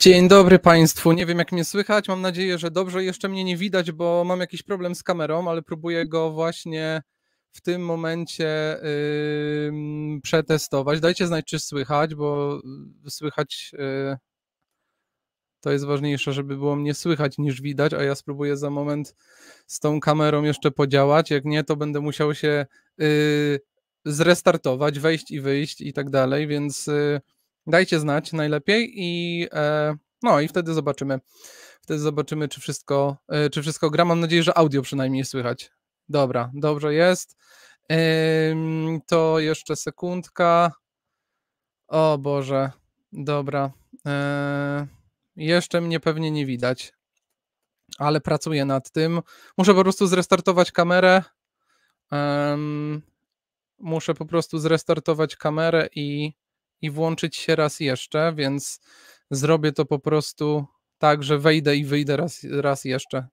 Dzień dobry Państwu. Nie wiem, jak mnie słychać. Mam nadzieję, że dobrze. Jeszcze mnie nie widać, bo mam jakiś problem z kamerą, ale próbuję go właśnie w tym momencie yy, przetestować. Dajcie znać, czy słychać, bo y, słychać yy, to jest ważniejsze, żeby było mnie słychać niż widać, a ja spróbuję za moment z tą kamerą jeszcze podziałać. Jak nie, to będę musiał się yy, zrestartować, wejść i wyjść i tak dalej, więc. Yy, Dajcie znać najlepiej i e, no i wtedy zobaczymy. Wtedy zobaczymy, czy wszystko, e, czy wszystko gra. Mam nadzieję, że audio przynajmniej słychać. Dobra, dobrze jest. To jeszcze sekundka. O Boże, dobra. E, jeszcze mnie pewnie nie widać, ale pracuję nad tym. Muszę po prostu zrestartować kamerę. Muszę po prostu zrestartować kamerę i i włączyć się raz jeszcze, więc zrobię to po prostu tak, że wejdę i wyjdę raz, raz jeszcze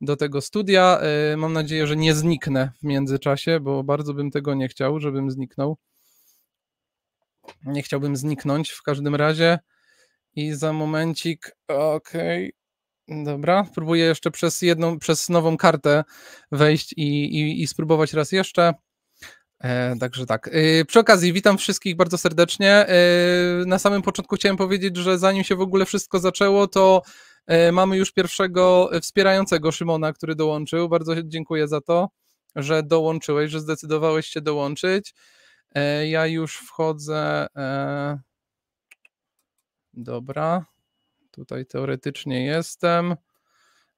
do tego studia. Y, mam nadzieję, że nie zniknę w międzyczasie, bo bardzo bym tego nie chciał, żebym zniknął. Nie chciałbym zniknąć w każdym razie. I za momencik, okej, okay. dobra, próbuję jeszcze przez jedną, przez nową kartę wejść i, i, i spróbować raz jeszcze. E, także tak. E, przy okazji, witam wszystkich bardzo serdecznie. E, na samym początku chciałem powiedzieć, że zanim się w ogóle wszystko zaczęło, to e, mamy już pierwszego wspierającego Szymona, który dołączył. Bardzo dziękuję za to, że dołączyłeś, że zdecydowałeś się dołączyć. E, ja już wchodzę. E, dobra. Tutaj teoretycznie jestem.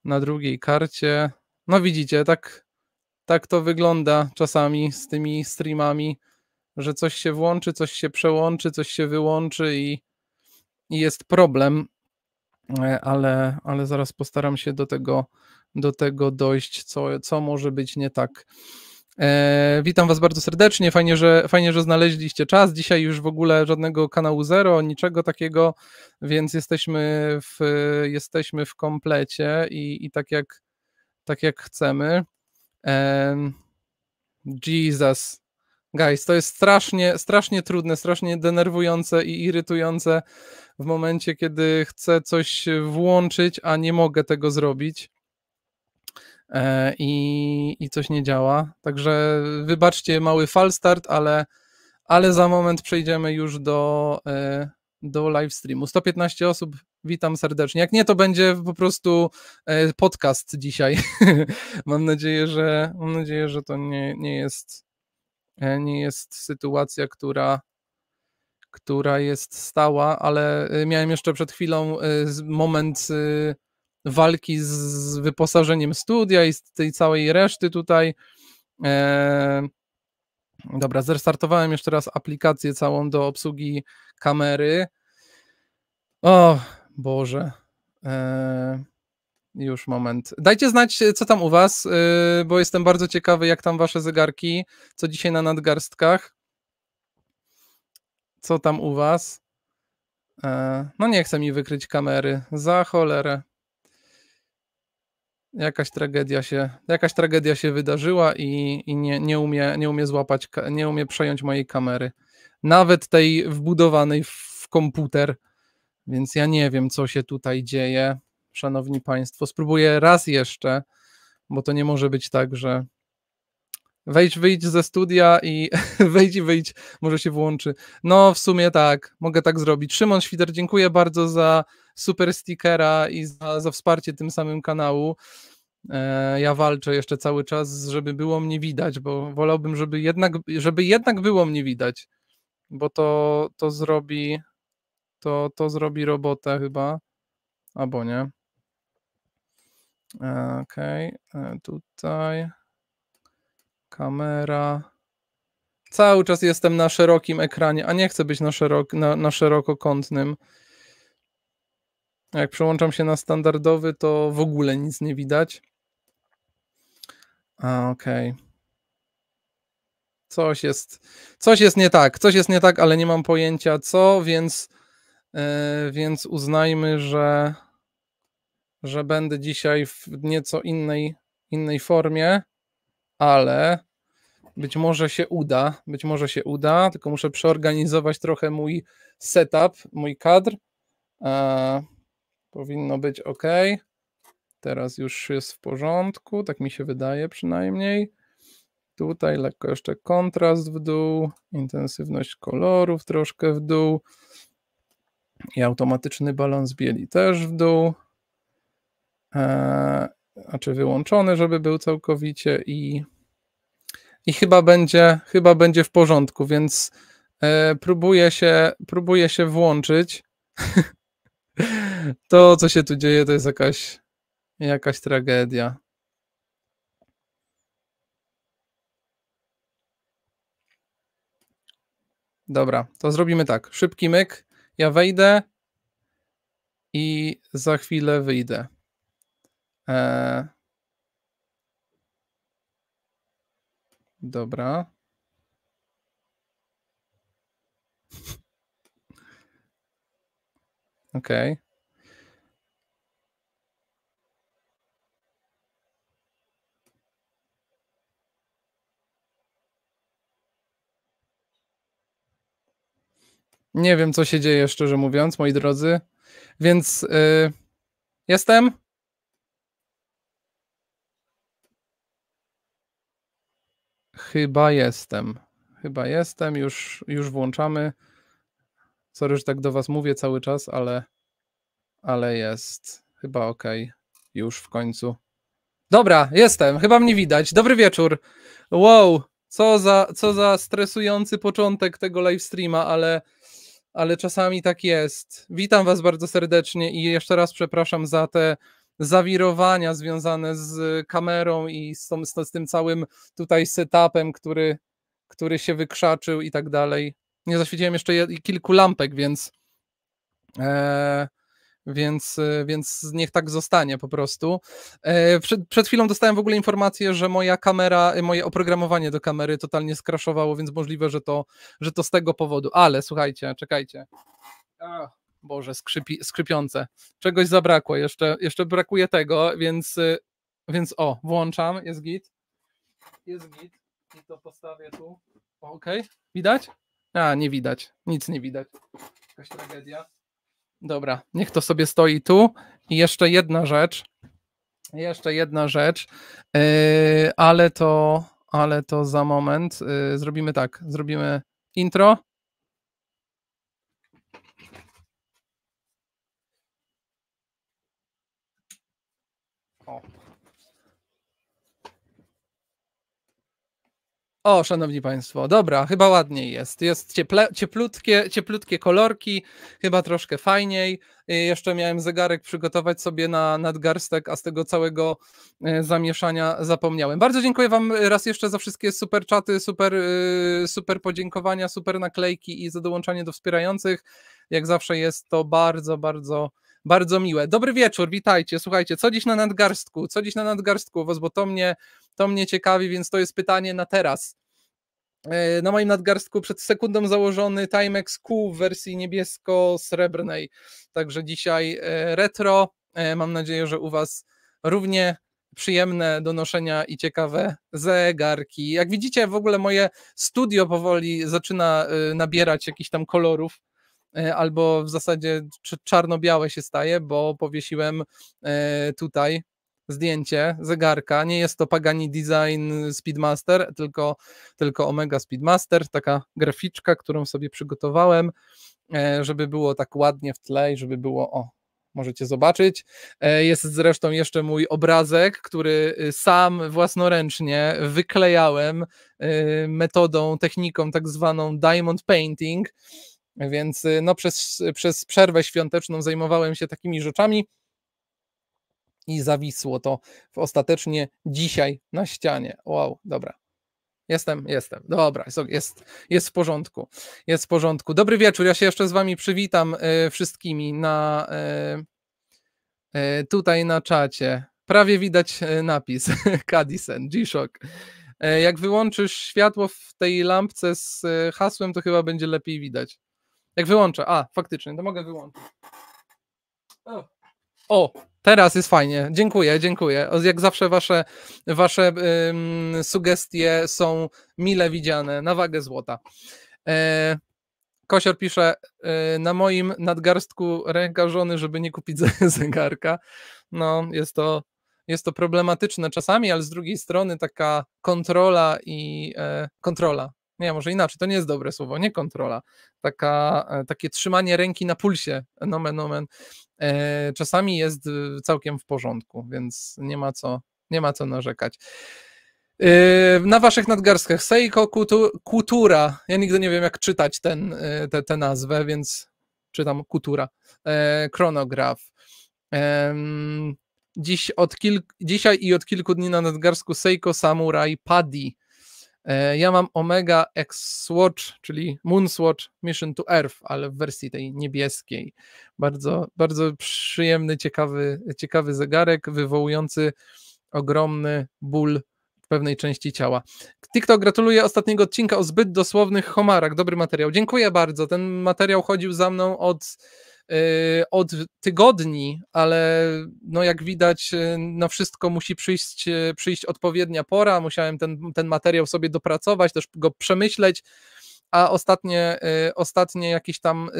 Na drugiej karcie. No widzicie, tak tak to wygląda czasami z tymi streamami, że coś się włączy, coś się przełączy, coś się wyłączy i, i jest problem, e, ale, ale zaraz postaram się do tego, do tego dojść, co, co może być nie tak. E, witam Was bardzo serdecznie. Fajnie że, fajnie, że znaleźliście czas. Dzisiaj już w ogóle żadnego kanału zero, niczego takiego, więc jesteśmy w, jesteśmy w komplecie i, i tak, jak, tak jak chcemy. Jesus. Guys, to jest strasznie, strasznie trudne, strasznie denerwujące i irytujące w momencie, kiedy chcę coś włączyć, a nie mogę tego zrobić e, i, i coś nie działa. Także wybaczcie mały falstart, ale, ale za moment przejdziemy już do, e, do live streamu. 115 osób Witam serdecznie. Jak nie, to będzie po prostu e, podcast dzisiaj. mam nadzieję, że mam nadzieję, że to nie, nie jest e, nie jest sytuacja, która która jest stała, ale e, miałem jeszcze przed chwilą moment walki z wyposażeniem studia i z tej całej reszty tutaj. Dobra, zrestartowałem jeszcze raz aplikację całą do obsługi kamery. O, Boże. Eee, już moment. Dajcie znać, e, co tam u Was, e, bo jestem bardzo ciekawy, jak tam Wasze zegarki, co dzisiaj na nadgarstkach. Co tam u Was? Eee, no nie chcę mi wykryć kamery. Za cholerę. Jakaś tragedia się, jakaś tragedia się wydarzyła i, i nie, nie, umie, nie umie złapać, nie umie przejąć mojej kamery. Nawet tej wbudowanej w komputer. Więc ja nie wiem, co się tutaj dzieje, szanowni państwo. Spróbuję raz jeszcze, bo to nie może być tak, że wejdź, wyjdź ze studia i wejdź wyjdź, może się włączy. No, w sumie tak, mogę tak zrobić. Szymon Świder, dziękuję bardzo za super stickera i za, za wsparcie tym samym kanału. E, ja walczę jeszcze cały czas, żeby było mnie widać, bo wolałbym, żeby jednak, żeby jednak było mnie widać, bo to, to zrobi to to zrobi robotę chyba, albo nie. Okej, okay. E, tutaj kamera. Cały czas jestem na szerokim ekranie, a nie chcę być na, szerok, na, na szerokokątnym. Jak przełączam się na standardowy, to w ogóle nic nie widać. Okej. Okay. Coś jest, coś jest nie tak, coś jest nie tak, ale nie mam pojęcia co, więc E, więc uznajmy, że, że będę dzisiaj w nieco innej, innej formie, ale być może się uda, być może się uda, tylko muszę przeorganizować trochę mój setup, mój kadr. E, powinno być ok. Teraz już jest w porządku, tak mi się wydaje przynajmniej. Tutaj lekko jeszcze kontrast w dół, intensywność kolorów troszkę w dół i automatyczny balans bieli też w dół, e, znaczy wyłączony, żeby był całkowicie i, i chyba, będzie, chyba będzie w porządku, więc e, próbuję, się, próbuję się włączyć. to, co się tu dzieje, to jest jakaś, jakaś tragedia. Dobra, to zrobimy tak. Szybki myk ja wejdę i za chwilę wyjdę. Eee... Dobra. Okej. Okay. Nie wiem, co się dzieje, szczerze mówiąc, moi drodzy. Więc yy, jestem. Chyba jestem. Chyba jestem, już, już włączamy. Sorry, że tak do Was mówię cały czas, ale, ale jest. Chyba ok. Już w końcu. Dobra, jestem. Chyba mnie widać. Dobry wieczór. Wow, co za, co za stresujący początek tego live streama, ale ale czasami tak jest. Witam Was bardzo serdecznie i jeszcze raz przepraszam za te zawirowania związane z kamerą i z, tą, z tym całym tutaj setupem, który, który się wykrzaczył i tak dalej. Nie zaświeciłem jeszcze kilku lampek, więc. E, więc, e, więc niech tak zostanie po prostu. E, przed, przed chwilą dostałem w ogóle informację, że moja kamera, e, moje oprogramowanie do kamery totalnie skraszowało, więc możliwe, że to, że to z tego powodu. Ale słuchajcie, czekajcie. Ach. Boże, skrzypi, skrzypiące. Czegoś zabrakło, jeszcze, jeszcze brakuje tego, więc, więc o, włączam, jest git. Jest git i to postawię tu. Okej, okay. widać? A, nie widać, nic nie widać. Jakaś tragedia. Dobra, niech to sobie stoi tu. I jeszcze jedna rzecz. Jeszcze jedna rzecz, yy, ale to, ale to za moment. Yy, zrobimy tak, zrobimy intro O, szanowni państwo, dobra, chyba ładniej jest. Jest cieple, cieplutkie, cieplutkie kolorki, chyba troszkę fajniej. Y, jeszcze miałem zegarek przygotować sobie na nadgarstek, a z tego całego y, zamieszania zapomniałem. Bardzo dziękuję wam raz jeszcze za wszystkie super czaty, super, y, super podziękowania, super naklejki i za dołączanie do wspierających. Jak zawsze jest to bardzo, bardzo bardzo miłe. Dobry wieczór, witajcie. Słuchajcie, co dziś na nadgarstku? Co dziś na nadgarstku? Was, bo to mnie, to mnie ciekawi, więc to jest pytanie na teraz. E, na moim nadgarstku przed sekundą założony Timex Q w wersji niebiesko-srebrnej. Także dzisiaj e, retro. E, mam nadzieję, że u Was równie przyjemne do noszenia i ciekawe zegarki. Jak widzicie, w ogóle moje studio powoli zaczyna nabierać jakichś tam kolorów. E, albo w zasadzie czarno-białe się staje, bo powiesiłem e, tutaj zdjęcie zegarka. Nie jest to Pagani Design Speedmaster, tylko, tylko Omega Speedmaster, taka graficzka, którą sobie przygotowałem, e, żeby było tak ładnie w tle i żeby było o. Możecie zobaczyć. Jest zresztą jeszcze mój obrazek, który y, sam własnoręcznie wyklejałem y, metodą, techniką tak zwaną diamond painting więc y, no, przez, przez przerwę świąteczną zajmowałem się takimi rzeczami i zawisło to ostatecznie dzisiaj na ścianie. Wow, dobra. Jestem, jestem. Dobra, jest, jest w porządku. Jest w porządku. Dobry wieczór. Ja się jeszcze z wami przywitam y, wszystkimi na y, y, tutaj na czacie. Prawie widać y, napis Kadisen, G-Shock. Y, jak wyłączysz światło w tej lampce z hasłem, to chyba będzie lepiej widać. Jak wyłączę. A, faktycznie, to mogę wyłączyć. O, teraz jest fajnie. Dziękuję, dziękuję. Jak zawsze wasze, wasze ym, sugestie są mile widziane, na wagę złota. E, Kosior pisze, y, na moim nadgarstku ręka żony, żeby nie kupić zegarka. No, jest to, jest to problematyczne czasami, ale z drugiej strony taka kontrola i e, kontrola, nie, może inaczej, to nie jest dobre słowo, nie kontrola, taka, e, takie trzymanie ręki na pulsie, nomen omen, e, czasami jest e, całkiem w porządku, więc nie ma co, nie ma co narzekać. Na waszych nadgarstkach Seiko Kultura. Ja nigdy nie wiem, jak czytać tę te, te nazwę, więc czytam Kultura. Kronograf. Dziś od kilk, dzisiaj i od kilku dni na nadgarstku Seiko Samurai Paddy. E, ja mam Omega X-Watch, czyli Moonswatch Mission to Earth, ale w wersji tej niebieskiej. Bardzo, bardzo przyjemny, ciekawy, ciekawy zegarek, wywołujący ogromny ból w pewnej części ciała. TikTok gratuluję ostatniego odcinka o zbyt dosłownych homarach. Dobry materiał. Dziękuję bardzo. Ten materiał chodził za mną od Y, od tygodni, ale no jak widać, y, na wszystko musi przyjść, y, przyjść odpowiednia pora. Musiałem ten, ten materiał sobie dopracować, też go przemyśleć a ostatnie, ostatnie jakieś tam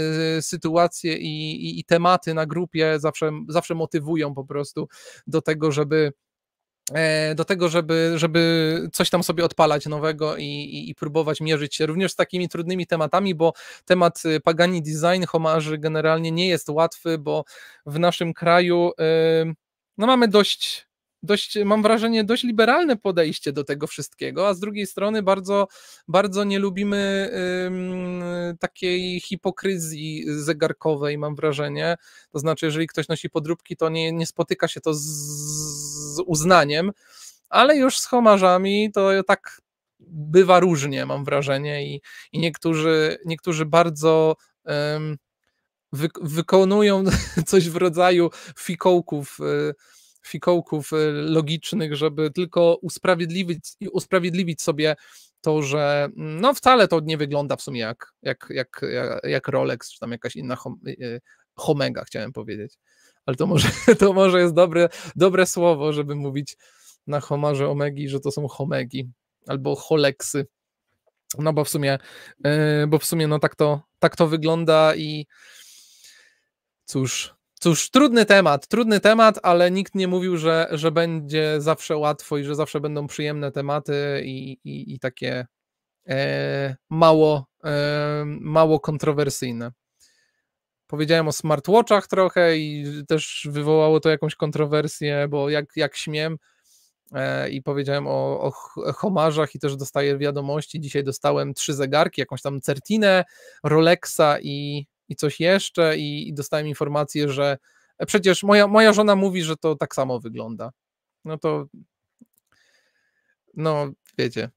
sytuacje i, i, i, tematy na grupie zawsze, zawsze motywują po prostu do tego, żeby E, do tego, żeby, żeby coś tam sobie odpalać nowego i, i, i, próbować mierzyć się również z takimi trudnymi tematami, bo temat y, Pagani Design homarzy generalnie nie jest łatwy, bo w naszym kraju y, no mamy dość, dość, mam wrażenie, dość liberalne podejście do tego wszystkiego, a z drugiej strony bardzo, bardzo nie lubimy takiej hipokryzji zegarkowej, mam wrażenie. To znaczy, jeżeli ktoś nosi podróbki, to nie, nie spotyka się to z uznaniem, ale już z homarzami to tak bywa różnie, mam wrażenie, i, i niektórzy, niektórzy bardzo. Um, wy, wykonują coś w rodzaju fikołków y, fikołków y, logicznych, żeby tylko usprawiedliwić, usprawiedliwić sobie to, że mm, no wcale to nie wygląda w sumie jak, jak, jak, jak Rolex, czy tam jakaś inna hom y, Homega, chciałem powiedzieć ale to może, to może jest dobre, dobre słowo, żeby mówić na homarze omegi, że to są homegi albo holeksy. No bo w sumie, e, bo w sumie no tak to, tak to wygląda i cóż, Cóż, trudny temat, trudny temat, ale nikt nie mówił, że, że będzie zawsze łatwo i że zawsze będą przyjemne tematy i, i, i takie e, mało, e, mało kontrowersyjne. Powiedziałem o smartwatchach trochę i też wywołało to jakąś kontrowersję, bo jak, jak śmiem, e, i powiedziałem o, o homarzach i też dostaję wiadomości. Dzisiaj dostałem trzy zegarki, jakąś tam Certinę, Rolexa i, i coś jeszcze i, i dostałem informację, że e, przecież moja, moja żona mówi, że to tak samo wygląda. No to no wiecie,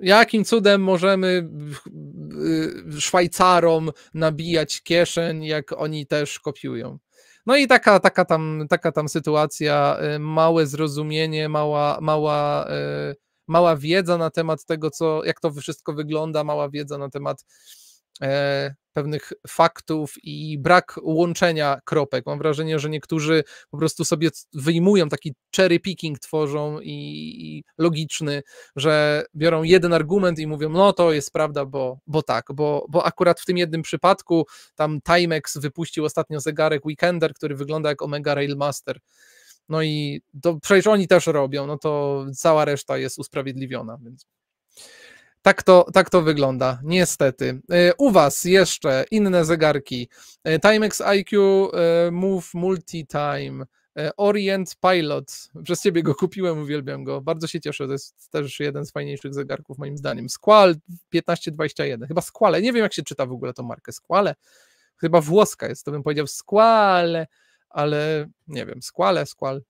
Jakim cudem możemy y, y, Szwajcarom nabijać kieszeń, jak oni też kopiują? No i taka, taka, tam, taka tam sytuacja, y, małe zrozumienie, mała, mała, mała wiedza na temat tego, co, jak to wszystko wygląda, mała wiedza na temat pewnych faktów i brak łączenia kropek. Mam wrażenie, że niektórzy po prostu sobie wyjmują taki cherry picking, tworzą i, i logiczny, że biorą jeden argument i mówią, no to jest prawda, bo, bo tak, bo, bo akurat w tym jednym przypadku tam Timex wypuścił ostatnio zegarek Weekender, który wygląda jak Omega Railmaster. No i to przecież oni też robią, no to cała reszta jest usprawiedliwiona, więc tak to, tak to wygląda, niestety. E, u Was jeszcze inne zegarki. E, Timex IQ e, Move Multi Time. Orient Pilot. Przez ciebie go kupiłem, uwielbiam go. Bardzo się cieszę, to jest też jeden z fajniejszych zegarków moim zdaniem. Squal 1521, chyba Squale, nie wiem jak się czyta w ogóle tą markę, Squale. Chyba włoska jest, to bym powiedział Squale, ale nie wiem, Squale, Squal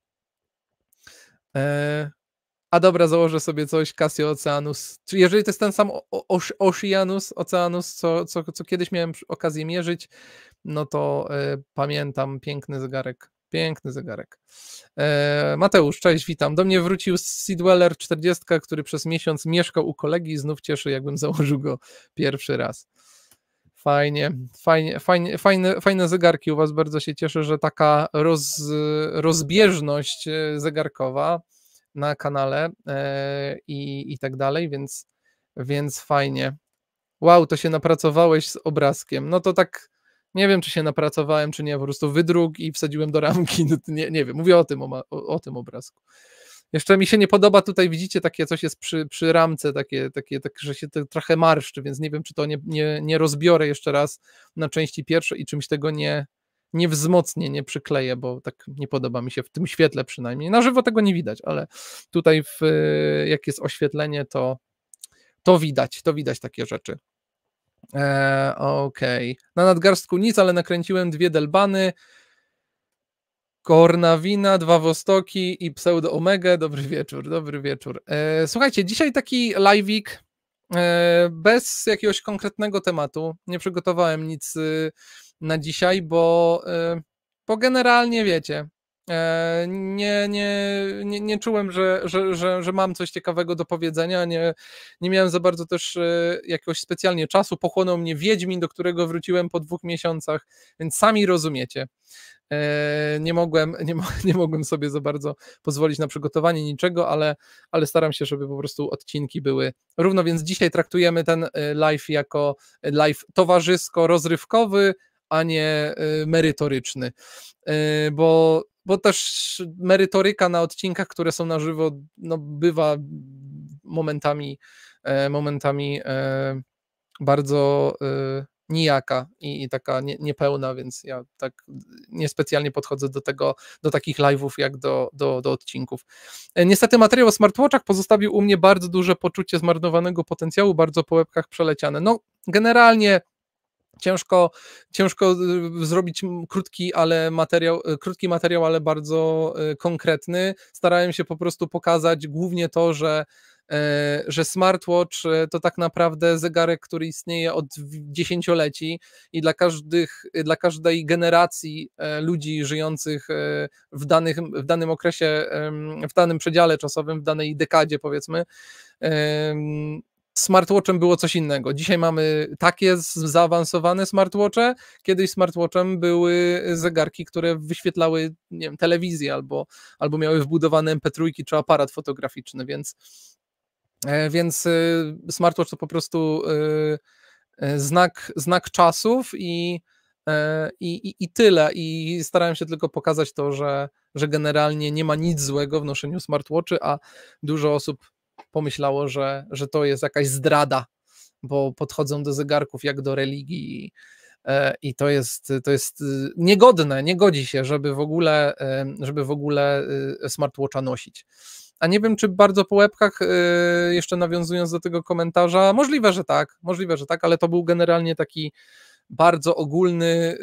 a dobra, założę sobie coś Casio Oceanus. Czyli jeżeli to jest ten sam Oceanus, Oceanus, co, co, co kiedyś miałem okazję mierzyć, no to y, pamiętam piękny zegarek. Piękny zegarek. E, Mateusz, cześć, witam. Do mnie wrócił Seedweller 40, który przez miesiąc mieszkał u kolegi i znów cieszy, jakbym założył go pierwszy raz. Fajnie, fajnie, fajnie fajne, fajne zegarki u Was. Bardzo się cieszę, że taka roz, rozbieżność e, zegarkowa na kanale e, i, i tak dalej, więc, więc fajnie. Wow, to się napracowałeś z obrazkiem. No to tak, nie wiem, czy się napracowałem, czy nie, po prostu wydruk i wsadziłem do ramki. No nie, nie wiem, mówię o tym, o, o, tym obrazku. Jeszcze mi się nie podoba, tutaj widzicie takie coś jest przy, przy ramce, takie, takie, tak, że się trochę marszczy, więc nie wiem, czy to nie, nie, nie rozbiorę jeszcze raz na części pierwszej i czymś tego nie, nie wzmocnię, nie przykleję, bo tak nie podoba mi się w tym świetle przynajmniej. Na żywo tego nie widać, ale tutaj w, jak jest oświetlenie, to, to widać, to widać takie rzeczy. Ok. E, okej. Okay. Na nadgarstku nic, ale nakręciłem dwie delbany. Kornawina, dwa Wostoki i Pseudo Omega. Dobry wieczór, dobry wieczór. E, słuchajcie, dzisiaj taki live'ik e, bez jakiegoś konkretnego tematu. Nie przygotowałem nic y, na dzisiaj, bo, e, bo generalnie wiecie, e, nie, nie, nie, nie czułem, że, że, że, że mam coś ciekawego do powiedzenia. Nie, nie miałem za bardzo też e, jakiegoś specjalnie czasu. Pochłonął mnie Wiedźmin, do którego wróciłem po dwóch miesiącach, więc sami rozumiecie. Nie mogłem, nie, nie mogłem sobie za bardzo pozwolić na przygotowanie niczego, ale, ale staram się, żeby po prostu odcinki były równo. Więc dzisiaj traktujemy ten live jako live towarzysko-rozrywkowy, a nie y, merytoryczny. Y, bo bo też merytoryka na odcinkach, które są na żywo, no, bywa momentami, e, momentami e, bardzo e, nijaka i, i taka nie, niepełna, więc ja tak niespecjalnie podchodzę do tego, do takich live'ów jak do, do, do odcinków. Niestety materiał o smartwatchach pozostawił u mnie bardzo duże poczucie zmarnowanego potencjału, bardzo po łebkach przeleciane. No, generalnie Ciężko, ciężko y, zrobić krótki, ale materiał, y, krótki materiał, ale bardzo y, konkretny. Starałem się po prostu pokazać głównie to, że e, że smartwatch e, to tak naprawdę zegarek, który istnieje od dziesięcioleci i dla, każdych, dla każdej generacji e, ludzi żyjących w, danych, w danym okresie, w danym przedziale czasowym, w danej dekadzie powiedzmy, smartwatchem było coś innego. Dzisiaj mamy takie zaawansowane smartwatche, kiedyś smartwatchem były zegarki, które wyświetlały nie wiem, telewizję albo, albo miały wbudowane MP3 czy aparat fotograficzny, więc, e, więc e, smartwatch to po prostu e, znak, znak czasów i, i, i, i tyle. I starałem się tylko pokazać to, że, że generalnie nie ma nic złego w noszeniu smartwatchy, a dużo osób pomyślało, że, że to jest jakaś zdrada, bo podchodzą do zegarków jak do religii. I e, to jest, to jest y, niegodne, nie godzi się, żeby w ogóle, e, żeby w ogóle y, smartwatcha nosić. A nie wiem, czy bardzo po łebkach, y, jeszcze nawiązując do tego komentarza, możliwe, że tak, możliwe, że tak, ale to był generalnie taki bardzo ogólny,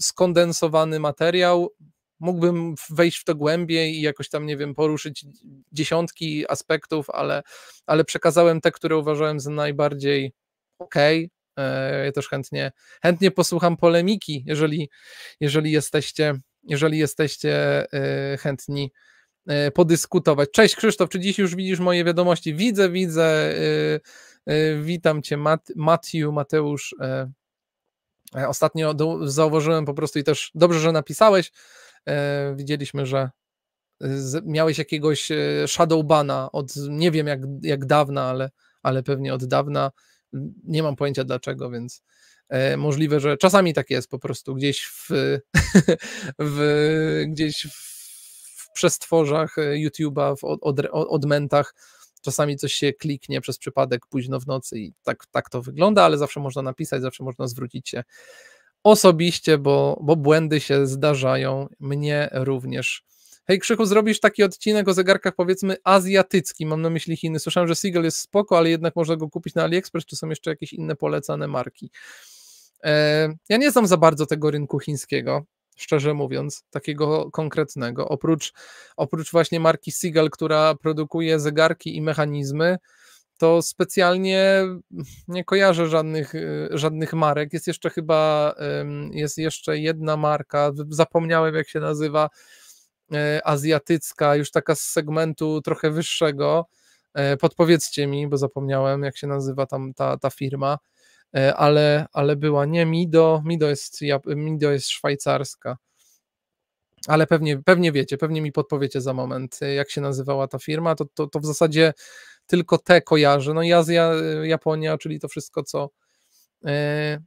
skondensowany materiał mógłbym wejść w to głębiej i jakoś tam, nie wiem, poruszyć dziesiątki aspektów, ale, ale przekazałem te, które uważałem za najbardziej okej. Okay. E, ja też chętnie, chętnie posłucham polemiki, jeżeli, jeżeli jesteście, jeżeli jesteście e, chętni e, podyskutować. Cześć Krzysztof, czy dziś już widzisz moje wiadomości? Widzę, widzę. Witam cię, Mat Matthew, Mateusz. Ostatnio zauważyłem po prostu i też dobrze, że napisałeś, E, widzieliśmy, że e, miałeś jakiegoś e, shadowbana od nie wiem jak, jak dawna, ale, ale pewnie od dawna. Nie mam pojęcia dlaczego, więc możliwe, że czasami tak jest po prostu gdzieś w, w gdzieś w przestworzach YouTube'a, w od, odmętach czasami coś się kliknie przez przypadek późno w nocy i tak, tak to wygląda, ale zawsze można napisać, zawsze można zwrócić się osobiście, bo, bo błędy się zdarzają mnie również. Hej Krzychu, zrobisz taki odcinek o zegarkach powiedzmy azjatycki, mam na myśli Chiny. Słyszałem, że Seagull jest spoko, ale jednak można go kupić na AliExpress, czy są jeszcze jakieś inne polecane marki. E, ja nie znam za bardzo tego rynku chińskiego, szczerze mówiąc, takiego konkretnego. Oprócz, oprócz właśnie marki Seagull, która produkuje zegarki i mechanizmy, to specjalnie nie kojarzę żadnych, y, żadnych marek. Jest jeszcze chyba, jest jeszcze jedna marka, zapomniałem jak się nazywa, e, azjatycka, już taka z segmentu trochę wyższego. E, podpowiedzcie mi, bo zapomniałem jak się nazywa tam ta, ta firma, e, ale, ale była nie Mido, Mido jest, Mido jest szwajcarska ale pewnie, pewnie wiecie, pewnie mi podpowiecie za moment, e, jak się nazywała ta firma, to, to, to w zasadzie tylko te kojarzę, no i Azja, Japonia, czyli to wszystko, co e,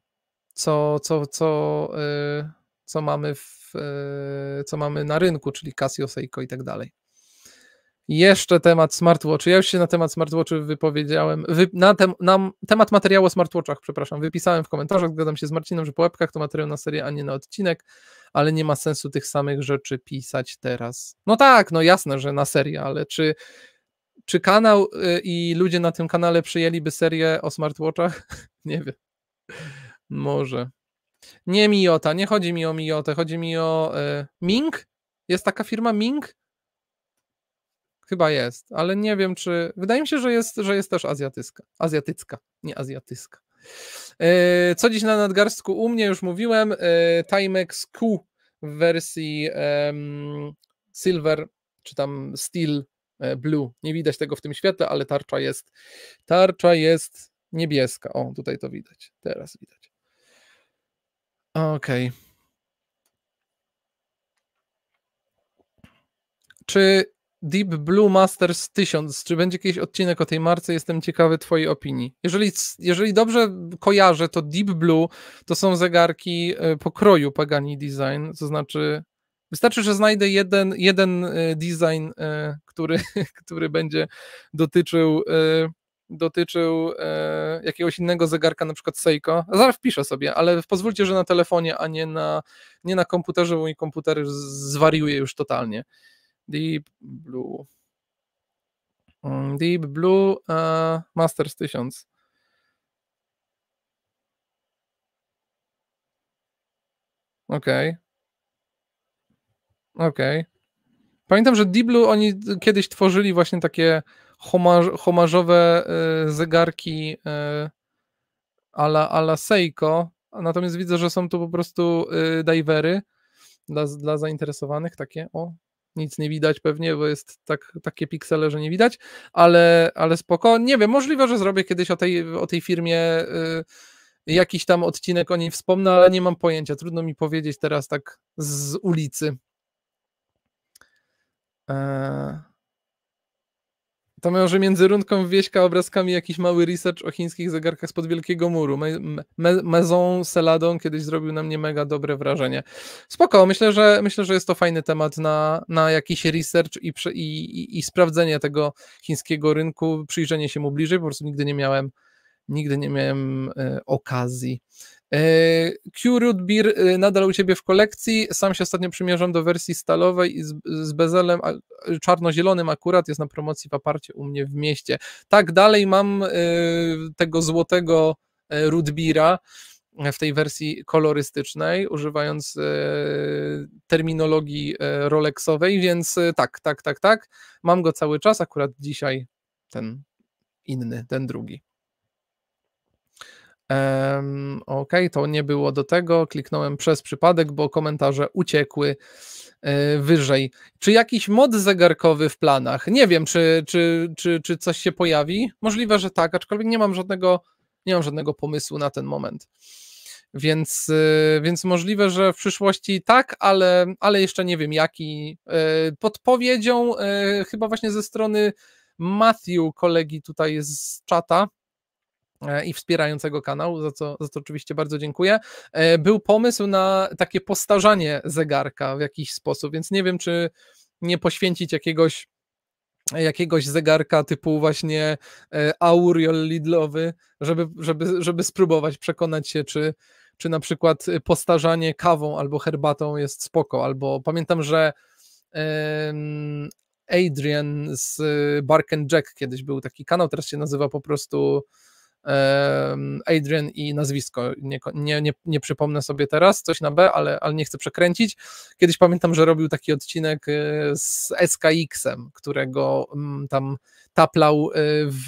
co, co, co, e, co mamy w, co mamy na rynku, czyli Casio, Seiko i tak dalej. Jeszcze temat smartwatch. Ja już się na temat smartwatchy wypowiedziałem. Wy, na, tem, na, temat materiału o smartwatchach, przepraszam, wypisałem w komentarzach. Zgadzam się z Marcinem, że po łebkach to materiał na serię, a nie na odcinek, ale nie ma sensu tych samych rzeczy pisać teraz. No tak, no jasne, że na serię, ale czy, czy kanał y, i ludzie na tym kanale przyjęliby serię o smartwatchach? nie wiem. Może. Nie Miota, nie chodzi mi o Miotę, chodzi mi o y, Ming. Jest taka firma Ming? Chyba jest, ale nie wiem, czy. Wydaje mi się, że jest, że jest też azjatycka. Azjatycka, nie azjatycka. E, co dziś na nadgarstku u mnie już mówiłem, e, Timex Q w wersji um, Silver czy tam Steel e, Blue. Nie widać tego w tym świetle, ale tarcza jest tarcza jest niebieska. O, tutaj to widać. Teraz widać. Okej. Okay. Czy Deep Blue Masters 1000. Czy będzie jakiś odcinek o tej marce? Jestem ciekawy Twojej opinii. Jeżeli, jeżeli dobrze kojarzę, to Deep Blue to są zegarki e, pokroju Pagani Design, to znaczy Wystarczy, że znajdę jeden, jeden e, design, e, który, który będzie dotyczył, dotyczył jakiegoś innego zegarka, na przykład Seiko. Zaraz wpiszę sobie, ale pozwólcie, że na telefonie, a nie na, nie na komputerze, bo mój komputer zwariuje już totalnie. Deep Blue. Mm, Deep Blue e, Masters 1000. Okej. Okay. Okej. Okay. Pamiętam, że Deep Blue oni kiedyś tworzyli właśnie takie homarz, homarzowe e, zegarki e, ala, ala Seiko, natomiast widzę, że są to po prostu e, divery dla, dla zainteresowanych, takie o, nic nie widać pewnie, bo jest tak, takie piksele, że nie widać, ale, ale spoko. Nie wiem, możliwe, że zrobię kiedyś o tej, o tej firmie y, jakiś tam odcinek o niej wspomnę, ale nie mam pojęcia. Trudno mi powiedzieć teraz tak z ulicy. Eee... To może między rundką Wieśka obrazkami jakiś mały research o chińskich zegarkach spod Wielkiego Muru. Me, me, Maison kiedyś zrobił na mnie mega dobre wrażenie. Spoko, myślę, że, myślę, że jest to fajny temat na, na jakiś research i, i, i, i sprawdzenie tego chińskiego rynku, przyjrzenie się mu bliżej, po prostu nigdy nie miałem nigdy nie miałem e, okazji. E, Q Root Beer e, nadal u Ciebie w kolekcji. Sam się ostatnio przymierzam do wersji stalowej i z, z bezelem czarno-zielonym akurat jest na promocji w aparcie u mnie w mieście. Tak, dalej mam e, tego złotego Root Beera w tej wersji kolorystycznej, używając terminologii Rolexowej, więc tak, tak, tak, tak. Mam go cały czas, akurat dzisiaj ten inny, ten drugi. Um, ok, to nie było do tego. Kliknąłem przez przypadek, bo komentarze uciekły e, wyżej. Czy jakiś mod zegarkowy w planach? Nie wiem, czy, czy, czy, czy coś się pojawi. Możliwe, że tak, aczkolwiek nie mam żadnego, nie mam żadnego pomysłu na ten moment. Więc, e, więc możliwe, że w przyszłości tak, ale, ale jeszcze nie wiem jaki. E, podpowiedzią chyba właśnie ze strony Matthew, kolegi tutaj z czata, E, i wspierającego kanał, za co, za co oczywiście bardzo dziękuję. E, był pomysł na takie postarzanie zegarka w jakiś sposób, więc nie wiem, czy nie poświęcić jakiegoś jakiegoś zegarka typu właśnie e, Auriol Lidlowy, żeby, żeby, żeby spróbować przekonać się, czy, czy na przykład postarzanie kawą albo herbatą jest spoko, albo pamiętam, że Adrian z Bark Jack kiedyś był taki kanał, teraz się nazywa po prostu Adrian i nazwisko. Nie, nie, nie, nie, przypomnę sobie teraz, coś na B, ale, ale nie chcę przekręcić. Kiedyś pamiętam, że robił taki odcinek y, z SKX-em, którego mm, tam taplał y, w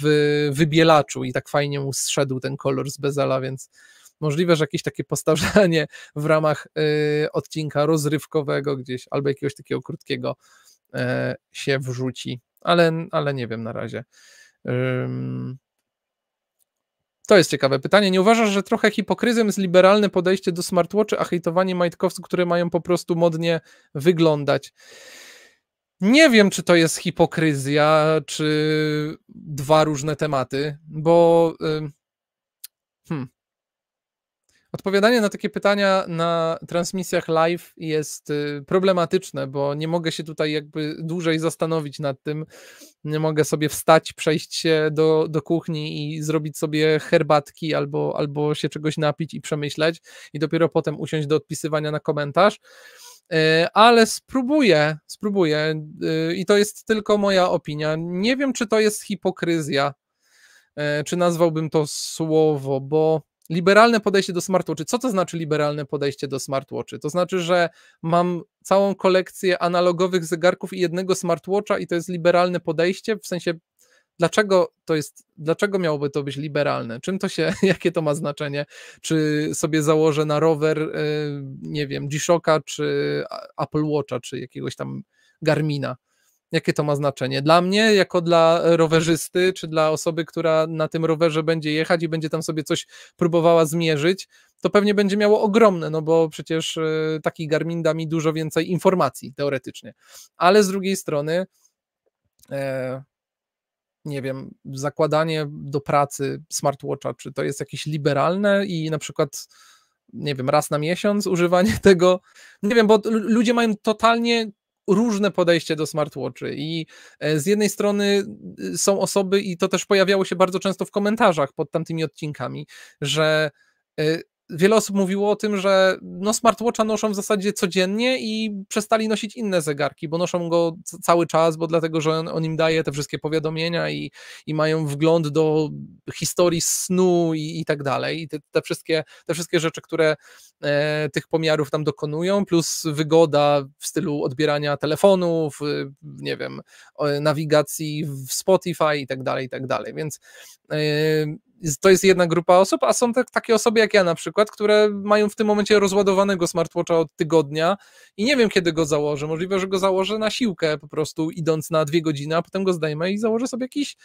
wybielaczu i tak fajnie mu zszedł ten kolor z bezala, więc możliwe, że jakieś takie postarzanie w ramach y, odcinka rozrywkowego gdzieś albo jakiegoś takiego krótkiego e, się wrzuci, ale, ale nie wiem na razie. To jest ciekawe pytanie. Nie uważasz, że trochę hipokryzją jest liberalne podejście do smartwatchy, a hejtowanie majtkowców, które mają po prostu modnie wyglądać? Nie wiem, czy to jest hipokryzja, czy dwa różne tematy, bo. Hmm, odpowiadanie na takie pytania na transmisjach live jest y, problematyczne, bo nie mogę się tutaj jakby dłużej zastanowić nad tym. Nie mogę sobie wstać, przejść się do, do kuchni i zrobić sobie herbatki albo, albo się czegoś napić i przemyśleć, i dopiero potem usiąść do odpisywania na komentarz e, ale spróbuję, spróbuję y, i to jest tylko moja opinia. Nie wiem, czy to jest hipokryzja, e, czy nazwałbym to słowo, bo liberalne podejście do smartwatchy. Co to znaczy liberalne podejście do smartwatchy? To znaczy, że mam całą kolekcję analogowych zegarków i jednego smartwatcha i to jest liberalne podejście, w sensie dlaczego to jest, dlaczego miałoby to być liberalne? Czym to się, jakie to ma znaczenie? Czy sobie założę na rower, y, nie wiem, G-Shocka, czy Apple Watcha, czy jakiegoś tam Garmina? jakie to ma znaczenie. Dla mnie, jako dla rowerzysty, czy dla osoby, która na tym rowerze będzie jechać i będzie tam sobie coś próbowała zmierzyć, to pewnie będzie miało ogromne, no bo przecież y, taki Garmin da mi dużo więcej informacji teoretycznie. Ale z drugiej strony, e, nie wiem, zakładanie do pracy smartwatcha, czy to jest jakieś liberalne i na przykład nie wiem, raz na miesiąc używanie tego. Nie wiem, bo ludzie mają totalnie różne podejście do smartwatchy i e, z jednej strony y, są osoby i to też pojawiało się bardzo często w komentarzach pod tamtymi odcinkami, że y, wiele osób mówiło o tym, że no smartwatcha noszą w zasadzie codziennie i przestali nosić inne zegarki, bo noszą go cały czas, bo dlatego, że on, im daje te wszystkie powiadomienia i, i mają wgląd do historii snu i, i tak dalej. I te, te, wszystkie, te wszystkie rzeczy, które e, tych pomiarów tam dokonują, plus wygoda w stylu odbierania telefonów, y, nie wiem, nawigacji w Spotify i tak dalej, i tak dalej. Więc Yy, to jest jedna grupa osób, a są tak, takie osoby jak ja na przykład, które mają w tym momencie rozładowanego smartwatcha od tygodnia i nie wiem kiedy go założę. Możliwe, że go założę na siłkę po prostu idąc na dwie godziny, a potem go zdejmę i założę sobie jakiś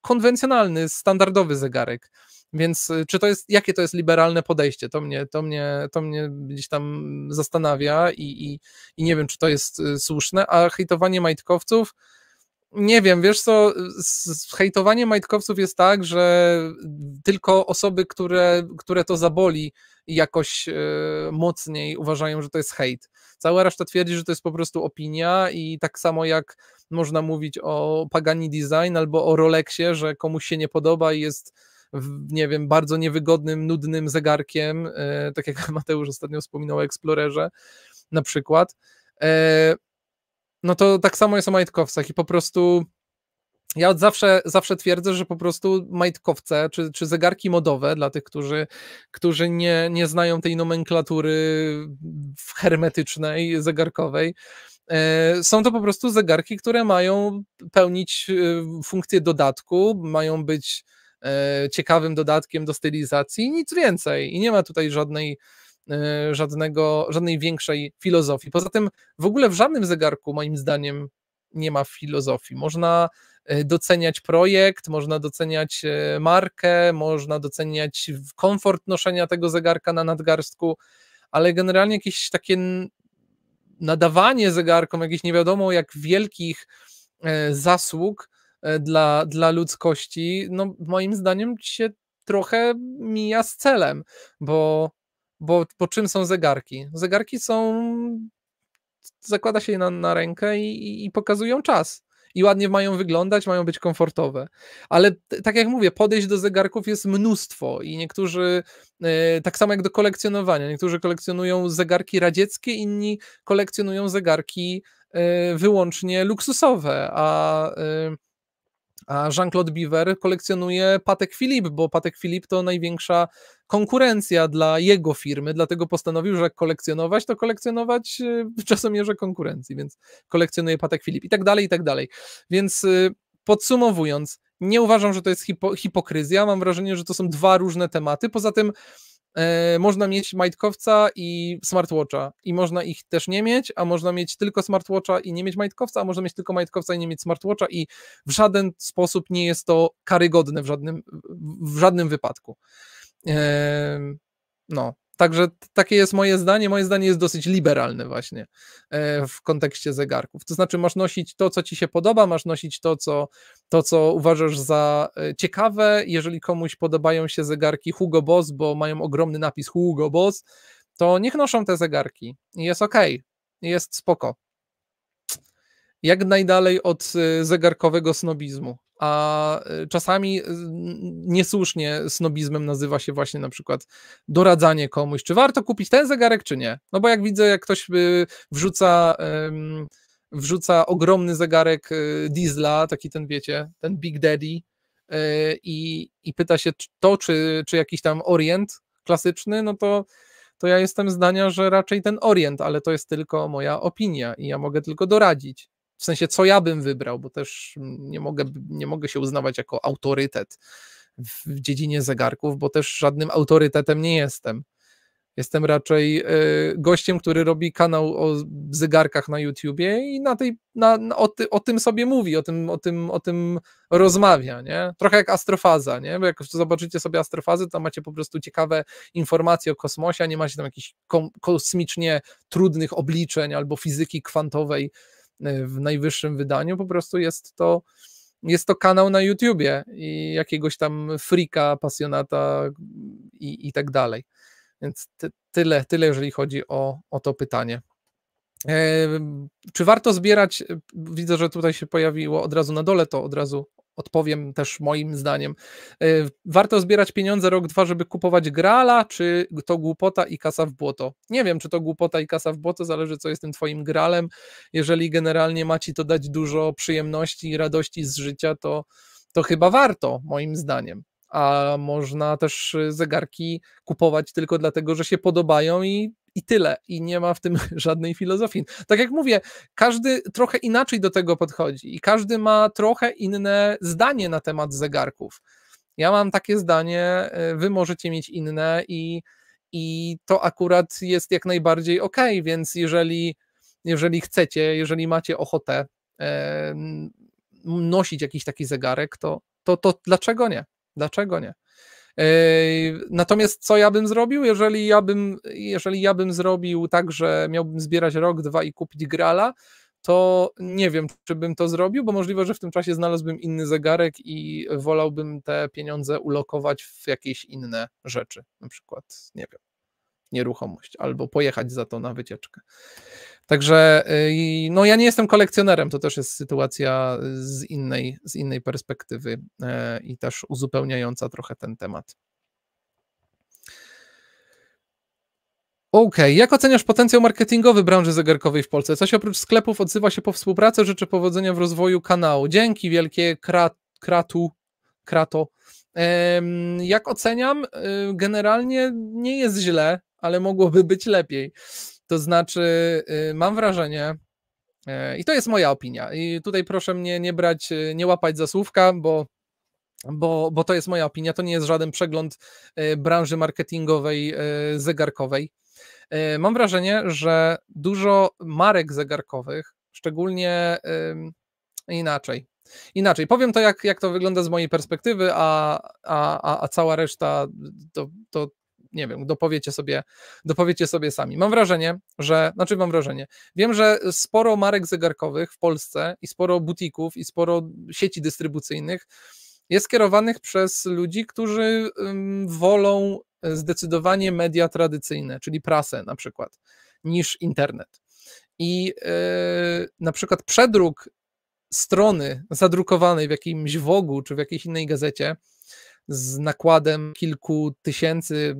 konwencjonalny, standardowy zegarek. Więc y, czy to jest, jakie to jest liberalne podejście? To mnie, to mnie, to mnie gdzieś tam zastanawia i, i, i nie wiem, czy to jest y, słuszne, a hejtowanie majtkowców, nie wiem, wiesz co, hejtowanie majtkowców jest tak, że tylko osoby, które, które to zaboli jakoś e, mocniej uważają, że to jest hejt. Cała reszta twierdzi, że to jest po prostu opinia i tak samo jak można mówić o Pagani Design albo o Rolexie, że komuś się nie podoba i jest nie wiem, bardzo niewygodnym, nudnym zegarkiem, e, tak jak Mateusz ostatnio wspominał o Explorerze na przykład. E, no to tak samo jest o majtkowcach i po prostu ja od zawsze, zawsze twierdzę, że po prostu majtkowce czy, czy zegarki modowe dla tych, którzy, którzy nie, nie znają tej nomenklatury hermetycznej, zegarkowej, e, są to po prostu zegarki, które mają pełnić e, funkcję dodatku, mają być e, ciekawym dodatkiem do stylizacji, nic więcej. I nie ma tutaj żadnej Y, żadnego, żadnej większej filozofii. Poza tym w ogóle w żadnym zegarku, moim zdaniem, nie ma filozofii. Można y, doceniać projekt, można doceniać y, markę, można doceniać komfort noszenia tego zegarka na nadgarstku, ale generalnie jakieś takie nadawanie zegarkom jakichś nie wiadomo jak wielkich zasług dla, dla ludzkości, no moim zdaniem się trochę mija z celem, bo bo, po czym są zegarki? Zegarki są. Zakłada się je na, na rękę i, i pokazują czas i ładnie mają wyglądać, mają być komfortowe. Ale tak jak mówię, podejść do zegarków jest mnóstwo i niektórzy, e, tak samo jak do kolekcjonowania, niektórzy kolekcjonują zegarki radzieckie, inni kolekcjonują zegarki e, wyłącznie luksusowe, a e, a Jean-Claude Biver kolekcjonuje Patek Philippe, bo Patek Philippe to największa konkurencja dla jego firmy, dlatego postanowił, że kolekcjonować, to kolekcjonować w y, czasomierze konkurencji, więc kolekcjonuje Patek Philippe i tak dalej, i tak dalej. Więc y, podsumowując, nie uważam, że to jest hipo hipokryzja, mam wrażenie, że to są dwa różne tematy. Poza tym E, można mieć majtkowca i smartwatcha i można ich też nie mieć, a można mieć tylko smartwatcha i nie mieć majtkowca, a można mieć tylko majtkowca i nie mieć smartwatcha i w żaden sposób nie jest to karygodne w żadnym, w żadnym wypadku. E, no, Także takie jest moje zdanie. Moje zdanie jest dosyć liberalne, właśnie e, w kontekście zegarków. To znaczy, masz nosić to, co ci się podoba, masz nosić to, co, to, co uważasz za e, ciekawe. Jeżeli komuś podobają się zegarki Hugo Boss, bo mają ogromny napis Hugo Boss, to niech noszą te zegarki. Jest ok, jest spoko. Jak najdalej od e, zegarkowego snobizmu a y, czasami y, niesłusznie snobizmem nazywa się właśnie na przykład doradzanie komuś, czy warto kupić ten zegarek, czy nie. No bo jak widzę, jak ktoś y, wrzuca, wrzuca ogromny zegarek diesla, taki ten wiecie, ten Big Daddy, i, i pyta się to, czy, czy jakiś tam orient klasyczny, no to to ja jestem zdania, że raczej ten orient, ale to jest tylko moja opinia i ja mogę tylko doradzić w sensie co ja bym wybrał, bo też nie mogę, nie mogę się uznawać jako autorytet w dziedzinie zegarków, bo też żadnym autorytetem nie jestem. Jestem raczej y, gościem, który robi kanał o zegarkach na YouTubie i na tej, na, na, o, ty, o, tym sobie mówi, o tym, o tym, o tym rozmawia, nie? Trochę jak astrofaza, nie? Bo jak zobaczycie sobie astrofazy, to macie po prostu ciekawe informacje o kosmosie, a nie macie tam jakichś kosmicznie trudnych obliczeń albo fizyki kwantowej, E, w najwyższym wydaniu, po prostu jest to jest to kanał na YouTubie i jakiegoś tam frika, pasjonata i, i tak dalej. Więc ty, tyle, tyle, jeżeli chodzi o, o to pytanie. E, czy warto zbierać? Widzę, że tutaj się pojawiło od razu na dole, to od razu odpowiem też moim zdaniem. E, warto zbierać pieniądze rok, dwa, żeby kupować grala, czy to głupota i kasa w błoto? Nie wiem, czy to głupota i kasa w błoto, zależy co jest tym twoim gralem. Jeżeli generalnie ma ci to dać dużo przyjemności i radości z życia, to, to chyba warto, moim zdaniem. A można też zegarki kupować tylko dlatego, że się podobają i i tyle. I nie ma w tym żadnej filozofii. Tak jak mówię, każdy trochę inaczej do tego podchodzi i każdy ma trochę inne zdanie na temat zegarków. Ja mam takie zdanie, e, wy możecie mieć inne i, i to akurat jest jak najbardziej ok, więc jeżeli, jeżeli chcecie, jeżeli macie ochotę e, nosić jakiś taki zegarek, to, to, to dlaczego nie? Dlaczego nie? Natomiast co ja bym zrobił, jeżeli ja bym, jeżeli ja bym zrobił tak, że miałbym zbierać rok, dwa i kupić grala, to nie wiem, czy bym to zrobił, bo możliwe, że w tym czasie znalazłbym inny zegarek i wolałbym te pieniądze ulokować w jakieś inne rzeczy, na przykład, nie wiem, nieruchomość, albo pojechać za to na wycieczkę. Także y, no ja nie jestem kolekcjonerem, to też jest sytuacja z innej, z innej perspektywy e, i też uzupełniająca trochę ten temat. Okej. Jak oceniasz potencjał marketingowy branży zegarkowej w Polsce? Coś oprócz sklepów odzywa się po współpracy. Życzę powodzenia w rozwoju kanału. Dzięki wielkie, krat, kratu, krato. Jak oceniam, y, generalnie nie jest źle, ale mogłoby być lepiej. To znaczy, y, mam wrażenie, y, i to jest moja opinia, i tutaj proszę mnie nie brać, y, nie łapać za słówka, bo bo, bo to jest moja opinia, to nie jest żaden przegląd branży marketingowej, zegarkowej. Mam wrażenie, że dużo marek zegarkowych, szczególnie inaczej. Inaczej, powiem to, jak, jak to wygląda z mojej perspektywy, a, a, a cała reszta to, to, nie wiem, dopowiecie sobie, dopowiecie sobie sami. Mam wrażenie, że, znaczy mam wrażenie, wiem, że sporo marek zegarkowych w Polsce i sporo butików i sporo sieci dystrybucyjnych jest kierowanych przez ludzi, którzy wolą e, zdecydowanie media tradycyjne, czyli prasę na przykład, niż internet. I e, na przykład przedruk strony zadrukowanej w jakimś wogu czy w jakiejś innej gazecie z nakładem kilku tysięcy,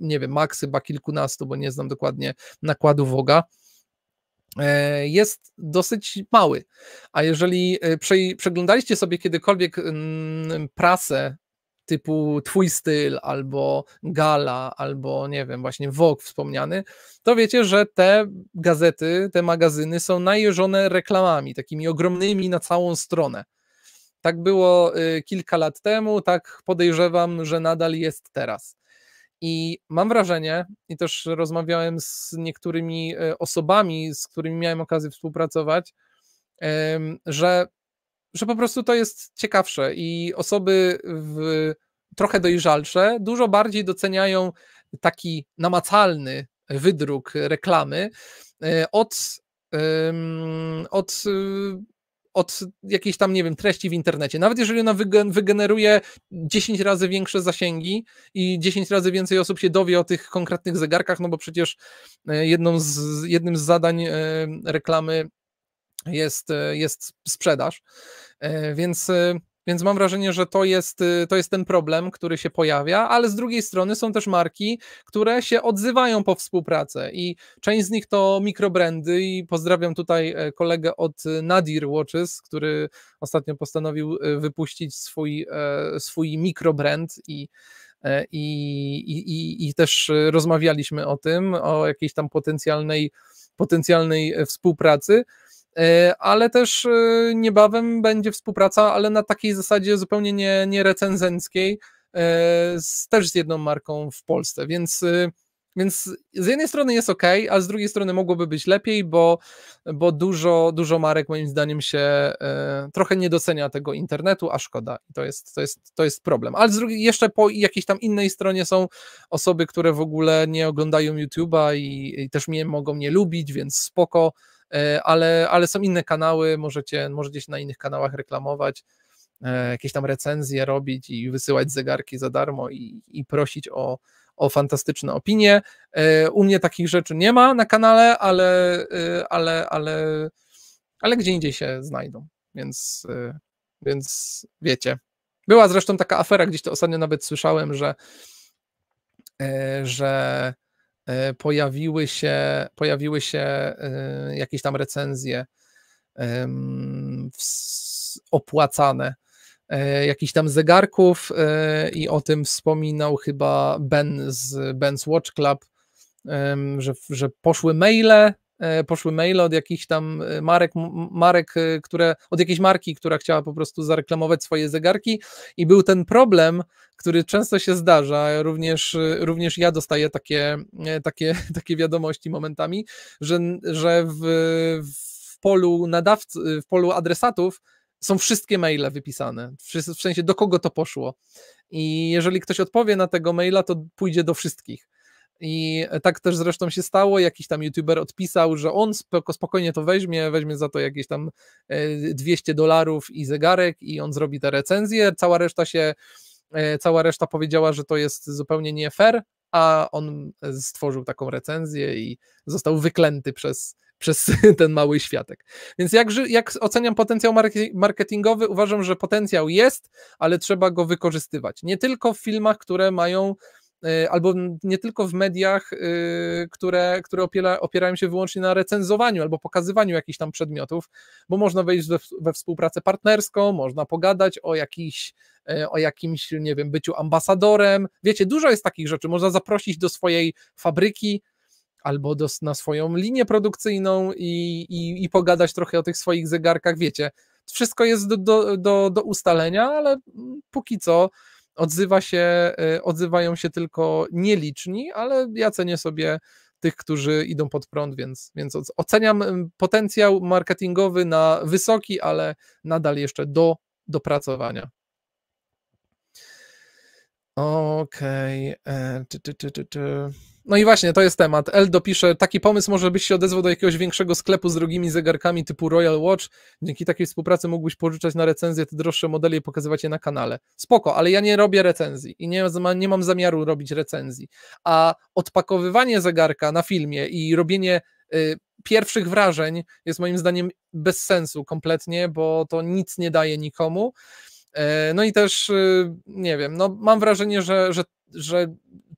nie wiem, maks chyba kilkunastu, bo nie znam dokładnie nakładu Woga, e, jest dosyć mały. A jeżeli e, przeglądaliście sobie kiedykolwiek prasę typu Twój styl, albo Gala, albo nie wiem, właśnie Vogue wspomniany, to wiecie, że te gazety, te magazyny są najeżone reklamami, takimi ogromnymi na całą stronę. Tak było y, kilka lat temu, tak podejrzewam, że nadal jest teraz. I mam wrażenie, i też rozmawiałem z niektórymi y, osobami, z którymi miałem okazję współpracować, że, że po prostu to jest ciekawsze i osoby w, trochę dojrzalsze dużo bardziej doceniają taki namacalny wydruk reklamy y, od, od od jakiejś tam, nie wiem, treści w internecie. Nawet jeżeli ona wygeneruje 10 razy większe zasięgi i 10 razy więcej osób się dowie o tych konkretnych zegarkach, no bo przecież e, jedną z, jednym z zadań e, reklamy jest, e, jest sprzedaż. Więc więc mam wrażenie, że to jest, y, to jest ten problem, który się pojawia, ale z drugiej strony są też marki, które się odzywają po współpracę i część z nich to mikrobrandy i pozdrawiam tutaj e, kolegę od y, Nadir Watches, który ostatnio postanowił y, wypuścić swój, e, swój mikrobrand e, i i, i, i też rozmawialiśmy o tym, o jakiejś tam potencjalnej, potencjalnej współpracy. E, ale też e, niebawem będzie współpraca, ale na takiej zasadzie zupełnie nie, nie recenzenckiej, e, z, też z jedną marką w Polsce, więc więc z jednej strony jest ok, a z drugiej strony mogłoby być lepiej, bo, bo dużo, dużo marek moim zdaniem się trochę nie docenia tego internetu, a szkoda. To jest, to jest, to jest problem. Ale z drugiej, jeszcze po jakiejś tam innej stronie są osoby, które w ogóle nie oglądają YouTube'a i, i też mnie mogą nie lubić, więc spoko. E, ale, ale są inne kanały, możecie, możecie się na innych kanałach reklamować, e, jakieś tam recenzje robić i wysyłać zegarki za darmo i, i prosić o, o fantastyczne opinie. E, u mnie takich rzeczy nie ma na kanale, ale, ale, ale, ale gdzie indziej się znajdą, więc, więc wiecie. Była zresztą taka afera, gdzieś to ostatnio nawet słyszałem, że, że E, pojawiły się, pojawiły się e, jakieś tam recenzje opłacane e, jakichś tam zegarków i o tym wspominał chyba Ben z Ben's Watch Club, że, że poszły maile E, poszły maile od jakichś tam e, marek, marek e, które, od jakiejś marki, która chciała po prostu zareklamować swoje zegarki i był ten problem, który często się zdarza, również, również ja dostaję takie, takie, takie wiadomości momentami, że, że w, w polu nadawcy, w polu adresatów są wszystkie maile wypisane, w sensie do kogo to poszło. I jeżeli ktoś odpowie na tego maila, to pójdzie do wszystkich. I tak też zresztą się stało. Jakiś tam youtuber odpisał, że on spoko, spokojnie to weźmie, weźmie za to jakieś tam 200 e, dolarów i zegarek, i on zrobi tę recenzję. Cała reszta się, e, cała reszta powiedziała, że to jest zupełnie nie fair, a on stworzył taką recenzję i został wyklęty przez, przez ten mały światek. Więc jak, jak oceniam potencjał marketingowy, uważam, że potencjał jest, ale trzeba go wykorzystywać. Nie tylko w filmach, które mają Y, albo nie tylko w mediach, y, które, które opiera, opierają się wyłącznie na recenzowaniu albo pokazywaniu jakichś tam przedmiotów, bo można wejść we, we współpracę partnerską, można pogadać o jakiś, y, o jakimś, nie wiem, byciu ambasadorem. Wiecie, dużo jest takich rzeczy. Można zaprosić do swojej fabryki, albo do, na swoją linię produkcyjną i, i, i, pogadać trochę o tych swoich zegarkach, wiecie. Wszystko jest do, do, do ustalenia, ale póki co odzywa się, e, odzywają się tylko nieliczni, ale ja cenię sobie tych, którzy idą pod prąd, więc, więc oceniam potencjał marketingowy na wysoki, ale nadal jeszcze do dopracowania. Okej. Okay. E, no i właśnie, to jest temat. El dopisze, taki pomysł może byś się odezwał do jakiegoś większego sklepu z drogimi zegarkami typu Royal Watch. Dzięki takiej współpracy mógłbyś pożyczać na recenzję te droższe modele i pokazywać je na kanale. Spoko, ale ja nie robię recenzji i nie, nie mam zamiaru robić recenzji. A odpakowywanie zegarka na filmie i robienie y, pierwszych wrażeń jest moim zdaniem bez sensu kompletnie, bo to nic nie daje nikomu. E, no i też, y, nie wiem, no mam wrażenie, że, że, że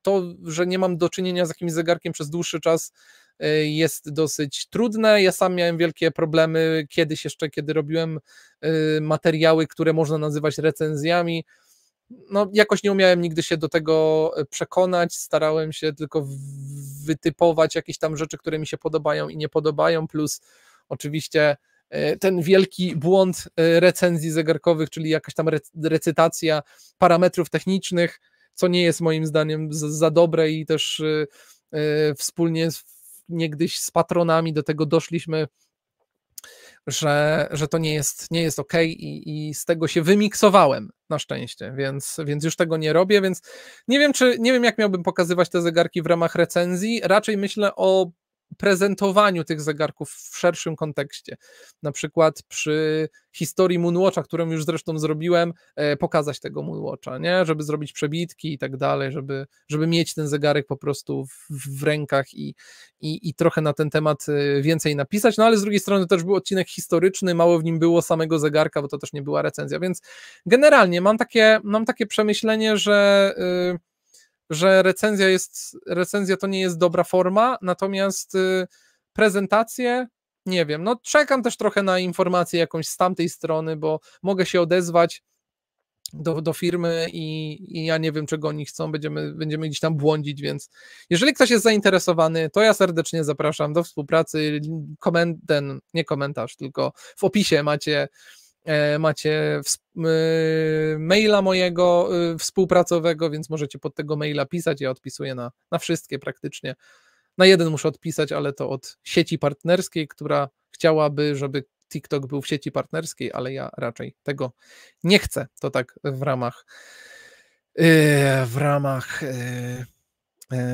to, że nie mam do czynienia z jakimś zegarkiem przez dłuższy czas, e, jest dosyć trudne. Ja sam miałem wielkie problemy kiedyś jeszcze, kiedy robiłem e, materiały, które można nazywać recenzjami. No, jakoś nie umiałem nigdy się do tego e, przekonać. Starałem się tylko wytypować jakieś tam rzeczy, które mi się podobają i nie podobają, plus oczywiście ten wielki błąd recenzji zegarkowych, czyli jakaś tam recytacja parametrów technicznych co nie jest moim zdaniem za dobre i też y, y, wspólnie niegdyś z patronami do tego doszliśmy, że, że to nie jest, nie jest ok i, i z tego się wymiksowałem na szczęście, więc, więc już tego nie robię, więc nie wiem, czy nie wiem, jak miałbym pokazywać te zegarki w ramach recenzji. Raczej myślę o prezentowaniu tych zegarków w szerszym kontekście. Na przykład przy historii Moonwatcha, którą już zresztą zrobiłem, e, pokazać tego Moonwatcha, nie? żeby zrobić przebitki i tak dalej, żeby, żeby mieć ten zegarek po prostu w, w rękach i, i, i trochę na ten temat e, więcej napisać. No ale z drugiej strony też był odcinek historyczny, mało w nim było samego zegarka, bo to też nie była recenzja, więc generalnie mam takie, mam takie przemyślenie, że. Yy, że recenzja jest, recenzja to nie jest dobra forma, natomiast y, prezentacje, nie wiem, no czekam też trochę na informację jakąś z tamtej strony, bo mogę się odezwać do, do firmy i, i ja nie wiem, czego oni chcą, będziemy, będziemy gdzieś tam błądzić, więc jeżeli ktoś jest zainteresowany, to ja serdecznie zapraszam do współpracy, Komen, ten, nie komentarz, tylko w opisie macie E, macie e, maila mojego e, współpracowego, więc możecie pod tego maila pisać. Ja odpisuję na, na wszystkie praktycznie. Na jeden muszę odpisać, ale to od sieci partnerskiej, która chciałaby, żeby TikTok był w sieci partnerskiej, ale ja raczej tego nie chcę. To tak w ramach w ramach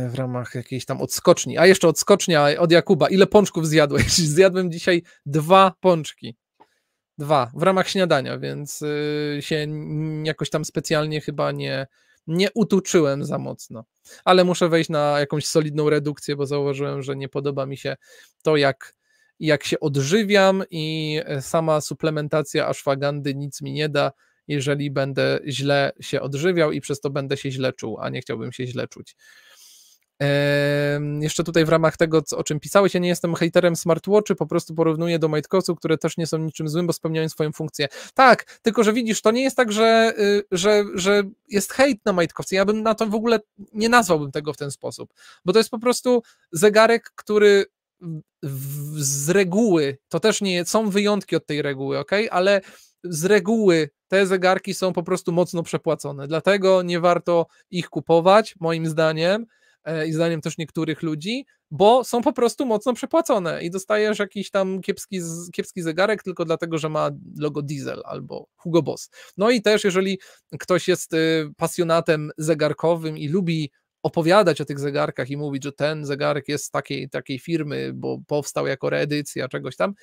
w ramach jakiejś tam odskoczni. A jeszcze odskocznia od Jakuba. Ile pączków zjadłeś? Zjadłem dzisiaj dwa pączki dwa w ramach śniadania, więc y, się jakoś tam specjalnie chyba nie, nie utuczyłem za mocno. Ale muszę wejść na jakąś solidną redukcję, bo zauważyłem, że nie podoba mi się to, jak, jak się odżywiam i e, sama suplementacja ashwagandy nic mi nie da, jeżeli będę źle się odżywiał i przez to będę się źle czuł, a nie chciałbym się źle czuć. Jeszcze tutaj w ramach tego, o czym pisałeś, ja nie jestem hejterem smartwatchy, po prostu porównuję do Majtkosu, które też nie są niczym złym, bo spełniają swoją funkcję. Tak, tylko że widzisz, to nie jest tak, że, y, że, że jest hejt na Majtkowce. Ja bym na to w ogóle nie nazwałbym tego w ten sposób, bo to jest po prostu zegarek, który z reguły, to też nie są wyjątki od tej reguły, ok, ale z reguły te zegarki są po prostu mocno przepłacone, dlatego nie warto ich kupować, moim zdaniem. E, i zdaniem też niektórych ludzi, bo są po prostu mocno przepłacone i dostajesz jakiś tam kiepski, kiepski zegarek tylko dlatego, że ma logo Diesel albo Hugo Boss. No i też jeżeli ktoś jest y, pasjonatem zegarkowym i lubi opowiadać o tych zegarkach i mówić, że ten zegarek jest z takiej, takiej firmy, bo powstał jako reedycja czegoś tam,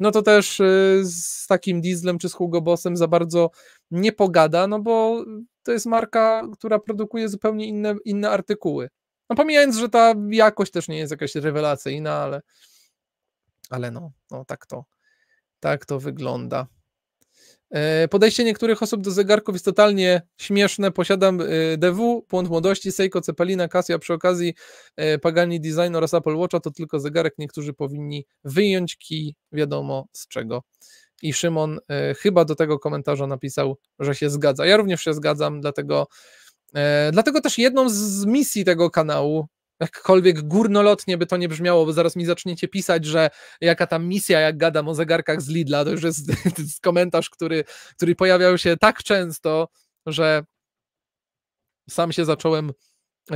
no to też y, z takim Dieslem czy z Hugo Bossem za bardzo nie pogada, no bo to jest marka, która produkuje zupełnie inne, inne artykuły. No pomijając, że ta jakość też nie jest jakaś rewelacyjna, ale, ale no, no tak to, tak to wygląda. E, podejście niektórych osób do zegarków jest totalnie śmieszne. Posiadam e, DW, błąd młodości, Seiko, Cepelina, Casio, przy okazji e, Pagani Design oraz Apple Watcha, to tylko zegarek. Niektórzy powinni wyjąć kij, wiadomo z czego. I Szymon chyba do tego komentarza napisał, że się zgadza. Ja również się zgadzam, dlatego E, dlatego też jedną z misji tego kanału jakkolwiek górnolotnie by to nie brzmiało, bo zaraz mi zaczniecie pisać, że jaka tam misja, jak gadam o zegarkach z Lidla, to już jest, to jest komentarz, który, który pojawiał się tak często, że sam się zacząłem,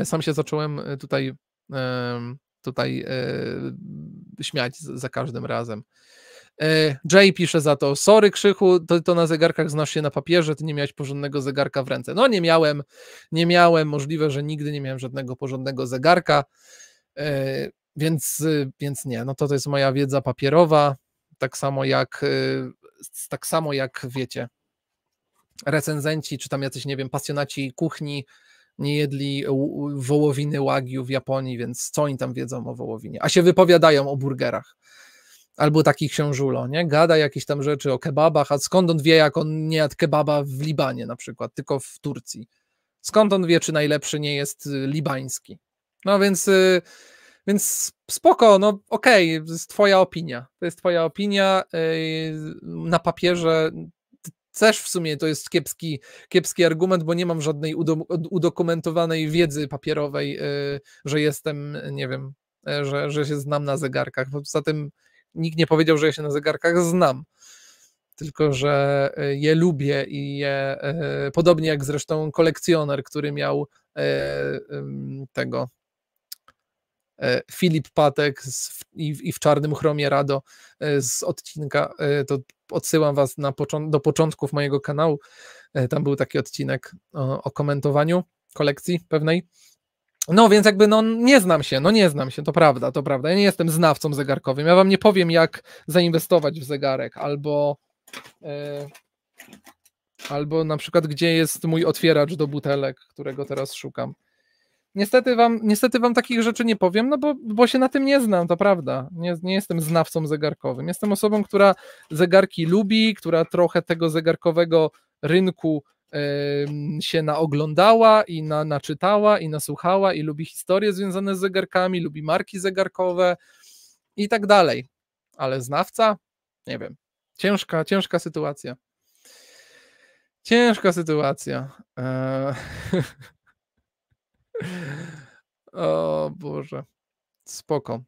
sam się zacząłem e, tutaj, tutaj e, śmiać za każdym razem. E, Jay pisze za to, sorry Krzychu, to, to na zegarkach znasz się na papierze, ty nie miałeś porządnego zegarka w ręce. No nie miałem, nie miałem, możliwe, że nigdy nie miałem żadnego porządnego zegarka, e, więc, więc nie, no to, to jest moja wiedza papierowa, tak samo jak, e, tak samo jak wiecie, recenzenci, czy tam jacyś, nie wiem, pasjonaci kuchni, nie jedli wołowiny wagyu w Japonii, więc co oni tam wiedzą o wołowinie? A się wypowiadają o burgerach albo taki książulo, nie? Gada jakieś tam rzeczy o kebabach, a skąd on wie, jak on nie jadł kebaba w Libanie na przykład, tylko w Turcji? Skąd on wie, czy najlepszy nie jest y, libański? No więc, y, więc spoko, no okej, okay, to jest twoja opinia, to jest twoja opinia, y, na papierze też w sumie to jest kiepski, kiepski argument, bo nie mam żadnej udokumentowanej wiedzy papierowej, że jestem, nie wiem, że, że się znam na zegarkach. Poza tym nikt nie powiedział, że ja się na zegarkach znam tylko że e, je lubię i je, e, podobnie jak zresztą kolekcjoner, który miał e, tego Filip Patek z, i, i, w czarnym chromie Rado z odcinka, to odsyłam was na począ do początków mojego kanału, tam był taki odcinek o, o komentowaniu kolekcji pewnej, no więc jakby no nie znam się, no nie znam się, to prawda, to prawda. Ja nie jestem znawcą zegarkowym. Ja wam nie powiem, jak zainwestować w zegarek albo. E, albo na przykład, gdzie jest mój otwieracz do butelek, którego teraz szukam. Niestety wam, niestety wam takich rzeczy nie powiem, no bo, bo się na tym nie znam, to prawda. Nie, nie jestem znawcą zegarkowym. Jestem osobą, która zegarki lubi, która trochę tego zegarkowego rynku się naoglądała i na, naczytała i nasłuchała i lubi historie związane z zegarkami, lubi marki zegarkowe i tak dalej. Ale znawca? Nie wiem. Ciężka, ciężka sytuacja. Ciężka sytuacja. Eee... o Boże. Spoko.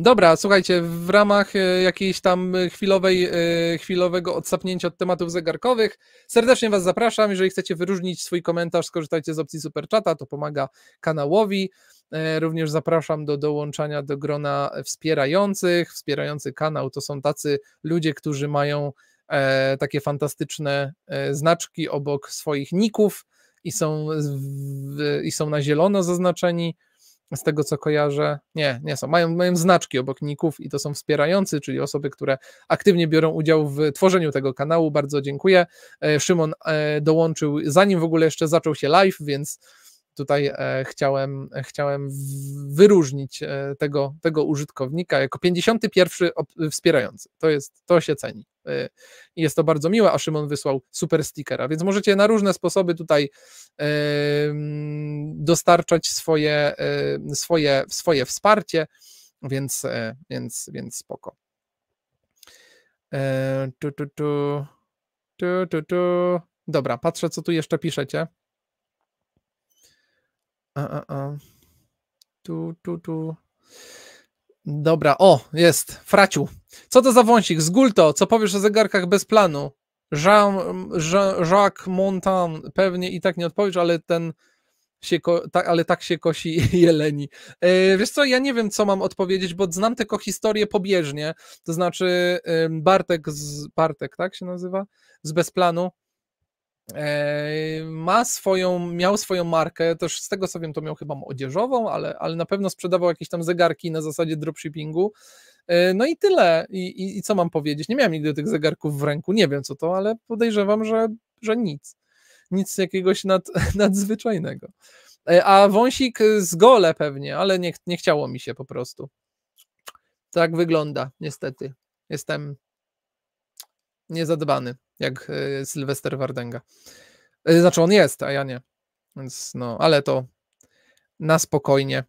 Dobra, słuchajcie, w ramach e, jakiejś tam chwilowej, e, chwilowego odsapnięcia od tematów zegarkowych, serdecznie Was zapraszam. Jeżeli chcecie wyróżnić swój komentarz, skorzystajcie z opcji superchata, to pomaga kanałowi. E, również zapraszam do dołączania do grona wspierających. Wspierający kanał to są tacy ludzie, którzy mają takie fantastyczne znaczki obok swoich ników i są, i są na zielono zaznaczeni z tego co kojarzę, nie, nie są. Mają, mają znaczki ników i to są wspierający, czyli osoby, które aktywnie biorą udział w tworzeniu tego kanału. Bardzo dziękuję. E, Szymon e, dołączył zanim w ogóle jeszcze zaczął się live, więc tutaj e, chciałem, e, chciałem wyróżnić e, tego, tego użytkownika jako 51 wspierający. To, jest, to się ceni. Jest to bardzo miłe, a Szymon wysłał super stickera, więc możecie na różne sposoby tutaj dostarczać swoje, swoje, swoje wsparcie, więc, więc, więc spoko. Tu, tu, tu, tu, tu, tu. Dobra, patrzę, co tu jeszcze piszecie a, a. Tu, tu, tu. Dobra, o, jest, fraciu. Co to za wąsik? Zgulto, co powiesz o zegarkach bez planu? Jean, Jean, Jacques Montan pewnie i tak nie odpowiesz, ale ten się ko, ta, ale tak się kosi jeleni. E, wiesz co, ja nie wiem, co mam odpowiedzieć, bo znam tylko historię pobieżnie, to znaczy Bartek z, Bartek, tak się nazywa? Z Bezplanu Eee, ma swoją, miał swoją markę, też z tego co wiem, to miał chyba odzieżową, ale, ale na pewno sprzedawał jakieś tam zegarki na zasadzie dropshippingu. Eee, no i tyle. I, i, i co mam powiedzieć? Nie miałem nigdy tych zegarków w ręku, nie wiem co to, ale podejrzewam, że, że nic. Nic jakiegoś nad, nadzwyczajnego. Eee, a wąsik z gole pewnie, ale nie, nie chciało mi się po prostu. Tak wygląda, niestety. Jestem niezadbany jak e, Sylwester Wardenga. E, znaczy on jest, a ja nie. Więc no, ale to na spokojnie.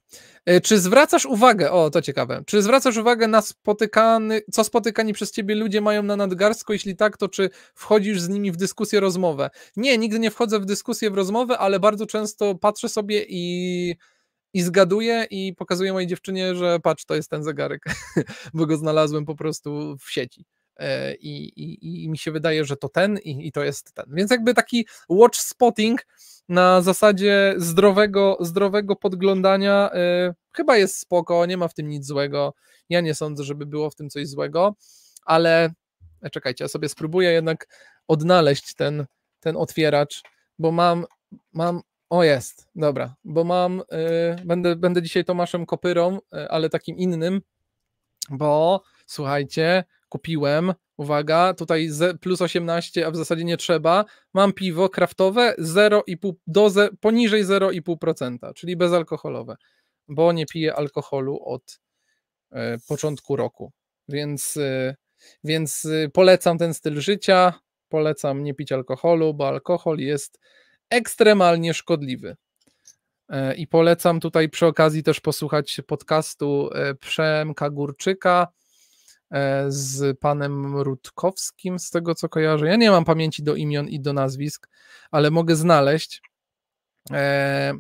E, czy zwracasz uwagę, o to ciekawe, czy zwracasz uwagę na spotykany, co spotykani przez ciebie ludzie mają na nadgarstku? Jeśli tak, to czy wchodzisz z nimi w dyskusję, rozmowę? Nie, nigdy nie wchodzę w dyskusję, w rozmowę, ale bardzo często patrzę sobie i, i zgaduję i pokazuję mojej dziewczynie, że patrz, to jest ten zegarek, bo go znalazłem po prostu w sieci. E, i, i, i mi się wydaje, że to ten i, i to jest ten. Więc jakby taki watch spotting na zasadzie zdrowego, zdrowego podglądania e, chyba jest spoko, nie ma w tym nic złego. Ja nie sądzę, żeby było w tym coś złego, ale e, czekajcie, ja sobie spróbuję jednak odnaleźć ten, ten otwieracz, bo mam, mam o jest, dobra, bo mam, będę, będę dzisiaj Tomaszem Kopyrą, yy, ale takim innym, bo słuchajcie, kupiłem, uwaga, tutaj plus 18, a w zasadzie nie trzeba, mam piwo kraftowe 0,5, do poniżej 0,5%, czyli bezalkoholowe, bo nie piję alkoholu od y, początku roku, więc, y, więc e, polecam ten styl życia, polecam nie pić alkoholu, bo alkohol jest ekstremalnie szkodliwy. I polecam tutaj przy okazji też posłuchać podcastu Przemka Górczyka, E, z panem Rutkowskim, z tego co kojarzę. Ja nie mam pamięci do imion i do nazwisk, ale mogę znaleźć. E,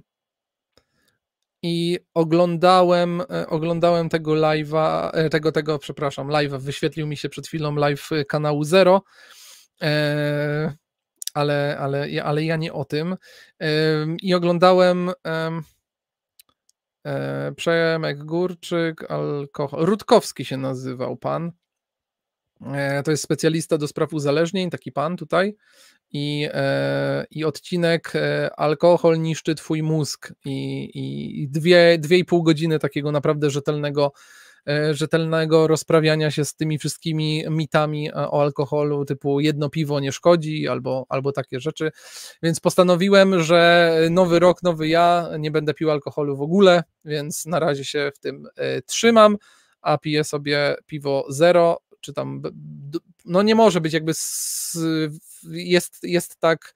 I oglądałem, e, oglądałem tego live'a, tego, tego, przepraszam, live'a. Wyświetlił mi się przed chwilą live kanału Zero. Ale, ale, ale ja nie o tym. I oglądałem E, Przemek Górczyk, alkohol. Rutkowski się nazywał pan. E, to jest specjalista do spraw uzależnień, taki pan tutaj. I, e, i odcinek Alkohol niszczy twój mózg. I, i dwie, dwie i pół godziny takiego naprawdę rzetelnego E, rzetelnego rozprawiania się z tymi wszystkimi mitami e, o alkoholu, typu jedno piwo nie szkodzi albo, albo takie rzeczy. Więc postanowiłem, że nowy rok, nowy ja, nie będę pił alkoholu w ogóle, więc na razie się w tym e, trzymam, a piję sobie piwo zero, czy tam, no nie może być jakby, z, jest, jest tak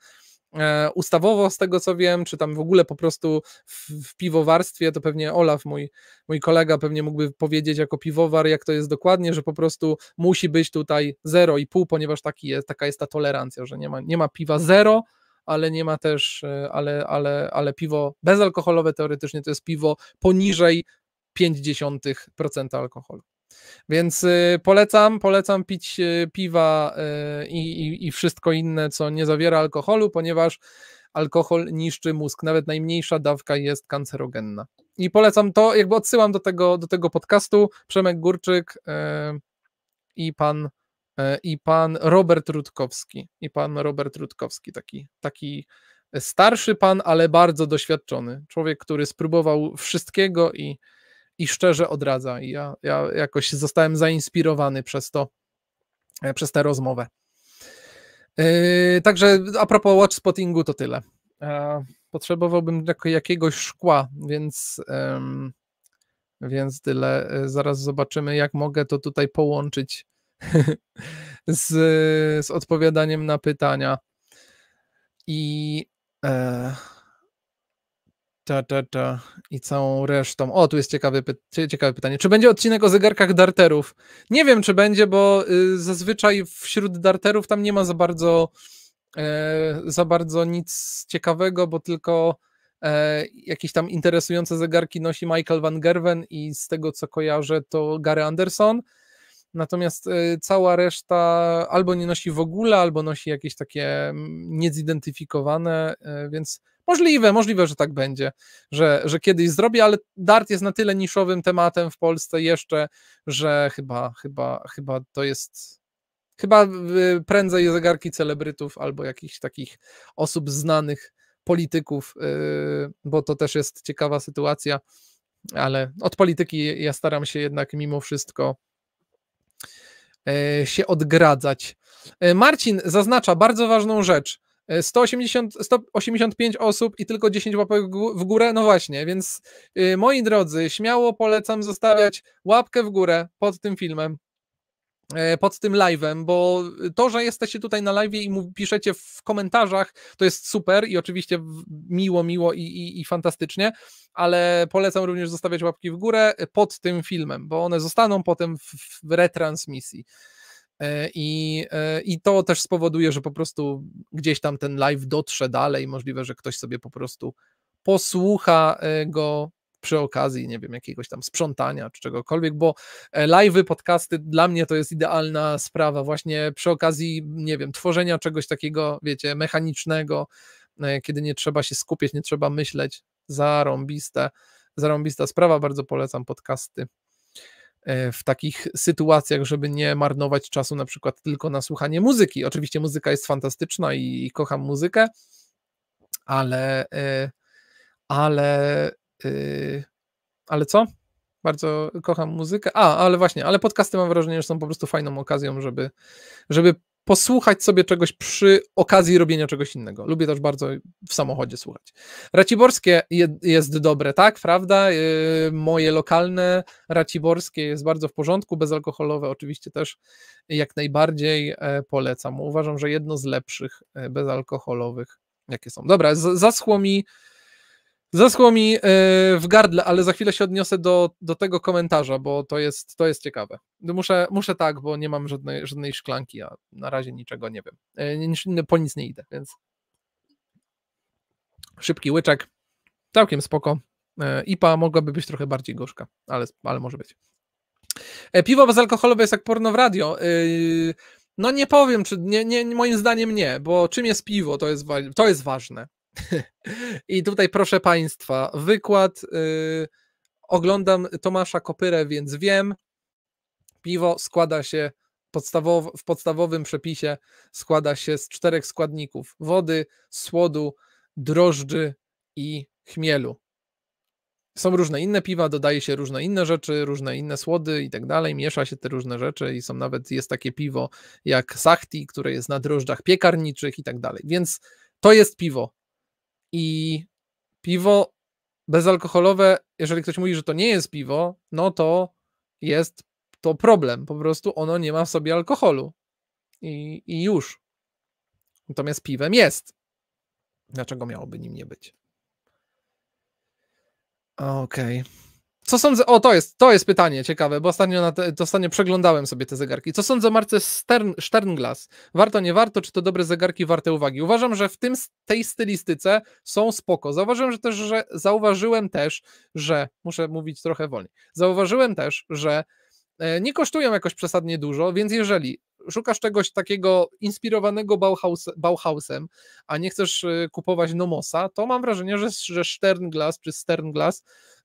E, ustawowo, z tego co wiem, czy tam w ogóle po prostu w, w piwowarstwie, to pewnie Olaf, mój, mój kolega, pewnie mógłby powiedzieć jako piwowar, jak to jest dokładnie, że po prostu musi być tutaj 0,5, ponieważ taki jest, taka jest ta tolerancja, że nie ma, nie ma piwa 0, ale nie ma też, e, ale, ale, ale piwo bezalkoholowe teoretycznie to jest piwo poniżej 0,5% alkoholu. Więc y, polecam, polecam pić y, piwa y, i, i, i wszystko inne, co nie zawiera alkoholu, ponieważ alkohol niszczy mózg. Nawet najmniejsza dawka jest kancerogenna. I polecam to, jakby odsyłam do tego, do tego podcastu Przemek Górczyk i pan i pan Robert Rutkowski. I pan Robert Rutkowski, taki, taki starszy pan, ale bardzo doświadczony. Człowiek, który spróbował wszystkiego i i szczerze odradza. I ja, ja jakoś zostałem zainspirowany przez to, e, przez tę rozmowę. Yy, także a propos watch spottingu to tyle. Yy, potrzebowałbym jakiegoś szkła, więc, yy, więc tyle. Zaraz zobaczymy, jak mogę to tutaj połączyć z, z odpowiadaniem na pytania. I ta, ta, ta. I całą resztą. O, tu jest ciekawe, py ciekawe pytanie. Czy będzie odcinek o zegarkach darterów? Nie wiem, czy będzie, bo y, zazwyczaj wśród darterów tam nie ma za bardzo, y, za bardzo nic ciekawego, bo tylko y, jakieś tam interesujące zegarki nosi Michael Van Gerwen i z tego co kojarzę to Gary Anderson. Natomiast y, cała reszta albo nie nosi w ogóle, albo nosi jakieś takie mm, niezidentyfikowane, e, więc Możliwe, możliwe, że tak będzie, że, że kiedyś zrobię, ale dart jest na tyle niszowym tematem w Polsce jeszcze, że chyba, chyba, chyba to jest. Chyba prędzej zegarki celebrytów albo jakichś takich osób znanych, polityków, yy, bo to też jest ciekawa sytuacja, ale od polityki ja staram się jednak mimo wszystko yy, się odgradzać. Yy, Marcin zaznacza bardzo ważną rzecz. 180, e, 185 osób i tylko 10 łapek w górę, no właśnie, więc yy, moi drodzy, śmiało polecam zostawiać łapkę w górę pod tym filmem, yy, pod tym live'em, bo to, że jesteście tutaj na live i piszecie w komentarzach, to jest super i oczywiście miło, miło i, i, i fantastycznie, ale polecam również zostawiać łapki w górę pod tym filmem, bo one zostaną potem w, w retransmisji. E, I, e, I to też spowoduje, że po prostu gdzieś tam ten live dotrze dalej. Możliwe, że ktoś sobie po prostu posłucha e, go przy okazji, nie wiem, jakiegoś tam sprzątania czy czegokolwiek, bo live'y, podcasty dla mnie to jest idealna sprawa właśnie przy okazji, nie wiem, tworzenia czegoś takiego, wiecie, mechanicznego, kiedy nie trzeba się skupiać, nie trzeba myśleć, zarąbiste, zarąbista sprawa, bardzo polecam podcasty E, w takich sytuacjach, żeby nie marnować czasu na przykład tylko na słuchanie muzyki. Oczywiście muzyka jest fantastyczna i, i kocham muzykę, ale, e, ale, e, ale co? Bardzo kocham muzykę. A, ale właśnie, ale podcasty mam wrażenie, że są po prostu fajną okazją, żeby, żeby posłuchać sobie czegoś przy okazji robienia czegoś innego. Lubię też bardzo w samochodzie słuchać. Raciborskie jest dobre, tak, prawda? Y, moje lokalne raciborskie jest bardzo w porządku, bezalkoholowe oczywiście też jak najbardziej e, polecam. Uważam, że jedno z lepszych e, bezalkoholowych, jakie są. Dobra, zaschło mi Zaschło mi e, w gardle, ale za chwilę się odniosę do, do tego komentarza, bo to jest, to jest ciekawe. Muszę, muszę tak, bo nie mam żadnej, żadnej szklanki, a na razie niczego nie wiem. E, po nic nie idę, więc szybki łyczek, całkiem spoko. E, IPA mogłaby być trochę bardziej gorzka, ale, ale może być. Piwo bezalkoholowe jest jak porno w radio. No nie powiem, czy nie, nie, moim zdaniem nie, bo czym jest piwo, to jest, to jest ważne. I tutaj proszę Państwa, wykład. Yy, oglądam Tomasza Kopyrę, więc wiem. Piwo składa się podstawow, w podstawowym przepisie składa się z czterech składników: wody, słodu, drożdży i chmielu. Są różne inne piwa, dodaje się różne inne rzeczy, różne inne słody i tak dalej, miesza się te różne rzeczy i są nawet, jest takie piwo jak Sachti, które jest na drożdżach piekarniczych i tak dalej. Więc to jest piwo. I piwo bezalkoholowe, jeżeli ktoś mówi, że to nie jest piwo, no to jest to problem. Po prostu ono nie ma w sobie alkoholu. I, i już. Natomiast piwem jest. Dlaczego miałoby nim nie być? Okej. Okay. Co sądzę, o to jest, to jest pytanie ciekawe, bo ostatnio, na te, ostatnio przeglądałem sobie te zegarki. Co sądzę o marce Stern, Sternglass? Warto, nie warto, czy to dobre zegarki warte uwagi? Uważam, że w tym, tej stylistyce są spoko. Zauważyłem że też, że zauważyłem też, że, muszę mówić trochę wolniej, zauważyłem też, że e, nie kosztują jakoś przesadnie dużo, więc jeżeli szukasz czegoś takiego inspirowanego Bauhaus, Bauhausem, a nie chcesz e, kupować Nomosa, to mam wrażenie, że, że Sternglass czy Sternglass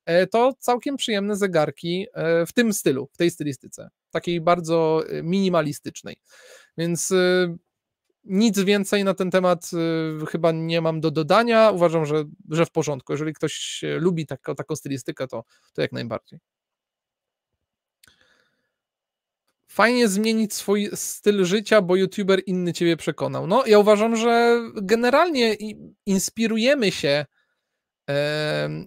E, to całkiem przyjemne zegarki e, w tym stylu, w tej stylistyce, takiej bardzo e, minimalistycznej. Więc nic więcej na ten temat chyba nie mam do dodania. Uważam, że, że w porządku. Jeżeli ktoś lubi taką, taką stylistykę, to, to jak najbardziej. fajnie zmienić swój styl życia, bo youtuber inny ciebie przekonał. No, ja uważam, że generalnie inspirujemy się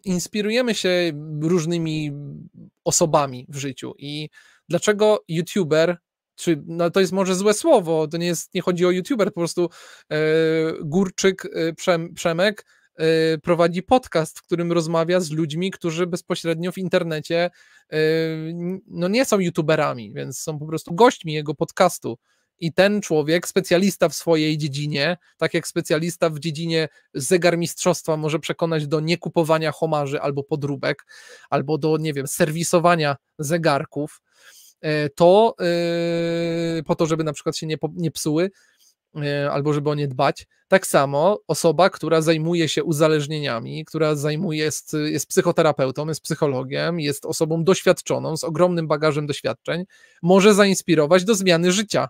inspirujemy się różnymi osobami w życiu i dlaczego youtuber czy no to jest może złe słowo, to nie, jest, nie chodzi o youtuber, po prostu e, Górczyk e, Przem, Przemek e, prowadzi podcast, w którym rozmawia z ludźmi, którzy bezpośrednio w internecie e, no nie są youtuberami, więc są po prostu gośćmi jego podcastu. I ten człowiek, specjalista w swojej dziedzinie, tak jak specjalista w dziedzinie zegarmistrzostwa może przekonać do niekupowania homarzy albo podróbek, albo do, nie wiem, serwisowania zegarków, e, to e, po to, żeby na przykład się nie, nie psuły, e, albo żeby o nie dbać. Tak samo osoba, która zajmuje się uzależnieniami, która zajmuje, jest, jest psychoterapeutą, jest psychologiem, jest osobą doświadczoną, z ogromnym bagażem doświadczeń, może zainspirować do zmiany życia.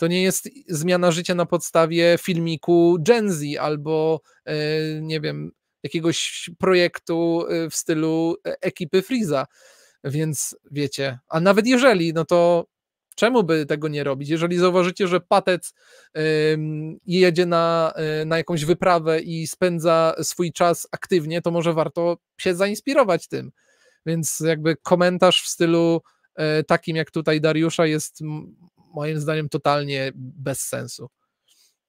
To nie jest zmiana życia na podstawie filmiku Gen Z albo e, nie wiem, jakiegoś projektu e, w stylu e, ekipy Freeza. Więc wiecie, a nawet jeżeli, no to czemu by tego nie robić? Jeżeli zauważycie, że patec jedzie na, na jakąś wyprawę i spędza swój czas aktywnie, to może warto się zainspirować tym. Więc jakby komentarz w stylu takim jak tutaj Dariusza jest moim zdaniem totalnie bez sensu.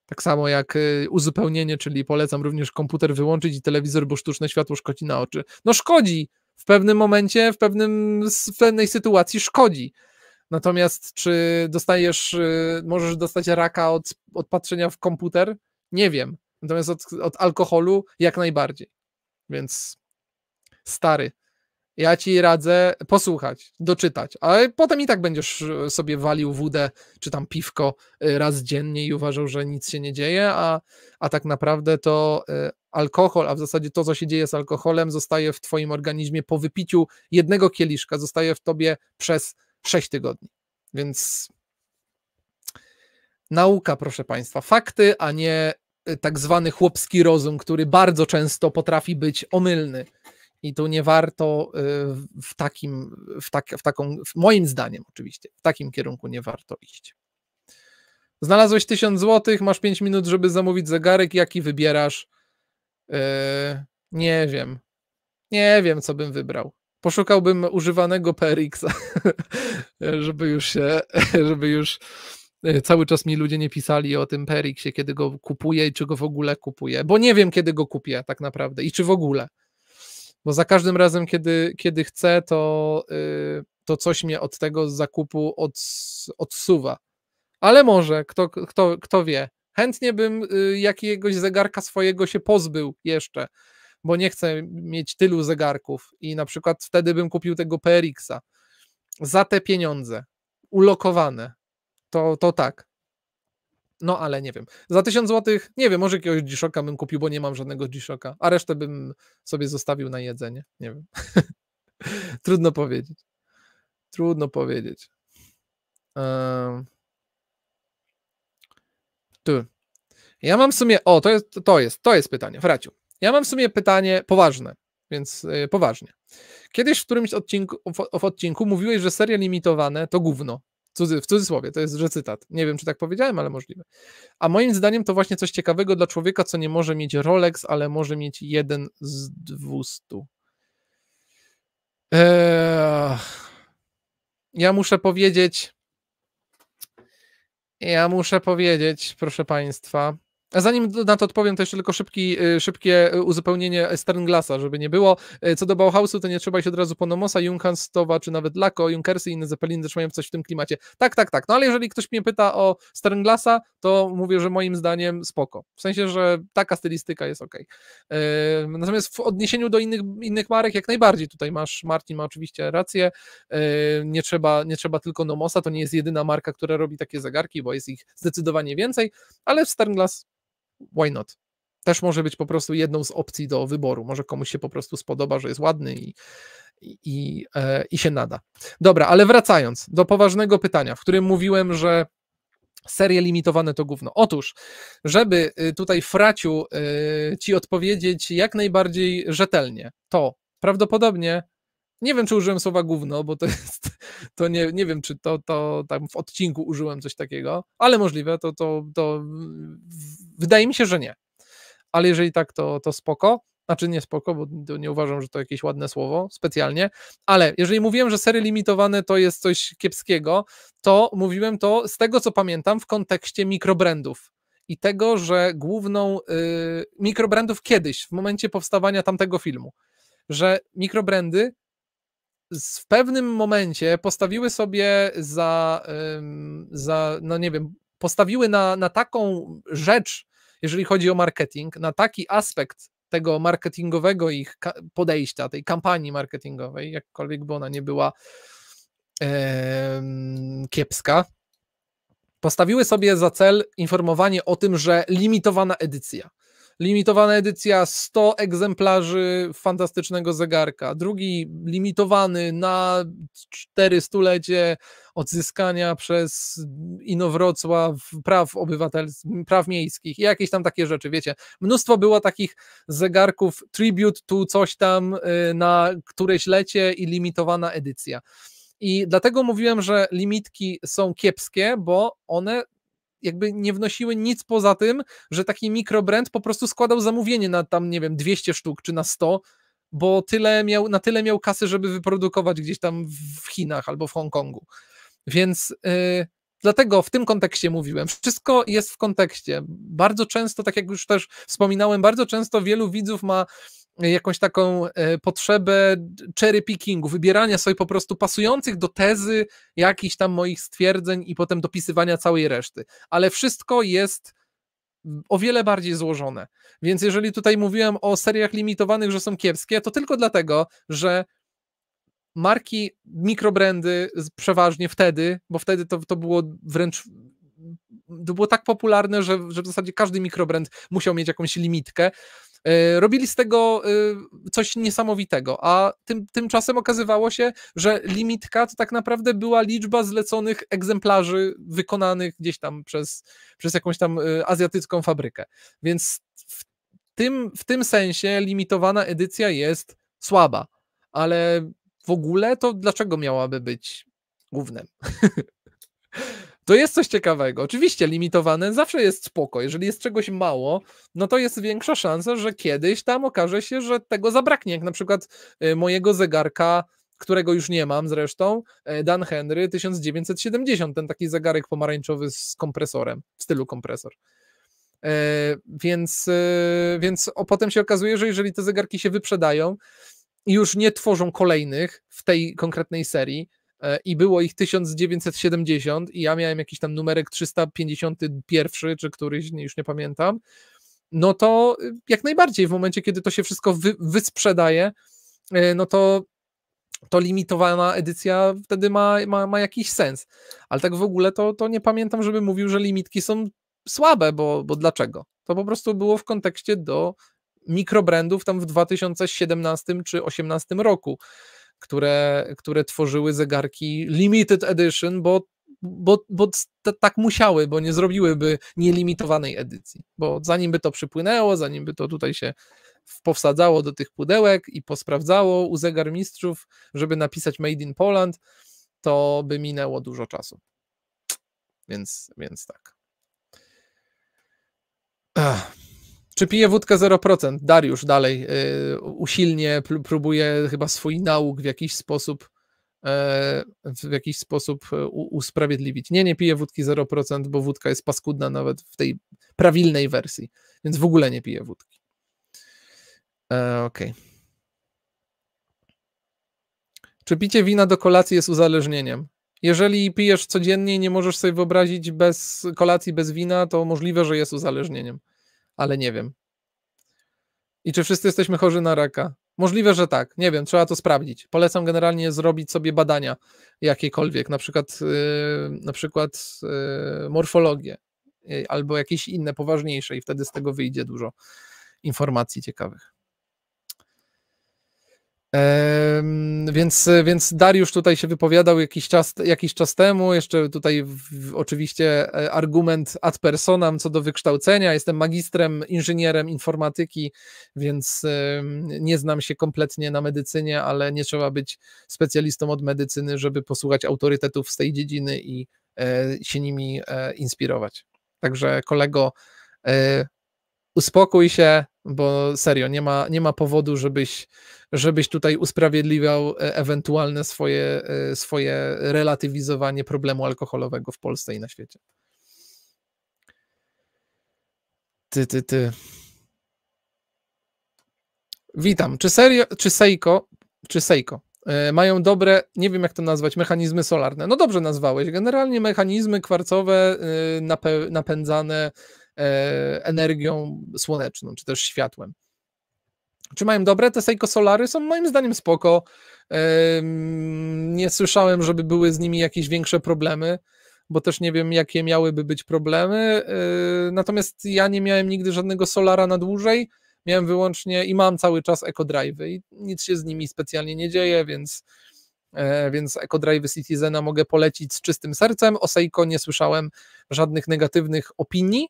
Tak samo jak y, uzupełnienie, czyli polecam również komputer wyłączyć i telewizor, bo sztuczne światło szkodzi na oczy. No szkodzi! W pewnym momencie, w, pewnym, w pewnej sytuacji szkodzi. Natomiast czy dostajesz, y, możesz dostać raka od, od patrzenia w komputer? Nie wiem. Natomiast od, od alkoholu jak najbardziej. Więc stary, ja ci radzę posłuchać, doczytać, ale potem i tak będziesz e, sobie walił wódę czy tam piwko e, raz dziennie i uważał, że nic się nie dzieje, a, a tak naprawdę to e, alkohol, a w zasadzie to, co się dzieje z alkoholem, zostaje w twoim organizmie po wypiciu jednego kieliszka, zostaje w tobie przez 6 tygodni. Więc nauka, proszę Państwa, fakty, a nie tak zwany chłopski rozum, który bardzo często potrafi być omylny i tu nie warto y, w takim, w, tak, w taką, w moim zdaniem oczywiście, w takim kierunku nie warto iść. Znalazłeś 1000 zł, masz 5 minut, żeby zamówić zegarek, jaki wybierasz? Yy, nie wiem. Nie wiem, co bym wybrał. Poszukałbym używanego PRX, żeby już się, żeby już y, cały czas mi ludzie nie pisali o tym prx kiedy go kupuję i czy go w ogóle kupuję, bo nie wiem, kiedy go kupię tak naprawdę i czy w ogóle bo za każdym razem, kiedy, kiedy chcę, to, y, to coś mnie od tego zakupu od, odsuwa. Ale może, kto, kto, kto wie. Chętnie bym y, jakiegoś zegarka swojego się pozbył jeszcze, bo nie chcę mieć tylu zegarków i na przykład wtedy bym kupił tego PRX-a za te pieniądze, ulokowane. To, to tak. No ale nie wiem. Za 1000 zł, nie wiem, może jakiegoś Dziszoka bym kupił, bo nie mam żadnego Dziszoka, a resztę bym sobie zostawił na jedzenie. Nie wiem. Trudno powiedzieć. Trudno powiedzieć. Um... Tu. Ja mam w sumie. O, to jest, to jest, to jest pytanie, Fraciu. Ja mam w sumie pytanie poważne, więc yy, poważnie. Kiedyś w którymś odcinku, w, w odcinku mówiłeś, że serie limitowane to gówno w cudzysłowie, to jest, że cytat. Nie wiem, czy tak powiedziałem, ale możliwe. A moim zdaniem to właśnie coś ciekawego dla człowieka, co nie może mieć Rolex, ale może mieć jeden z dwustu. Eee, ja muszę powiedzieć, ja muszę powiedzieć, proszę Państwa, a zanim na to odpowiem, to jeszcze tylko szybki, y, szybkie y, uzupełnienie Sternglasa, żeby nie było. Y, co do Bauhausu, to nie trzeba się od razu po Ponomosa, Junkanstowa, czy nawet Lako, Junkersy i inne Zeppeliny też mają coś w tym klimacie. Tak, tak, tak. No ale jeżeli ktoś mnie pyta o Sternglasa, to mówię, że moim zdaniem spoko. W sensie, że taka stylistyka jest ok. Natomiast w odniesieniu do innych, innych marek, jak najbardziej tutaj masz, Martin ma oczywiście rację, nie trzeba, nie trzeba tylko Nomosa, to nie jest jedyna marka, która robi takie zegarki, bo jest ich zdecydowanie więcej, ale w Sternglass why not? Też może być po prostu jedną z opcji do wyboru. Może komuś się po prostu spodoba, że jest ładny i, i, e, i się nada. Dobra, ale wracając do poważnego pytania, w którym mówiłem, że serie limitowane to gówno. Otóż, żeby y, tutaj fraciu y, ci odpowiedzieć jak najbardziej rzetelnie, to prawdopodobnie nie wiem, czy użyłem słowa gówno, bo to jest, to nie, nie wiem, czy to, to tam w odcinku użyłem coś takiego, ale możliwe, to, to, to wydaje mi się, że nie. Ale jeżeli tak, to, to spoko. Znaczy nie spoko, bo nie uważam, że to jakieś ładne słowo specjalnie, ale jeżeli mówiłem, że sery limitowane to jest coś kiepskiego, to mówiłem to z tego, co pamiętam, w kontekście mikrobrandów i tego, że główną y, mikrobrandów kiedyś, w momencie powstawania tamtego filmu, że mikrobrandy w pewnym momencie postawiły sobie za, za no nie wiem, postawiły na, na taką rzecz, jeżeli chodzi o marketing, na taki aspekt tego marketingowego ich podejścia, tej kampanii marketingowej, jakkolwiek by ona nie była e, kiepska, postawiły sobie za cel informowanie o tym, że limitowana edycja. Limitowana edycja 100 egzemplarzy fantastycznego zegarka. Drugi limitowany na 4 stulecie odzyskania przez Inowrocław praw obywatelskich, praw miejskich i jakieś tam takie rzeczy, wiecie. Mnóstwo było takich zegarków tribute tu coś tam y, na któreś lecie i limitowana edycja. I dlatego mówiłem, że limitki są kiepskie, bo one jakby nie wnosiły nic poza tym, że taki mikrobrand po prostu składał zamówienie na tam, nie wiem, 200 sztuk czy na 100, bo tyle miał, na tyle miał kasy, żeby wyprodukować gdzieś tam w Chinach albo w Hongkongu. Więc y, dlatego w tym kontekście mówiłem. Wszystko jest w kontekście. Bardzo często, tak jak już też wspominałem, bardzo często wielu widzów ma jakąś taką e, potrzebę cherry pickingu, wybierania sobie po prostu pasujących do tezy jakichś tam moich stwierdzeń i potem dopisywania całej reszty. Ale wszystko jest o wiele bardziej złożone. Więc jeżeli tutaj mówiłem o seriach limitowanych, że są kiepskie, to tylko dlatego, że marki, mikrobrandy przeważnie wtedy, bo wtedy to, to było wręcz to było tak popularne, że, że w zasadzie każdy mikrobrand musiał mieć jakąś limitkę, E, robili z tego e, coś niesamowitego, a tym, tymczasem okazywało się, że limitka to tak naprawdę była liczba zleconych egzemplarzy wykonanych gdzieś tam przez, przez jakąś tam e, azjatycką fabrykę. Więc w tym, w tym sensie limitowana edycja jest słaba, ale w ogóle to dlaczego miałaby być głównym? to jest coś ciekawego. Oczywiście limitowane zawsze jest spoko. Jeżeli jest czegoś mało, no to jest większa szansa, że kiedyś tam okaże się, że tego zabraknie. Jak na przykład e, mojego zegarka którego już nie mam zresztą, e, Dan Henry 1970, ten taki zegarek pomarańczowy z kompresorem, w stylu kompresor. E, więc, więc o, potem się okazuje, że jeżeli te zegarki się wyprzedają i już nie tworzą kolejnych w tej konkretnej serii, E, i było ich 1970 i ja miałem jakiś tam numerek 351 czy któryś, już nie pamiętam, no to y, jak najbardziej w momencie, kiedy to się wszystko wy, wysprzedaje, e, no to to limitowana edycja wtedy ma, ma, ma jakiś sens. Ale tak w ogóle to, to nie pamiętam, żeby mówił, że limitki są słabe, bo, bo dlaczego? To po prostu było w kontekście do mikrobrandów tam w 2017 czy 2018 roku które, które tworzyły zegarki limited edition, bo, bo, bo t- tak musiały, bo nie zrobiłyby nielimitowanej edycji, bo zanim by to przypłynęło, zanim by to tutaj się powsadzało do tych pudełek i posprawdzało u zegarmistrzów, żeby napisać Made in Poland, to by minęło dużo czasu. Więc, więc tak. Ach. Czy pije wódkę 0%? Dariusz dalej y, usilnie próbuje chyba swój nauk w jakiś sposób e, w jakiś sposób e, usprawiedliwić. Nie, nie pije wódki 0%, bo wódka jest paskudna nawet w tej prawilnej wersji, więc w ogóle nie pije wódki. E, Okej. Okay. Czy picie wina do kolacji jest uzależnieniem? Jeżeli pijesz codziennie i nie możesz sobie wyobrazić bez kolacji, bez wina, to możliwe, że jest uzależnieniem ale nie wiem. I czy wszyscy jesteśmy chorzy na raka? Możliwe, że tak. Nie wiem, trzeba to sprawdzić. Polecam generalnie zrobić sobie badania jakiekolwiek, na przykład, yy, na przykład yy, morfologię yy, albo jakieś inne poważniejsze i wtedy z tego wyjdzie dużo informacji ciekawych. Więc, więc Dariusz tutaj się wypowiadał jakiś czas, jakiś czas temu, jeszcze tutaj w, oczywiście e, argument ad personam co do wykształcenia. Jestem magistrem, inżynierem informatyki, więc nie znam się kompletnie na medycynie, ale nie trzeba być specjalistą od medycyny, żeby posłuchać autorytetów z tej dziedziny i e, się nimi e, inspirować. Także kolego, uspokój się, bo serio, nie ma, nie ma powodu, żebyś, żebyś tutaj usprawiedliwiał e, ewentualne swoje, e, swoje relatywizowanie problemu alkoholowego w Polsce i na świecie. Ty, ty, ty. Witam. Czy, serio, czy Seiko, czy Seiko e, mają dobre, nie wiem jak to nazwać, mechanizmy solarne? No dobrze nazwałeś. Generalnie mechanizmy kwarcowe napędzane E, energią słoneczną, czy też światłem. Czy mają dobre? Te Seiko Solary są moim zdaniem spoko. Nie słyszałem, żeby były z nimi jakieś większe problemy, bo też nie wiem, jakie miałyby być problemy. E, natomiast ja nie miałem nigdy żadnego Solara na dłużej. Miałem wyłącznie i mam cały czas EcoDrive'y i nic się z nimi specjalnie nie dzieje, więc, e, więc EcoDrive Citizena mogę polecić z czystym sercem. O Seiko nie słyszałem żadnych negatywnych opinii.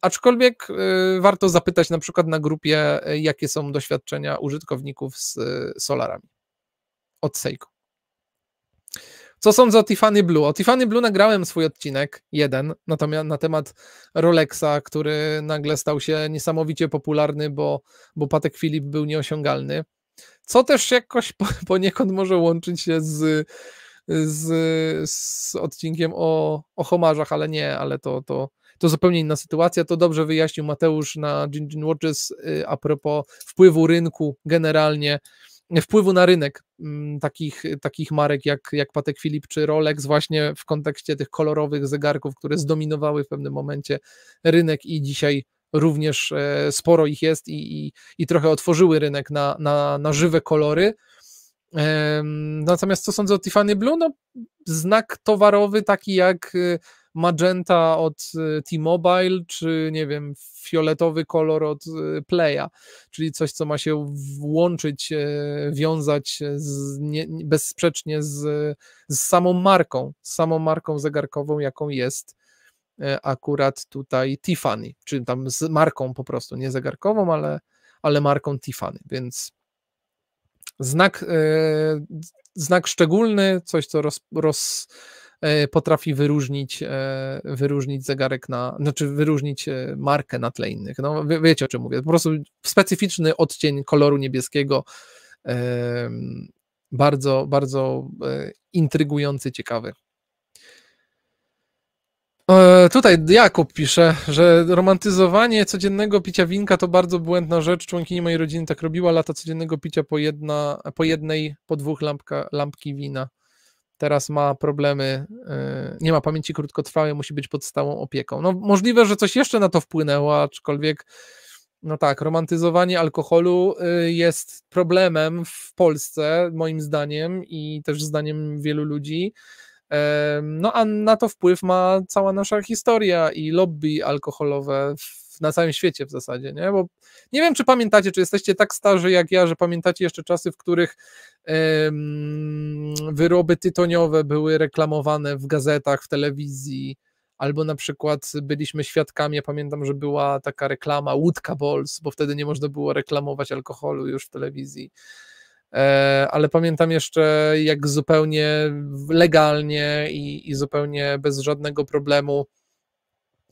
Aczkolwiek e, warto zapytać na przykład na grupie, e, jakie są doświadczenia użytkowników z e, solarami od Seiko. Co sądzę o Tiffany Blue? O Tiffany Blue nagrałem swój odcinek, jeden, natomiast na temat Rolexa, który nagle stał się niesamowicie popularny, bo, bo Patek Filip był nieosiągalny. Co też jakoś poniekąd może łączyć się z, z, z odcinkiem o, o homarzach, ale nie, ale to, to, to zupełnie inna sytuacja. To dobrze wyjaśnił Mateusz na Gingin Watches y, a propos wpływu rynku generalnie, wpływu na rynek mm, takich, takich marek jak, jak Patek Philippe czy Rolex właśnie w kontekście tych kolorowych zegarków, które zdominowały w pewnym momencie rynek i dzisiaj również e, sporo ich jest i, i, i trochę otworzyły rynek na, na, na żywe kolory. Natomiast co sądzę o Tiffany Blue? No, znak towarowy taki jak y, magenta od y, T-Mobile, czy nie wiem, fioletowy kolor od y, Playa, czyli coś, co ma się włączyć, e, wiązać e, z, nie, bezsprzecznie z, z samą marką, z samą marką zegarkową, jaką jest e, akurat tutaj Tiffany, czy tam z marką po prostu, nie zegarkową, ale, ale marką Tiffany, więc znak, znak szczególny, coś co roz, roz, E, potrafi wyróżnić, e, wyróżnić zegarek na, znaczy wyróżnić e, markę na tle innych. No, wie, wiecie o czym mówię. Po prostu specyficzny odcień koloru niebieskiego, bardzo, bardzo intrygujący, ciekawy. Tutaj Jakub pisze, że romantyzowanie codziennego picia winka to bardzo błędna rzecz. Członkini mojej rodziny tak robiła, lata codziennego picia po, jedna, po jednej, po dwóch lampka, lampki wina teraz ma problemy, e, nie ma pamięci krótkotrwałej, musi być pod stałą opieką. No możliwe, że coś jeszcze na to wpłynęło, aczkolwiek no tak, romantyzowanie alkoholu e, jest problemem w Polsce, moim zdaniem i też zdaniem wielu ludzi. E, no a na to wpływ ma cała nasza historia i lobby alkoholowe w na całym świecie w zasadzie, nie? Bo nie wiem, czy pamiętacie, czy jesteście tak starzy jak ja, że pamiętacie jeszcze czasy, w których ym, wyroby tytoniowe były reklamowane w gazetach, w telewizji, albo na przykład byliśmy świadkami, ja pamiętam, że była taka reklama Łódka Bols, bo wtedy nie można było reklamować alkoholu już w telewizji e, ale pamiętam jeszcze, jak zupełnie legalnie i, i, zupełnie bez żadnego problemu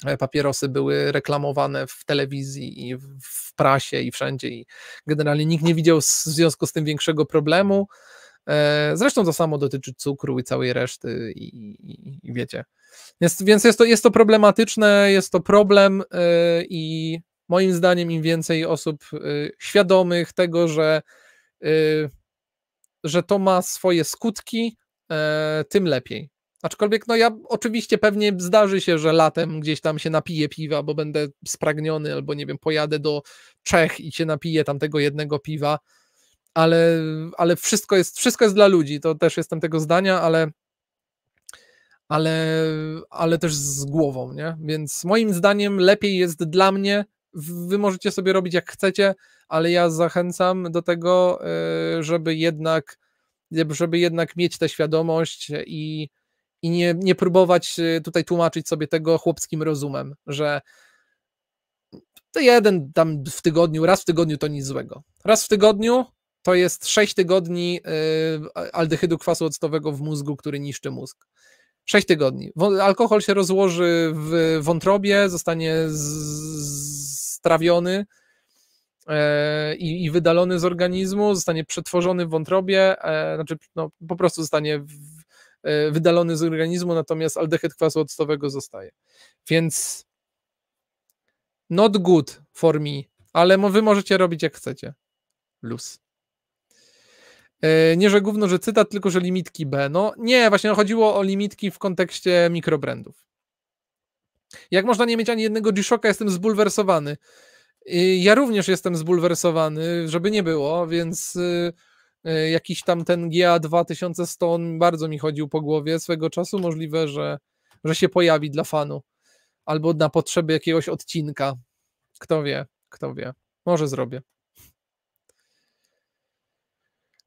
E, papierosy były reklamowane w telewizji i w prasie i wszędzie i generalnie nikt nie widział w związku z tym większego problemu. E, zresztą to samo dotyczy cukru i całej reszty, i, i, i wiecie. Jest, więc jest to, jest to problematyczne, jest to problem, e, i moim zdaniem, im więcej osób świadomych tego, że, że to ma swoje skutki, tym lepiej. Aczkolwiek, no ja oczywiście pewnie zdarzy się, że latem gdzieś tam się napiję piwa, bo będę spragniony, albo nie wiem, pojadę do Czech i się napiję tam tego jednego piwa, ale, ale wszystko, jest, wszystko jest dla ludzi, to też jestem tego zdania, ale, ale, ale też z głową, nie? Więc moim zdaniem lepiej jest dla mnie, wy możecie sobie robić jak chcecie, ale ja zachęcam do tego, e, żeby jednak, żeby jednak mieć tę świadomość i i nie, nie próbować y, tutaj tłumaczyć sobie tego chłopskim rozumem, że to jeden tam w tygodniu, raz w tygodniu to nic złego. Raz w tygodniu to jest 6 tygodni y, aldehydu kwasu octowego w mózgu, który niszczy mózg. 6 tygodni. Alkohol się rozłoży w wątrobie, zostanie strawiony e, i, i wydalony z organizmu, zostanie przetworzony w wątrobie, e, znaczy no, po prostu zostanie E, wydalony z organizmu, natomiast aldehyd kwasu octowego zostaje. Więc not good for me, ale wy możecie robić jak chcecie. Luz. E, nie, że gówno, że cytat, tylko że limitki B. No nie, właśnie no, chodziło o limitki w kontekście mikrobrandów. Jak można nie mieć ani jednego G-Shocka? Jestem zbulwersowany. Ja również jestem zbulwersowany, żeby nie było, więc y, E, jakiś tam ten GA 2100, on bardzo mi chodził po głowie swego czasu, możliwe, że, że się pojawi dla fanu, albo na potrzeby jakiegoś odcinka, kto wie, kto wie, może zrobię.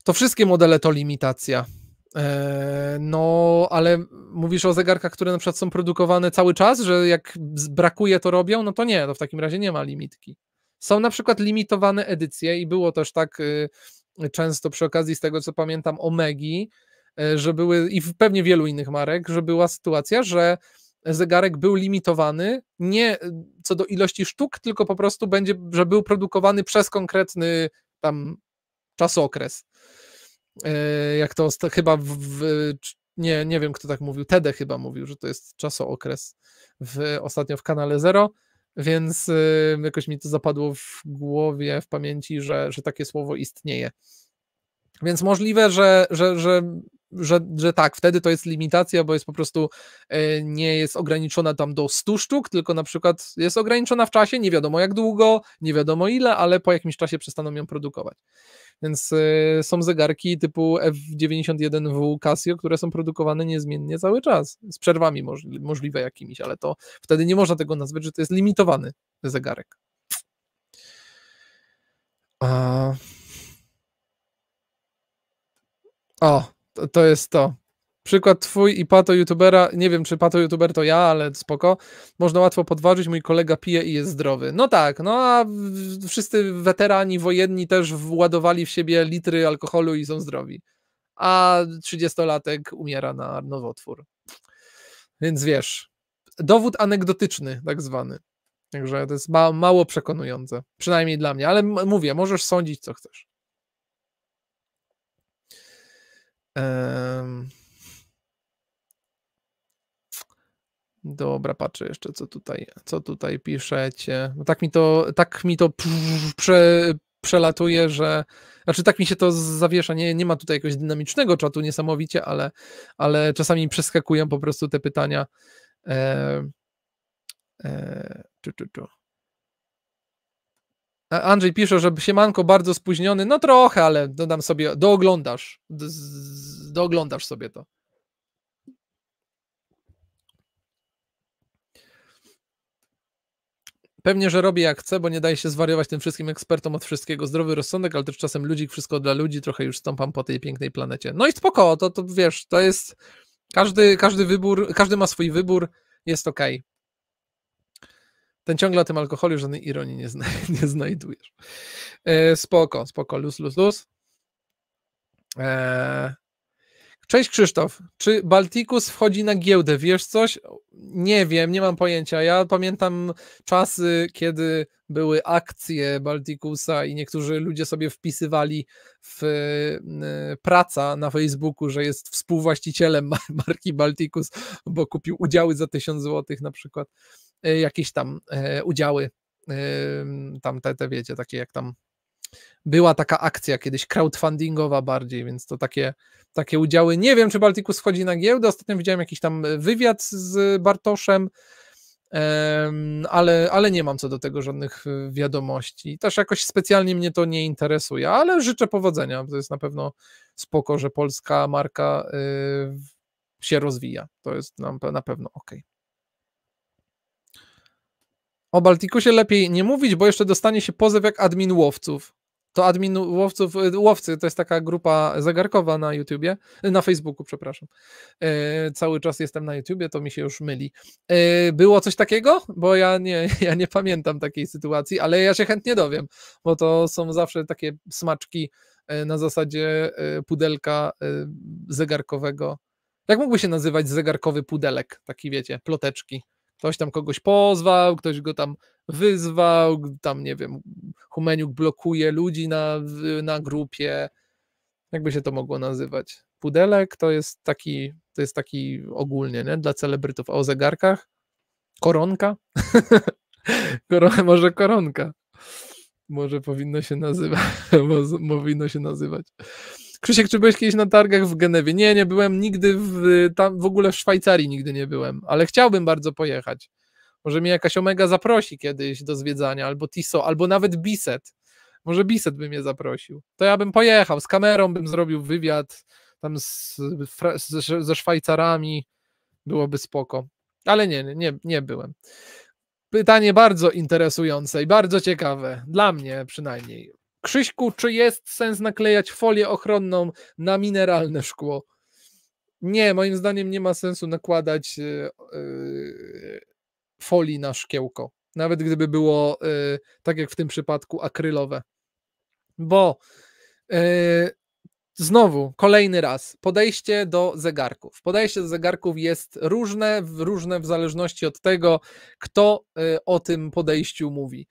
To wszystkie modele to limitacja. E, no, ale mówisz o zegarkach, które na przykład są produkowane cały czas, że jak brakuje, to robią, no to nie, to w takim razie nie ma limitki. Są na przykład limitowane edycje i było też tak y, często przy okazji, z tego co pamiętam, Omegi, e, że były i pewnie wielu innych marek, że była sytuacja, że zegarek był limitowany nie e, co do ilości sztuk, tylko po prostu będzie, że był produkowany przez konkretny tam czasokres. E, jak to chyba w, nie, nie wiem kto tak mówił, Tede chyba mówił, że to jest czasookres w, ostatnio w kanale Zero więc y, jakoś mi to zapadło w głowie, w pamięci, że, że takie słowo istnieje. Więc możliwe, że, że, że, że, tak, wtedy to jest limitacja, bo jest po prostu y, nie jest ograniczona tam do 100 sztuk, tylko na przykład jest ograniczona w czasie, nie wiadomo jak długo, nie wiadomo ile, ale po jakimś czasie przestaną ją produkować. Więc y, są zegarki typu F91W Casio, które są produkowane niezmiennie cały czas, z przerwami możliwe jakimiś, ale to wtedy nie można tego nazwać, że to jest limitowany zegarek. A... O, to jest to. Przykład twój i pato youtubera, nie wiem czy pato youtuber to ja, ale spoko, można łatwo podważyć, mój kolega pije i jest zdrowy. No tak, no a wszyscy weterani wojenni też władowali w siebie litry alkoholu i są zdrowi. A 30-latek umiera na nowotwór. Więc wiesz, dowód anegdotyczny tak zwany. Także to jest ma mało przekonujące, przynajmniej dla mnie, ale mówię, możesz sądzić co chcesz. Ehm... Dobra, patrzę jeszcze, co tutaj, co tutaj piszecie. No tak mi to, tak mi to prze, przelatuje, że. Znaczy, tak mi się to zawiesza. Nie, nie ma tutaj jakiegoś dynamicznego czatu niesamowicie, ale, ale czasami przeskakują po prostu te pytania. E, e, czy, Andrzej pisze, że siemanko bardzo spóźniony. No trochę, ale dodam sobie, dooglądasz. Dooglądasz sobie to. Pewnie, że robię jak chcę, bo nie daje się zwariować tym wszystkim ekspertom od wszystkiego. Zdrowy rozsądek, ale też czasem ludzik, wszystko dla ludzi, trochę już stąpam po tej pięknej planecie. No i spoko, to, to wiesz, to jest... Każdy, każdy wybór, każdy ma swój wybór, jest ok. Ten ciągle o tym alkoholu żadnej ironii nie, zna, nie znajdujesz. E, spoko, spoko, luz, luz, luz. E, Cześć Krzysztof, czy Baltikus wchodzi na giełdę? Wiesz coś? Nie wiem, nie mam pojęcia. Ja pamiętam czasy, kiedy były akcje Baltikusa i niektórzy ludzie sobie wpisywali w e, praca na Facebooku, że jest współwłaścicielem marki Baltikus, bo kupił udziały za 1000 zł na przykład. E, jakieś tam e, udziały, tam te, te wiecie, takie jak tam była taka akcja kiedyś crowdfundingowa bardziej, więc to takie, takie udziały. Nie wiem, czy Balticus wchodzi na giełdę. Ostatnio widziałem jakiś tam e, wywiad z e, Bartoszem, ale, ale nie mam co do tego żadnych e, wiadomości. Też jakoś specjalnie mnie to nie interesuje, ale życzę powodzenia. to jest na pewno spoko, że polska marka się rozwija. To jest nam na pewno ok. O Balticusie lepiej nie mówić, bo jeszcze dostanie się pozew jak admin łowców to admin łowców, y, łowcy, to jest taka grupa zegarkowa na YouTubie, y, na Facebooku, przepraszam. Y, cały czas jestem na YouTubie, to mi się już myli. było coś takiego? Bo ja nie, ja nie pamiętam takiej sytuacji, ale ja się chętnie dowiem, bo to są zawsze takie smaczki na zasadzie pudelka zegarkowego. Jak mógłby się nazywać zegarkowy pudelek? Taki wiecie, ploteczki. Ktoś tam kogoś pozwał, ktoś go tam wyzwał, tam nie wiem, Humeniuk blokuje ludzi na, na grupie. Jakby się to mogło nazywać? Pudelek to jest taki, to jest taki ogólnie, nie? Dla celebrytów. A o zegarkach? Koronka? Koron, może koronka. Może powinno się nazywać, powinno się nazywać. Krzysiek, czy byłeś kiedyś na targach w Genewie? Nie, nie byłem nigdy w, tam, w ogóle w Szwajcarii nigdy nie byłem, ale chciałbym bardzo pojechać. Może mnie jakaś Omega zaprosi kiedyś do zwiedzania, albo Tiso, albo nawet Biset. Może Biset by mnie zaprosił. To ja bym pojechał, z kamerą bym zrobił wywiad tam z, z, ze Szwajcarami. Byłoby spoko. Ale nie, nie, nie byłem. Pytanie bardzo interesujące i bardzo ciekawe, dla mnie przynajmniej. Krzyśku, czy jest sens naklejać folię ochronną na mineralne szkło? Nie, moim zdaniem nie ma sensu nakładać e, e, folii na szkiełko. Nawet gdyby było, e, tak jak w tym przypadku, akrylowe. Bo znowu, kolejny raz, podejście do zegarków. Podejście do zegarków jest różne, różne w zależności od tego, kto o tym podejściu mówi.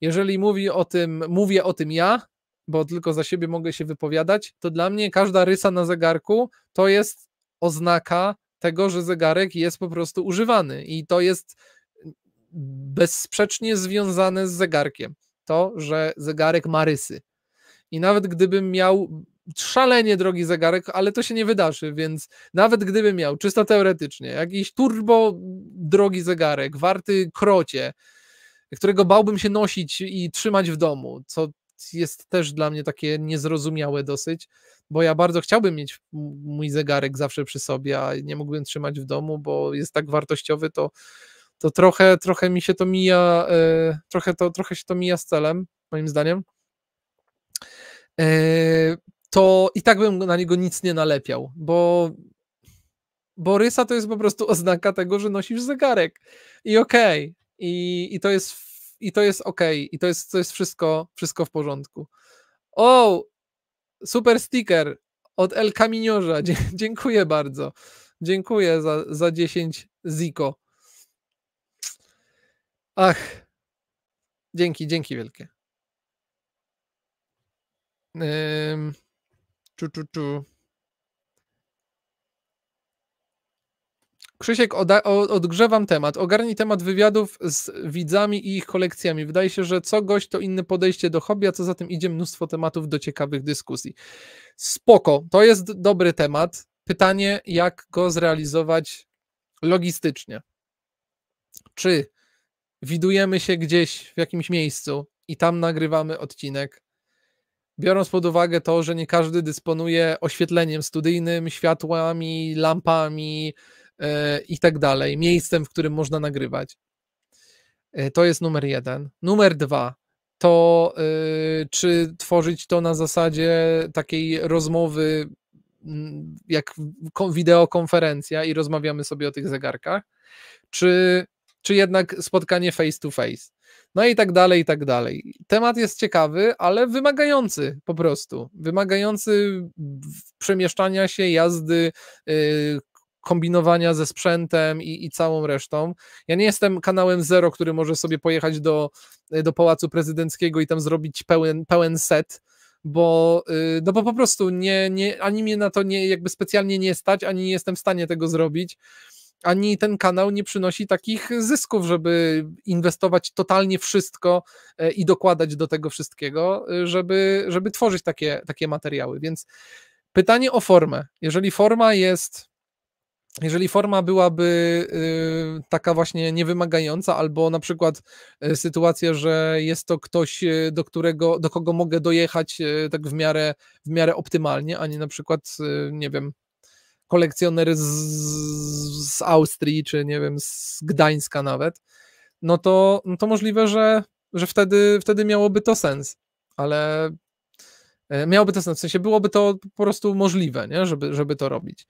Jeżeli mówi o tym, mówię o tym ja, bo tylko za siebie mogę się wypowiadać, to dla mnie każda rysa na zegarku to jest oznaka tego, że zegarek jest po prostu używany i to jest bezsprzecznie związane z zegarkiem. To, że zegarek ma rysy. I nawet gdybym miał szalenie drogi zegarek, ale to się nie wydarzy, więc nawet gdybym miał, czysto teoretycznie, jakiś turbo drogi zegarek, warty krocie, którego bałbym się nosić i trzymać w domu, co jest też dla mnie takie niezrozumiałe dosyć, bo ja bardzo chciałbym mieć mój zegarek zawsze przy sobie, a nie mógłbym trzymać w domu, bo jest tak wartościowy, to, to trochę, trochę mi się to mija, e, trochę, to, trochę się to mija z celem, moim zdaniem. E, to i tak bym na niego nic nie nalepiał, bo Borysa to jest po prostu oznaka tego, że nosisz zegarek. I okej, okay, i, i to jest i to jest ok, i to jest, to jest wszystko, wszystko w porządku. O, super sticker od El Caminiorza, dziękuję bardzo. Dziękuję za, za 10 ziko. Ach, dzięki, dzięki wielkie. Um, czu, czu, czu. Krzysiek, odgrzewam temat. Ogarnij temat wywiadów z widzami i ich kolekcjami. Wydaje się, że co gość to inne podejście do hobby, a co za tym idzie mnóstwo tematów do ciekawych dyskusji. Spoko, to jest dobry temat. Pytanie, jak go zrealizować logistycznie. Czy widujemy się gdzieś w jakimś miejscu i tam nagrywamy odcinek, biorąc pod uwagę to, że nie każdy dysponuje oświetleniem studyjnym, światłami, lampami, E, i tak dalej, miejscem, w którym można nagrywać. E, to jest numer jeden. Numer dwa to e, czy tworzyć to na zasadzie takiej rozmowy, jak wideokonferencja i rozmawiamy sobie o tych zegarkach, czy, czy jednak spotkanie face to face. No i tak dalej, i tak dalej. Temat jest ciekawy, ale wymagający po prostu. Wymagający przemieszczania się, jazdy, kombinowania ze sprzętem i, i całą resztą. Ja nie jestem kanałem zero, który może sobie pojechać do, e, do Pałacu Prezydenckiego i tam zrobić pełen, pełen set, bo, y, no bo po prostu nie, nie, ani mnie na to nie, jakby specjalnie nie stać, ani nie jestem w stanie tego zrobić ani ten kanał nie przynosi takich zysków, żeby inwestować totalnie wszystko e, i dokładać do tego wszystkiego, e, żeby, żeby tworzyć takie, takie materiały. Więc pytanie o formę. Jeżeli forma jest jeżeli forma byłaby y, taka właśnie niewymagająca, albo na przykład y, sytuacja, że jest to ktoś, y, do którego, do kogo mogę dojechać tak w miarę, w miarę optymalnie, a nie na przykład, nie wiem, kolekcjoner z, z Austrii, czy nie wiem, z Gdańska nawet, no to, no to możliwe, że, że wtedy, wtedy miałoby to sens, ale e, miałoby to sens, w sensie byłoby to po prostu możliwe, nie? Żeby, żeby to robić.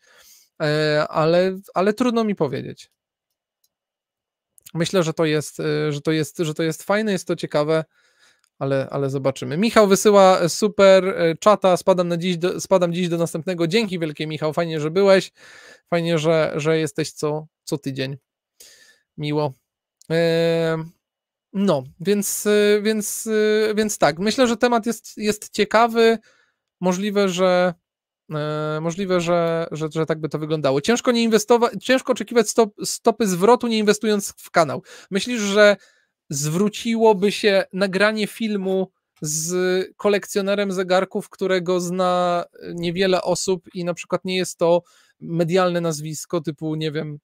E, ale, ale trudno mi powiedzieć. Myślę, że to jest, e, że to jest, że to jest fajne, jest to ciekawe, ale, ale zobaczymy. Michał wysyła super e, czata, spadam, na dziś do, spadam dziś do następnego. Dzięki wielkie, Michał, fajnie, że byłeś, fajnie, że, że jesteś co, co tydzień. Miło. No, więc, więc, więc tak, myślę, że temat jest, jest ciekawy. Możliwe, że E, możliwe, że, że, że tak by to wyglądało. Ciężko nie inwestować, ciężko oczekiwać stop, stopy zwrotu, nie inwestując w kanał. Myślisz, że zwróciłoby się nagranie filmu z kolekcjonerem zegarków, którego zna niewiele osób i na przykład nie jest to medialne nazwisko typu, nie wiem,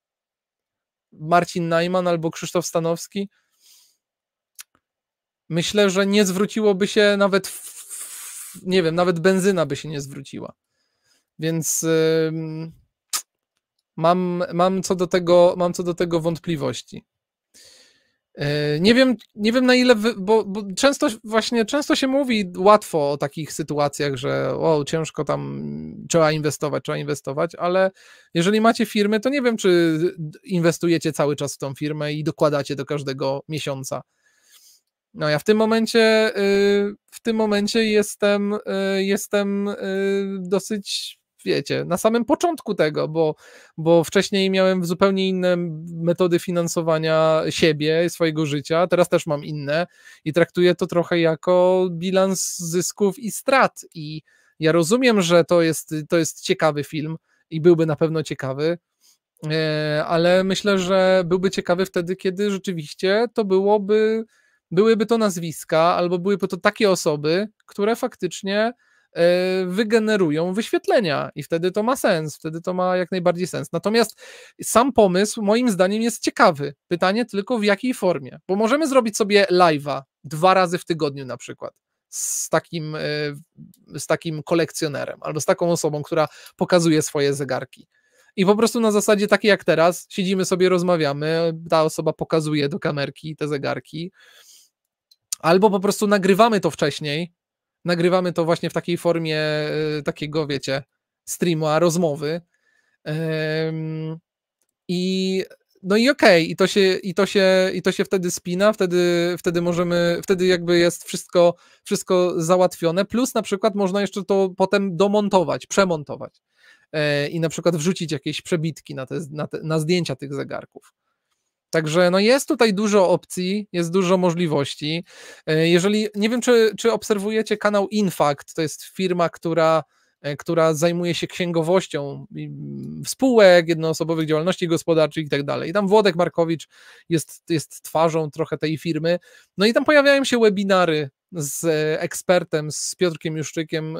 Marcin Najman albo Krzysztof Stanowski? Myślę, że nie zwróciłoby się nawet, w, nie wiem, nawet benzyna by się nie zwróciła. Więc mam, mam, co do tego, mam co do tego wątpliwości. E, nie wiem, nie wiem na ile, wy, bo, bo, często właśnie często się mówi łatwo o takich sytuacjach, że o, ciężko tam trzeba inwestować, trzeba inwestować, ale jeżeli macie firmy, to nie wiem, czy inwestujecie cały czas w tą firmę i dokładacie do każdego miesiąca. No ja w tym momencie y, w tym momencie jestem y, jestem y, dosyć wiecie, na samym początku tego, bo, bo wcześniej miałem zupełnie inne metody finansowania siebie, swojego życia, teraz też mam inne i traktuję to trochę jako bilans zysków i strat. I ja rozumiem, że to jest, to jest ciekawy film i byłby na pewno ciekawy, e, ale myślę, że byłby ciekawy wtedy, kiedy rzeczywiście to byłoby byłyby to nazwiska, albo byłyby to takie osoby, które faktycznie E, wygenerują wyświetlenia i wtedy to ma sens, wtedy to ma jak najbardziej sens. Natomiast sam pomysł moim zdaniem jest ciekawy. Pytanie tylko w jakiej formie, bo możemy zrobić sobie live'a dwa razy w tygodniu na przykład z takim, e, z takim kolekcjonerem albo z taką osobą, która pokazuje swoje zegarki. I po prostu na zasadzie takiej jak teraz, siedzimy sobie, rozmawiamy, ta osoba pokazuje do kamerki te zegarki, albo po prostu nagrywamy to wcześniej, nagrywamy to właśnie w takiej formie e, takiego, wiecie, streama, rozmowy. I no i okej, okay, i, to się, i, to się, i to się wtedy spina, wtedy, wtedy możemy, wtedy jakby jest wszystko, wszystko załatwione, plus na przykład można jeszcze to potem domontować, przemontować e, i na przykład wrzucić jakieś przebitki na, te, na, te, na zdjęcia tych zegarków. Także no jest tutaj dużo opcji, jest dużo możliwości. E, jeżeli, nie wiem, czy, czy obserwujecie kanał Infact, to jest firma, która e, która zajmuje się księgowością spółek, jednoosobowych działalności gospodarczych i tak dalej. I tam Włodek Markowicz jest, jest twarzą trochę tej firmy. No i tam pojawiają się webinary z e, ekspertem, z Piotrkiem Juszczykiem,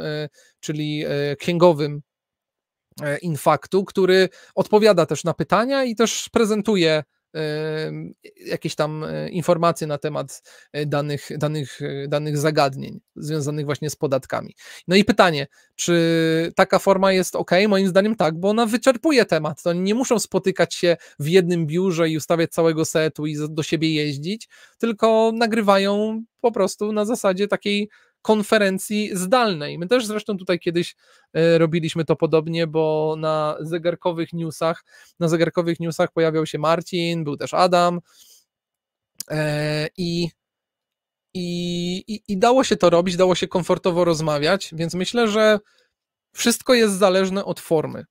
czyli księgowym Infaktu, który odpowiada też na pytania i też prezentuje jakieś tam e, informacje na temat e, danych, danych, e, danych zagadnień związanych właśnie z podatkami. No i pytanie, czy taka forma jest ok? Moim zdaniem tak, bo ona wyczerpuje temat. To oni nie muszą spotykać się w jednym biurze i ustawiać całego setu i do siebie jeździć, tylko nagrywają po prostu na zasadzie takiej konferencji zdalnej. My też zresztą tutaj kiedyś e, robiliśmy to podobnie, bo na zegarkowych newsach, na zegarkowych newsach pojawiał się Marcin, był też Adam e, i i, i, i, dało się to robić, dało się komfortowo rozmawiać, więc myślę, że wszystko jest zależne od formy.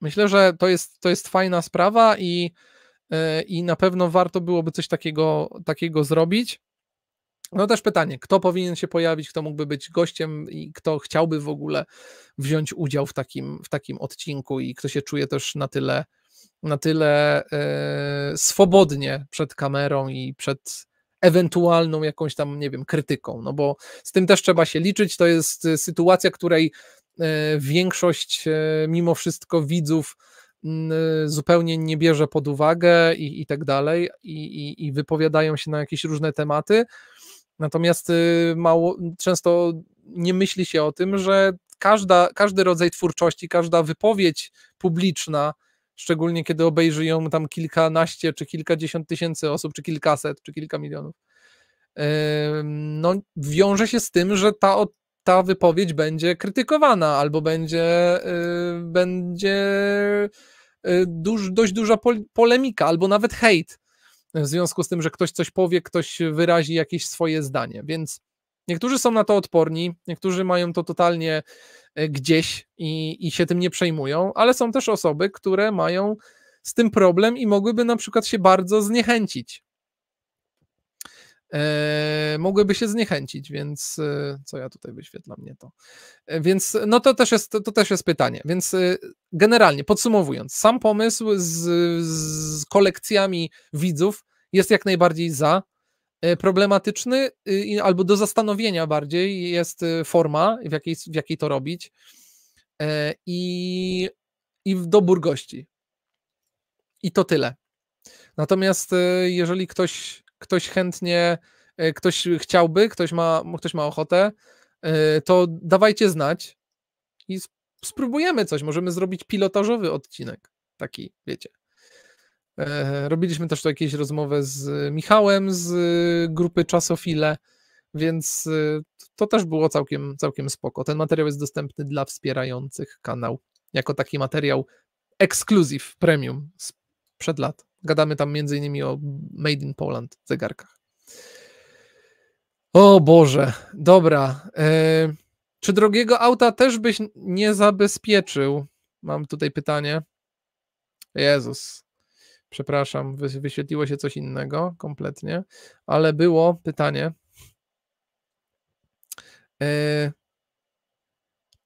Myślę, że to jest, to jest fajna sprawa i, e, i na pewno warto byłoby coś takiego, takiego zrobić. No też pytanie, kto powinien się pojawić, kto mógłby być gościem i kto chciałby w ogóle wziąć udział w takim, w takim odcinku i kto się czuje też na tyle, na tyle e, swobodnie przed kamerą i przed ewentualną jakąś tam, nie wiem, krytyką, no bo z tym też trzeba się liczyć, to jest e, sytuacja, której e, większość e, mimo wszystko widzów e, zupełnie nie bierze pod uwagę i, i tak dalej i, i, i wypowiadają się na jakieś różne tematy, Natomiast y, mało, często nie myśli się o tym, że każda, każdy rodzaj twórczości, każda wypowiedź publiczna, szczególnie kiedy obejrzy ją tam kilkanaście, czy kilkadziesiąt tysięcy osób, czy kilkaset, czy kilka milionów, no, wiąże się z tym, że ta, ta wypowiedź będzie krytykowana albo będzie, y, będzie y, duż, dość duża polemika, albo nawet hejt w związku z tym, że ktoś coś powie, ktoś wyrazi jakieś swoje zdanie, więc niektórzy są na to odporni, niektórzy mają to totalnie e, gdzieś i, i się tym nie przejmują, ale są też osoby, które mają z tym problem i mogłyby na przykład się bardzo zniechęcić E, mogłyby się zniechęcić, więc e, co ja tutaj wyświetlam, nie to. E, więc no to też jest, to też jest pytanie. Więc generalnie, podsumowując, sam pomysł z, z kolekcjami widzów jest jak najbardziej za problematyczny y, albo do zastanowienia bardziej jest forma, w jakiej, w jakiej to robić i, i dobór gości. I to tyle. Natomiast jeżeli ktoś ktoś chętnie, e, ktoś chciałby, ktoś ma, ktoś ma ochotę, e, to dawajcie znać i spróbujemy coś. Możemy zrobić pilotażowy odcinek, taki, wiecie. E, robiliśmy też tu jakieś rozmowę z Michałem z grupy Czasofile, więc to też było całkiem, całkiem spoko. Ten materiał jest dostępny dla wspierających kanał, jako taki materiał ekskluzyw, premium sprzed lat. Gadamy tam m.in. o Made in Poland zegarkach. O Boże, dobra. E, czy drogiego auta też byś nie zabezpieczył? Mam tutaj pytanie. Jezus, przepraszam, wyświetliło się coś innego kompletnie, ale było pytanie. E,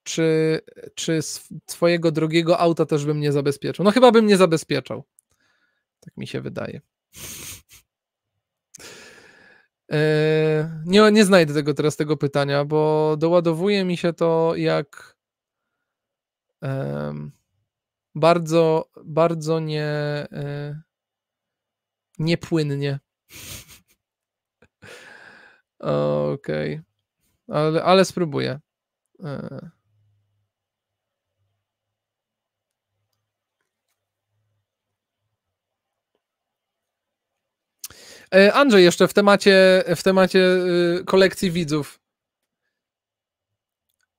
czy, czy swojego drogiego auta też bym nie zabezpieczył? No chyba bym nie zabezpieczał. Tak mi się wydaje. E, nie, nie znajdę tego teraz tego pytania, bo doładowuje mi się to jak bardzo, bardzo nie e, niepłynnie. Okej. Okay. Ale, ale spróbuję. E, E, Andrzej, jeszcze w temacie, w temacie e, kolekcji widzów.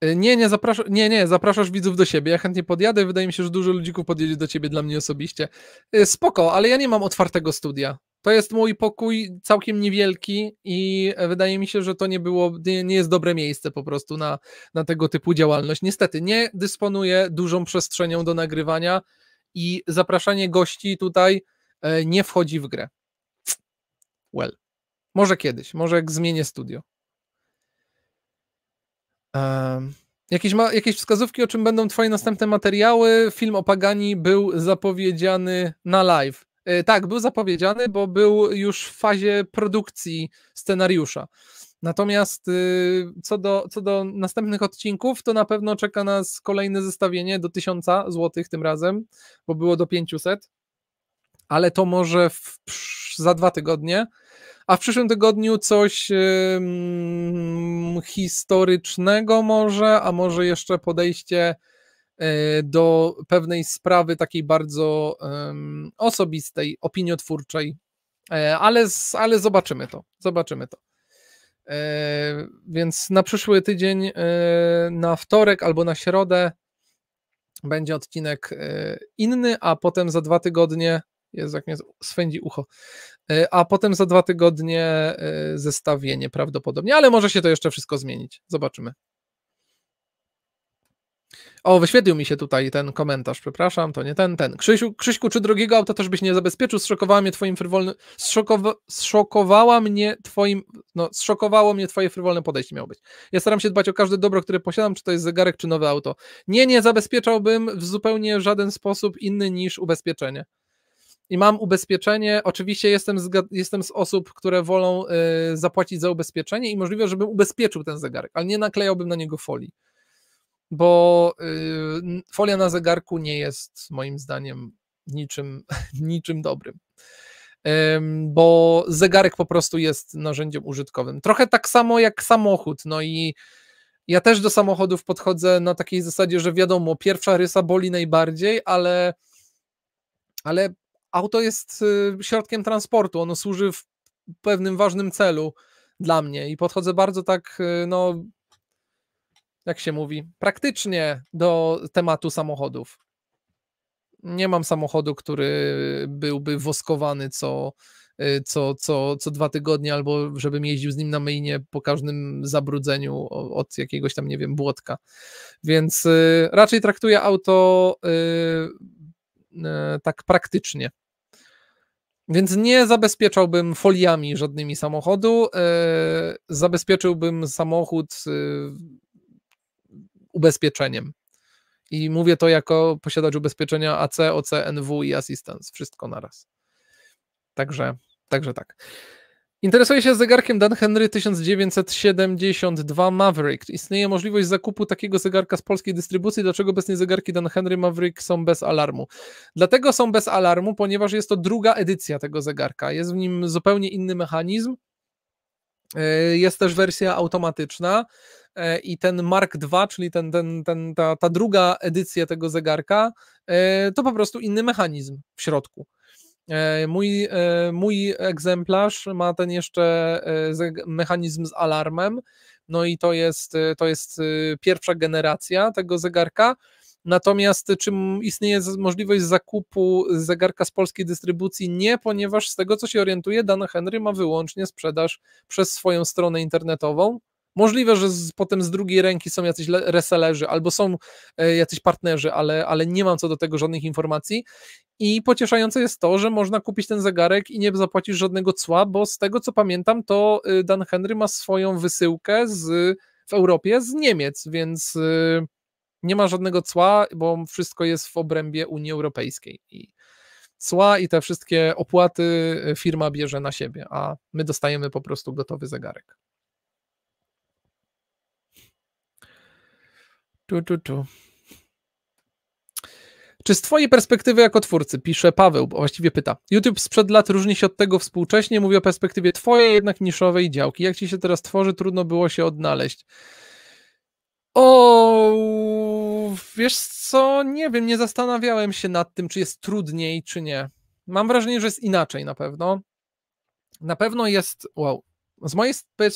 E, nie, nie, zaprasz nie, nie, zapraszasz widzów do siebie. Ja chętnie podjadę. Wydaje mi się, że dużo ludzików podjedzie do ciebie dla mnie osobiście. Spoko, ale ja nie mam otwartego studia. To jest mój pokój całkiem niewielki i wydaje mi się, że to nie było, nie, nie jest dobre miejsce po prostu na, na tego typu działalność. Niestety nie dysponuję dużą przestrzenią do nagrywania i zapraszanie gości tutaj nie wchodzi w grę. Well. Może kiedyś, może jak zmienię studio. Um, jakieś, ma, jakieś wskazówki, o czym będą twoje następne materiały? Film o Pagani był zapowiedziany na live. E, tak, był zapowiedziany, bo był już w fazie produkcji scenariusza. Natomiast y, co do, co do następnych odcinków, to na pewno czeka nas kolejne zestawienie do 1000 zł tym razem, bo było do 500, ale to może w, za dwa tygodnie, a w przyszłym tygodniu coś historycznego może, a może jeszcze podejście e, do pewnej sprawy takiej bardzo osobistej, opiniotwórczej, e, ale, ale zobaczymy to, zobaczymy to. E, więc na przyszły tydzień, na wtorek albo na środę będzie odcinek inny, a potem za dwa tygodnie jest jak mnie swędzi ucho. E, a potem za dwa tygodnie e, zestawienie prawdopodobnie, ale może się to jeszcze wszystko zmienić. Zobaczymy. O, wyświetlił mi się tutaj ten komentarz, przepraszam, to nie ten, ten. Krzysiu, Krzyśku, czy drugiego auta też byś nie zabezpieczył? Zszokowała mnie twoim frywolnym... Zszokowa... Zszokowała mnie twoim... No, zszokowało mnie twoje frywolne podejście miało być. Ja staram się dbać o każde dobro, które posiadam, czy to jest zegarek, czy nowe auto. Nie, nie zabezpieczałbym w zupełnie żaden sposób inny niż ubezpieczenie i mam ubezpieczenie. Oczywiście jestem z, jestem z osób, które wolą y, zapłacić za ubezpieczenie i możliwe, żebym ubezpieczył ten zegarek, ale nie naklejałbym na niego folii, bo y, folia na zegarku nie jest moim zdaniem niczym, niczym dobrym. bo zegarek po prostu jest narzędziem użytkowym. Trochę tak samo jak samochód. No i ja też do samochodów podchodzę na takiej zasadzie, że wiadomo, pierwsza rysa boli najbardziej, ale ale auto jest y, środkiem transportu, ono służy w pewnym ważnym celu dla mnie i podchodzę bardzo tak, y, no, jak się mówi, praktycznie do tematu samochodów. Nie mam samochodu, który byłby woskowany co, y, co, co, co dwa tygodnie, albo żebym jeździł z nim na myjnie po każdym zabrudzeniu od jakiegoś tam, nie wiem, błotka. Więc raczej traktuję auto tak praktycznie. Więc nie zabezpieczałbym foliami żadnymi samochodu. E, zabezpieczyłbym samochód e, ubezpieczeniem. I mówię to jako posiadacz ubezpieczenia AC, OC, NW i Assistance. Wszystko naraz. Także, także tak. Interesuje się zegarkiem Dan Henry 1972 Maverick. Istnieje możliwość zakupu takiego zegarka z polskiej dystrybucji. Dlaczego obecnie zegarki Dan Henry Maverick są bez alarmu? Dlatego są bez alarmu, ponieważ jest to druga edycja tego zegarka. Jest w nim zupełnie inny mechanizm. E, jest też wersja automatyczna e, i ten Mark II, czyli ten, ten, ten, ta, ta druga edycja tego zegarka, e, to po prostu inny mechanizm w środku. E, mój, e, mój egzemplarz ma ten jeszcze e, mechanizm z alarmem, no i to jest, to jest pierwsza generacja tego zegarka. Natomiast czy istnieje możliwość zakupu zegarka z polskiej dystrybucji? Nie, ponieważ z tego co się orientuję, dana Henry ma wyłącznie sprzedaż przez swoją stronę internetową. Możliwe, że z, potem z drugiej ręki są jacyś resellerzy albo są e, jacyś partnerzy, ale, ale nie mam co do tego żadnych informacji. I pocieszające jest to, że można kupić ten zegarek i nie zapłacić żadnego cła, bo z tego co pamiętam, to y, Dan Henry ma swoją wysyłkę z, w Europie z Niemiec, więc y, nie ma żadnego cła, bo wszystko jest w obrębie Unii Europejskiej. I cła i te wszystkie opłaty y, firma bierze na siebie, a my dostajemy po prostu gotowy zegarek. Tu, tu, tu. Czy z Twojej perspektywy jako twórcy, pisze Paweł, właściwie pyta, YouTube sprzed lat różni się od tego współcześnie, mówię o perspektywie Twojej jednak niszowej działki. Jak Ci się teraz tworzy, trudno było się odnaleźć. O, wiesz co, nie wiem, nie zastanawiałem się nad tym, czy jest trudniej, czy nie. Mam wrażenie, że jest inaczej na pewno. Na pewno jest, wow, z mojej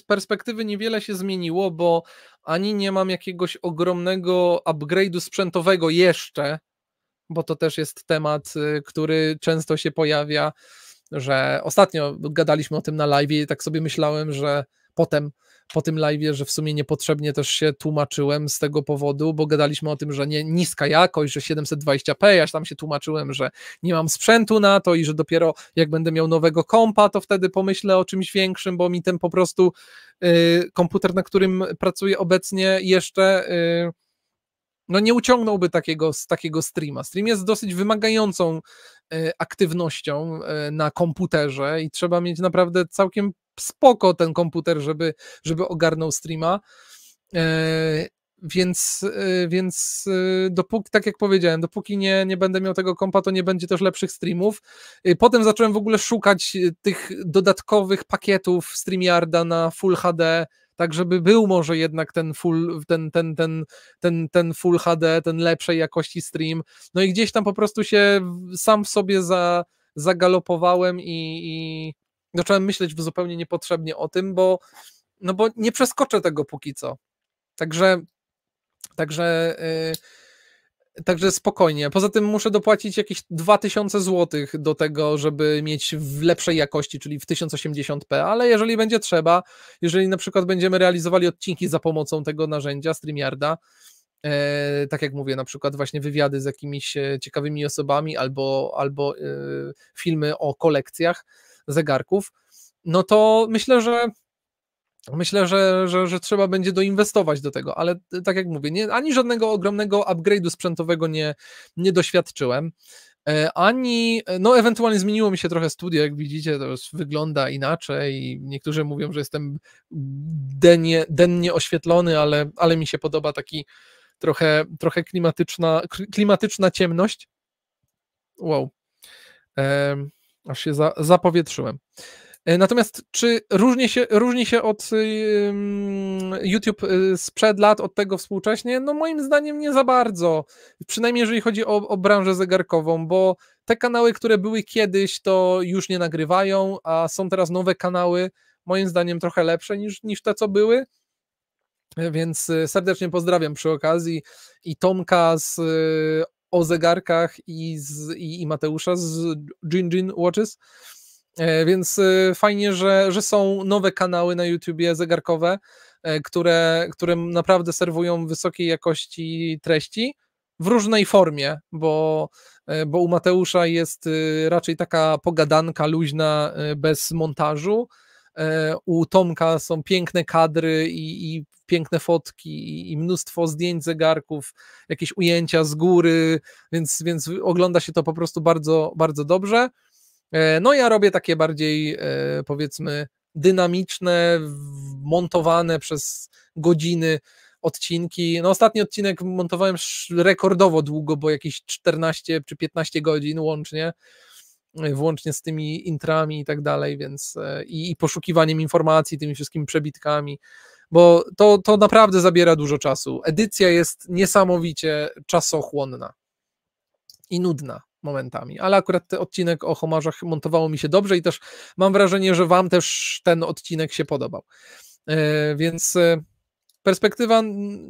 perspektywy niewiele się zmieniło, bo ani nie mam jakiegoś ogromnego upgrade'u sprzętowego jeszcze, bo to też jest temat, y, który często się pojawia, że ostatnio gadaliśmy o tym na live i tak sobie myślałem, że potem po tym live, że w sumie niepotrzebnie też się tłumaczyłem z tego powodu, bo gadaliśmy o tym, że nie, niska jakość, że 720p, ja tam się tłumaczyłem, że nie mam sprzętu na to i że dopiero jak będę miał nowego kompa, to wtedy pomyślę o czymś większym, bo mi ten po prostu y, komputer, na którym pracuję obecnie jeszcze... Y, no nie uciągnąłby takiego, takiego streama. Stream jest dosyć wymagającą y, aktywnością na komputerze i trzeba mieć naprawdę całkiem spoko ten komputer, żeby, żeby ogarnął streama. E, więc, e, więc e, dopóki, tak jak powiedziałem, dopóki nie, nie będę miał tego kompa, to nie będzie też lepszych streamów. Potem zacząłem w ogóle szukać tych dodatkowych pakietów StreamYarda na Full HD, tak żeby był może jednak ten full, ten, ten, ten, ten, ten full HD, ten lepszej jakości stream. No i gdzieś tam po prostu się sam w sobie za, zagalopowałem i, i zacząłem myśleć zupełnie niepotrzebnie o tym, bo, no bo nie przeskoczę tego póki co. Także, także, yy, także spokojnie. Poza tym muszę dopłacić jakieś 2000 zł do tego, żeby mieć w lepszej jakości, czyli w 1080p, ale jeżeli będzie trzeba, jeżeli na przykład będziemy realizowali odcinki za pomocą tego narzędzia StreamYarda, yy, tak jak mówię, na przykład właśnie wywiady z jakimiś e, ciekawymi osobami albo, albo yy, filmy o kolekcjach, zegarków, no to myślę, że myślę, że, że, że, trzeba będzie doinwestować do tego, ale tak jak mówię, nie, ani żadnego ogromnego upgrade'u sprzętowego nie, nie doświadczyłem, e, ani, e, no ewentualnie zmieniło mi się trochę studio, jak widzicie, to już wygląda inaczej niektórzy mówią, że jestem dennie, dennie oświetlony, ale, ale mi się podoba taki trochę, trochę klimatyczna, klimatyczna ciemność. Wow aż się za, zapowietrzyłem. E, natomiast czy różni się, różni się od y, YouTube y, sprzed lat, od tego współcześnie? No moim zdaniem nie za bardzo, przynajmniej jeżeli chodzi o, o branżę zegarkową, bo te kanały, które były kiedyś, to już nie nagrywają, a są teraz nowe kanały, moim zdaniem trochę lepsze niż, niż te, co były. E, więc y, serdecznie pozdrawiam przy okazji i Tomka z o zegarkach i, z, i, i Mateusza z Jin Jin Watches. E, więc e, fajnie, że, że są nowe kanały na YouTubie zegarkowe, e, które, które naprawdę serwują wysokiej jakości treści w różnej formie, bo, bo u Mateusza jest raczej taka pogadanka luźna bez montażu, E, u Tomka są piękne kadry i, i piękne fotki i, i, mnóstwo zdjęć zegarków, jakieś ujęcia z góry, więc, więc ogląda się to po prostu bardzo, bardzo dobrze. E, no ja robię takie bardziej e, powiedzmy dynamiczne, montowane przez godziny odcinki. No ostatni odcinek montowałem rekordowo długo, bo jakieś 14 czy 15 godzin łącznie. E, włącznie z tymi intrami i tak dalej, więc e, i, i poszukiwaniem informacji, tymi wszystkimi przebitkami bo to, to naprawdę zabiera dużo czasu. Edycja jest niesamowicie czasochłonna i nudna momentami, ale akurat ten odcinek o homarzach montowało mi się dobrze i też mam wrażenie, że Wam też ten odcinek się podobał. E, więc Perspektywa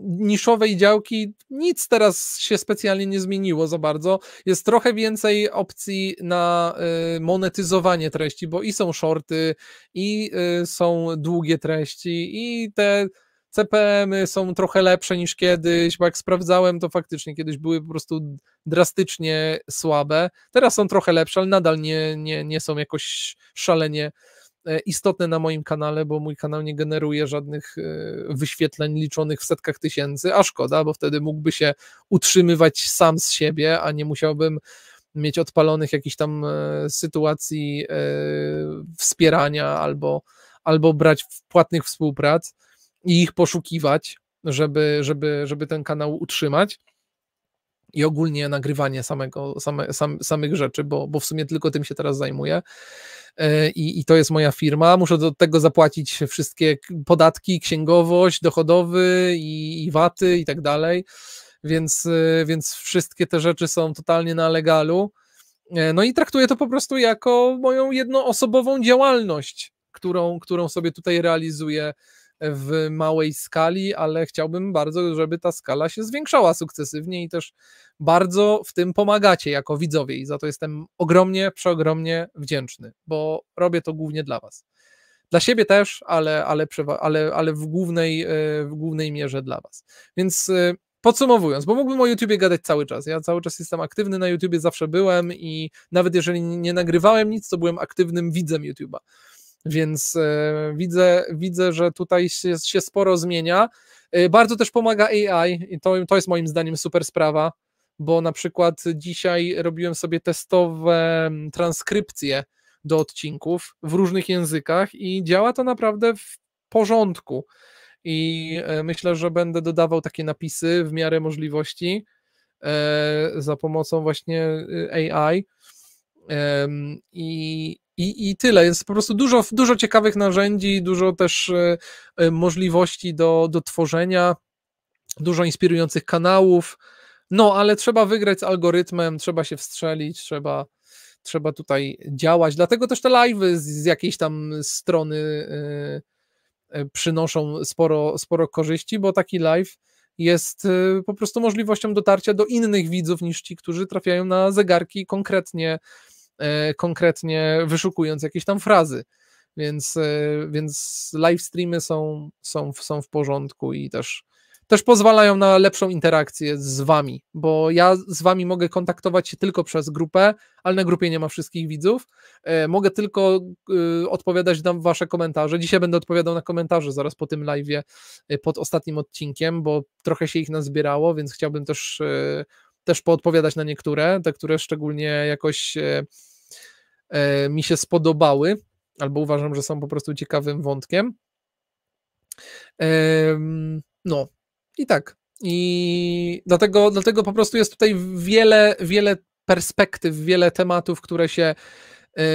niszowej działki, nic teraz się specjalnie nie zmieniło za bardzo. Jest trochę więcej opcji na y, monetyzowanie treści, bo i są shorty, i y, są długie treści, i te CPM-y są trochę lepsze niż kiedyś, bo jak sprawdzałem, to faktycznie kiedyś były po prostu drastycznie słabe. Teraz są trochę lepsze, ale nadal nie, nie, nie są jakoś szalenie E, istotne na moim kanale, bo mój kanał nie generuje żadnych e, wyświetleń liczonych w setkach tysięcy, a szkoda, bo wtedy mógłby się utrzymywać sam z siebie, a nie musiałbym mieć odpalonych jakichś tam e, sytuacji wspierania albo, albo brać płatnych współprac i ich poszukiwać, żeby, żeby, żeby ten kanał utrzymać i ogólnie nagrywanie samego, same, sam, samych rzeczy, bo, bo w sumie tylko tym się teraz zajmuję. E, I, I to jest moja firma. Muszę do tego zapłacić wszystkie podatki, księgowość, dochodowy i, i waty i tak dalej. Więc, e, więc wszystkie te rzeczy są totalnie na legalu. E, no i traktuję to po prostu jako moją jednoosobową działalność, którą, którą sobie tutaj realizuję w małej skali, ale chciałbym bardzo, żeby ta skala się zwiększała sukcesywnie i też bardzo w tym pomagacie jako widzowie i za to jestem ogromnie, przeogromnie wdzięczny, bo robię to głównie dla Was. Dla siebie też, ale, ale, ale, ale w, głównej, e, w głównej mierze dla Was. Więc e, Podsumowując, bo mógłbym o YouTubie gadać cały czas. Ja cały czas jestem aktywny na YouTubie, zawsze byłem i nawet jeżeli nie nagrywałem nic, to byłem aktywnym widzem YouTubea. Więc e, widzę, widzę że tutaj się, się sporo zmienia. E, bardzo też pomaga AI i to, to jest moim zdaniem super sprawa, bo na przykład dzisiaj robiłem sobie testowe transkrypcje do odcinków w różnych językach i działa to naprawdę w porządku. I e, myślę, że będę dodawał takie napisy w miarę możliwości za pomocą właśnie y, AI. I, i, I tyle. Jest po prostu dużo, dużo ciekawych narzędzi, dużo też e, e, możliwości do, do tworzenia, dużo inspirujących kanałów. No, ale trzeba wygrać z algorytmem, trzeba się wstrzelić, trzeba, trzeba tutaj działać. Dlatego też te live z, z jakiejś tam strony y, y, przynoszą sporo, sporo korzyści, bo taki live jest y, po prostu możliwością dotarcia do innych widzów niż ci, którzy trafiają na zegarki konkretnie E, konkretnie wyszukując jakieś tam frazy. Więc, e, więc live streamy są, są, są w porządku i też, też pozwalają na lepszą interakcję z wami, bo ja z wami mogę kontaktować się tylko przez grupę, ale na grupie nie ma wszystkich widzów. E, mogę tylko y, odpowiadać na wasze komentarze. Dzisiaj będę odpowiadał na komentarze zaraz po tym live'ie y, pod ostatnim odcinkiem, bo trochę się ich nazbierało, więc chciałbym też też poodpowiadać na niektóre, te, które szczególnie jakoś e, e, mi się spodobały, albo uważam, że są po prostu ciekawym wątkiem. No, i tak. I dlatego, dlatego po prostu jest tutaj wiele, wiele perspektyw, wiele tematów, które się, e,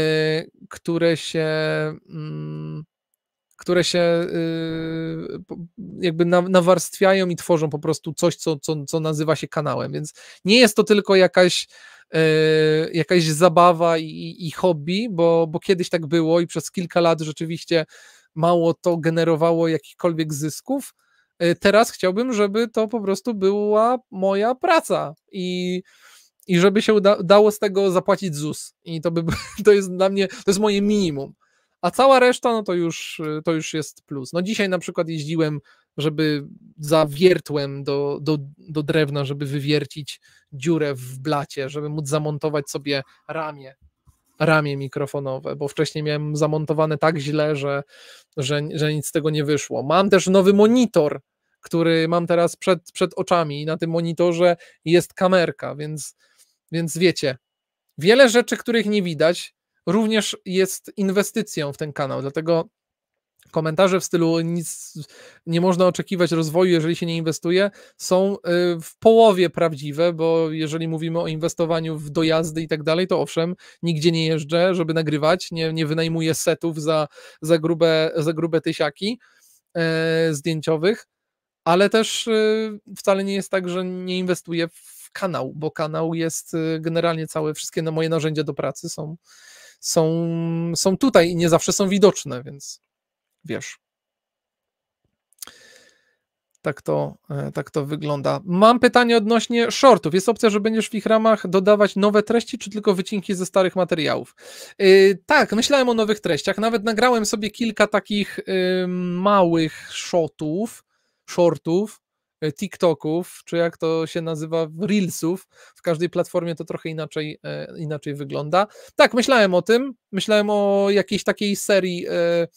które się mm, które się y, jakby nawarstwiają i tworzą po prostu coś, co, co, co nazywa się kanałem. Więc nie jest to tylko jakaś y, jakaś zabawa i, i hobby, bo, bo kiedyś tak było i przez kilka lat rzeczywiście mało to generowało jakichkolwiek zysków. Y, teraz chciałbym, żeby to po prostu była moja praca i, i żeby się uda, dało z tego zapłacić ZUS. I to, by, to jest dla mnie, to jest moje minimum a cała reszta, no to już, to już jest plus. No dzisiaj na przykład jeździłem, żeby zawiertłem do, do, do drewna, żeby wywiercić dziurę w blacie, żeby móc zamontować sobie ramię ramię mikrofonowe, bo wcześniej miałem zamontowane tak źle, że, że, że nic z tego nie wyszło. Mam też nowy monitor, który mam teraz przed, przed oczami i na tym monitorze jest kamerka, więc, więc wiecie, wiele rzeczy, których nie widać, również jest inwestycją w ten kanał, dlatego komentarze w stylu nic nie można oczekiwać rozwoju, jeżeli się nie inwestuje, są y, w połowie prawdziwe, bo jeżeli mówimy o inwestowaniu w dojazdy i tak dalej, to owszem, nigdzie nie jeżdżę, żeby nagrywać, nie, nie wynajmuję setów za, za, grube, za grube tysiaki e, zdjęciowych, ale też y, wcale nie jest tak, że nie inwestuję w kanał, bo kanał jest y, generalnie całe, wszystkie moje narzędzia do pracy są są, są tutaj i nie zawsze są widoczne, więc wiesz. Tak to, e, tak to wygląda. Mam pytanie odnośnie shortów. Jest opcja, że będziesz w ich ramach dodawać nowe treści, czy tylko wycinki ze starych materiałów? Yy, tak, myślałem o nowych treściach. Nawet nagrałem sobie kilka takich yy, małych shotów, shortów, E, TikToków, czy jak to się nazywa, Reelsów. W każdej platformie to trochę inaczej, e, inaczej wygląda. Tak, myślałem o tym. Myślałem o jakiejś takiej serii e,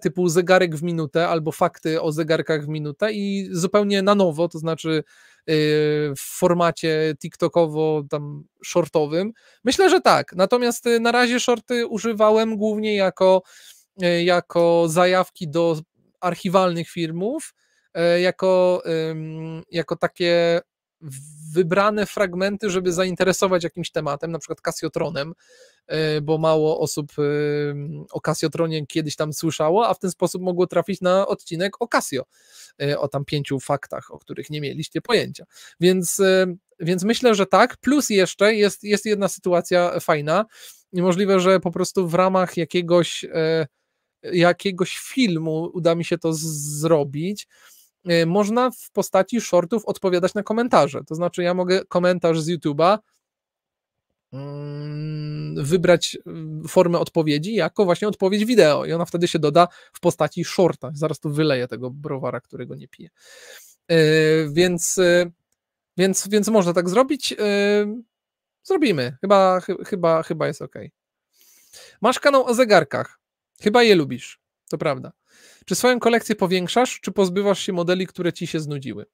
typu zegarek w minutę albo fakty o zegarkach w minutę i zupełnie na nowo, to znaczy w formacie TikTokowo tam shortowym. Myślę, że tak. Natomiast na razie shorty używałem głównie jako jako zajawki do archiwalnych filmów E, jako, jako takie wybrane fragmenty, żeby zainteresować jakimś tematem, na przykład Kasjotronem, e, bo mało osób e, o Kasjotronie kiedyś tam słyszało, a w ten sposób mogło trafić na odcinek o Casio, o tam pięciu faktach, o których nie mieliście pojęcia. Więc, więc myślę, że tak, plus jeszcze jest, jest jedna sytuacja fajna, możliwe, że po prostu w ramach jakiegoś jakiegoś filmu uda mi się to zrobić, Y, można w postaci shortów odpowiadać na komentarze. To znaczy, ja mogę komentarz z YouTube'a mm, wybrać y, formę odpowiedzi jako właśnie odpowiedź wideo i ona wtedy się doda w postaci shorta. Zaraz tu wyleję tego browara, którego nie piję. Y, więc, więc, więc można tak zrobić. Zrobimy. Chyba, chyba, chyba jest ok. Masz kanał o zegarkach. Chyba je lubisz. To prawda. Czy swoją kolekcję powiększasz, czy pozbywasz się modeli, które ci się znudziły?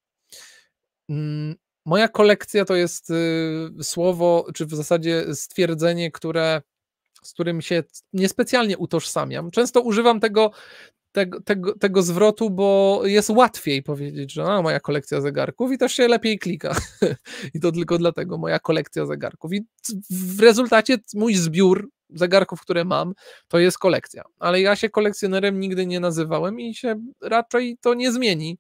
Mm, moja kolekcja to jest y, słowo, czy w zasadzie stwierdzenie, które, z którym się niespecjalnie utożsamiam. Często używam tego, tego, tego, tego zwrotu, bo jest łatwiej powiedzieć, że a, moja kolekcja zegarków i też się lepiej klika. I to tylko dlatego moja kolekcja zegarków. I w rezultacie mój zbiór zegarków, które mam, to jest kolekcja. Ale ja się kolekcjonerem nigdy nie nazywałem i się raczej to nie zmieni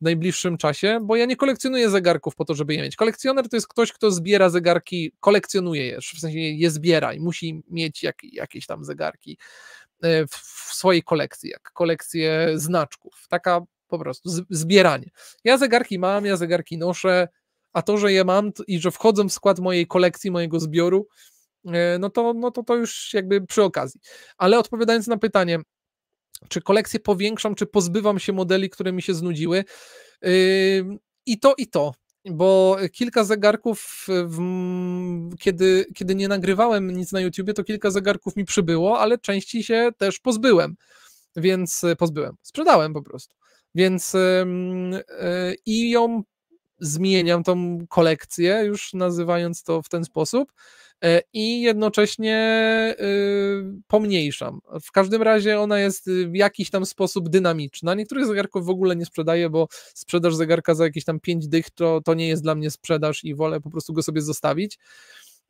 w najbliższym czasie, bo ja nie kolekcjonuję zegarków po to, żeby je mieć. Kolekcjoner to jest ktoś, kto zbiera zegarki, kolekcjonuje je, w sensie je zbiera i musi mieć jak, jakieś tam zegarki e, w, w swojej kolekcji, jak kolekcję znaczków. Taka po prostu zbieranie. Ja zegarki mam, ja zegarki noszę, a to, że je mam i że wchodzą w skład mojej kolekcji, mojego zbioru, E, no to, no to to już jakby przy okazji. Ale odpowiadając na pytanie, czy kolekcję powiększam, czy pozbywam się modeli, które mi się znudziły, i to, i to bo kilka zegarków, w, kiedy, kiedy nie nagrywałem nic na YouTubie, to kilka zegarków mi przybyło, ale części się też pozbyłem, więc e, pozbyłem, sprzedałem po prostu, więc e, i ją zmieniam, tą kolekcję, już nazywając to w ten sposób, E, i jednocześnie y, pomniejszam. W każdym razie ona jest y, w jakiś tam sposób dynamiczna. Niektórych zegarków w ogóle nie sprzedaję, bo sprzedaż zegarka za jakieś tam 5 dych to, to nie jest dla mnie sprzedaż i wolę po prostu go sobie zostawić.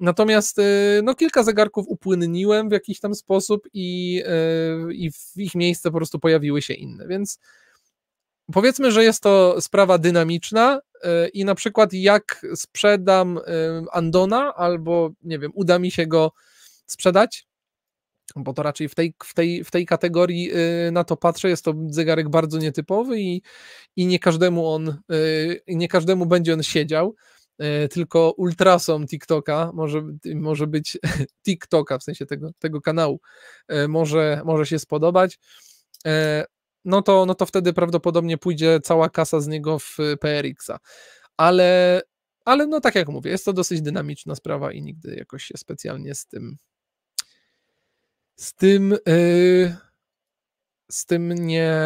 Natomiast y, no, kilka zegarków upłynniłem w jakiś tam sposób i, i w ich miejsce po prostu pojawiły się inne, więc Powiedzmy, że jest to sprawa dynamiczna e, i na przykład jak sprzedam e, Andona albo, nie wiem, uda mi się go sprzedać, bo to raczej w tej, w tej, w tej kategorii e, na to patrzę. Jest to zegarek bardzo nietypowy i, i nie każdemu on, nie każdemu będzie on siedział. Tylko ultrasom TikToka, może, może być TikToka, w sensie tego, tego kanału, może, może się spodobać no to, no to wtedy prawdopodobnie pójdzie cała kasa z niego w y, PRX-a. Ale, ale no tak jak mówię, jest to dosyć dynamiczna sprawa i nigdy jakoś się specjalnie z tym z tym yy, z tym nie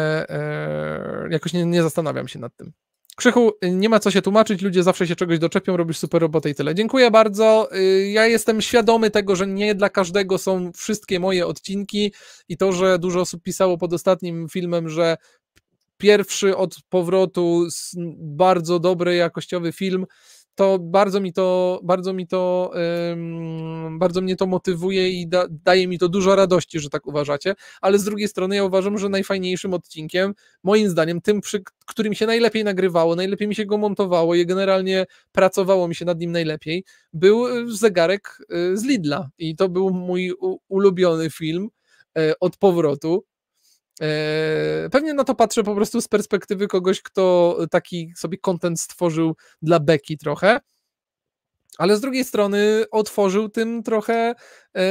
yy, jakoś nie, nie zastanawiam się nad tym. Krzychu, nie ma co się tłumaczyć, ludzie zawsze się czegoś doczepią, robisz super robotę i tyle. Dziękuję bardzo. Y, ja jestem świadomy tego, że nie dla każdego są wszystkie moje odcinki i to, że dużo osób pisało pod ostatnim filmem, że pierwszy od powrotu bardzo dobry, jakościowy film to bardzo mi to, bardzo mi to, um, bardzo mnie to motywuje i da, daje mi to dużo radości, że tak uważacie, ale z drugiej strony ja uważam, że najfajniejszym odcinkiem, moim zdaniem, tym, przy którym się najlepiej nagrywało, najlepiej mi się go montowało i generalnie pracowało mi się nad nim najlepiej, był e, zegarek e, z Lidla i to był mój ulubiony film e, od powrotu Eee, pewnie na to patrzę po prostu z perspektywy kogoś, kto taki sobie content stworzył dla beki trochę, ale z drugiej strony otworzył tym trochę eee,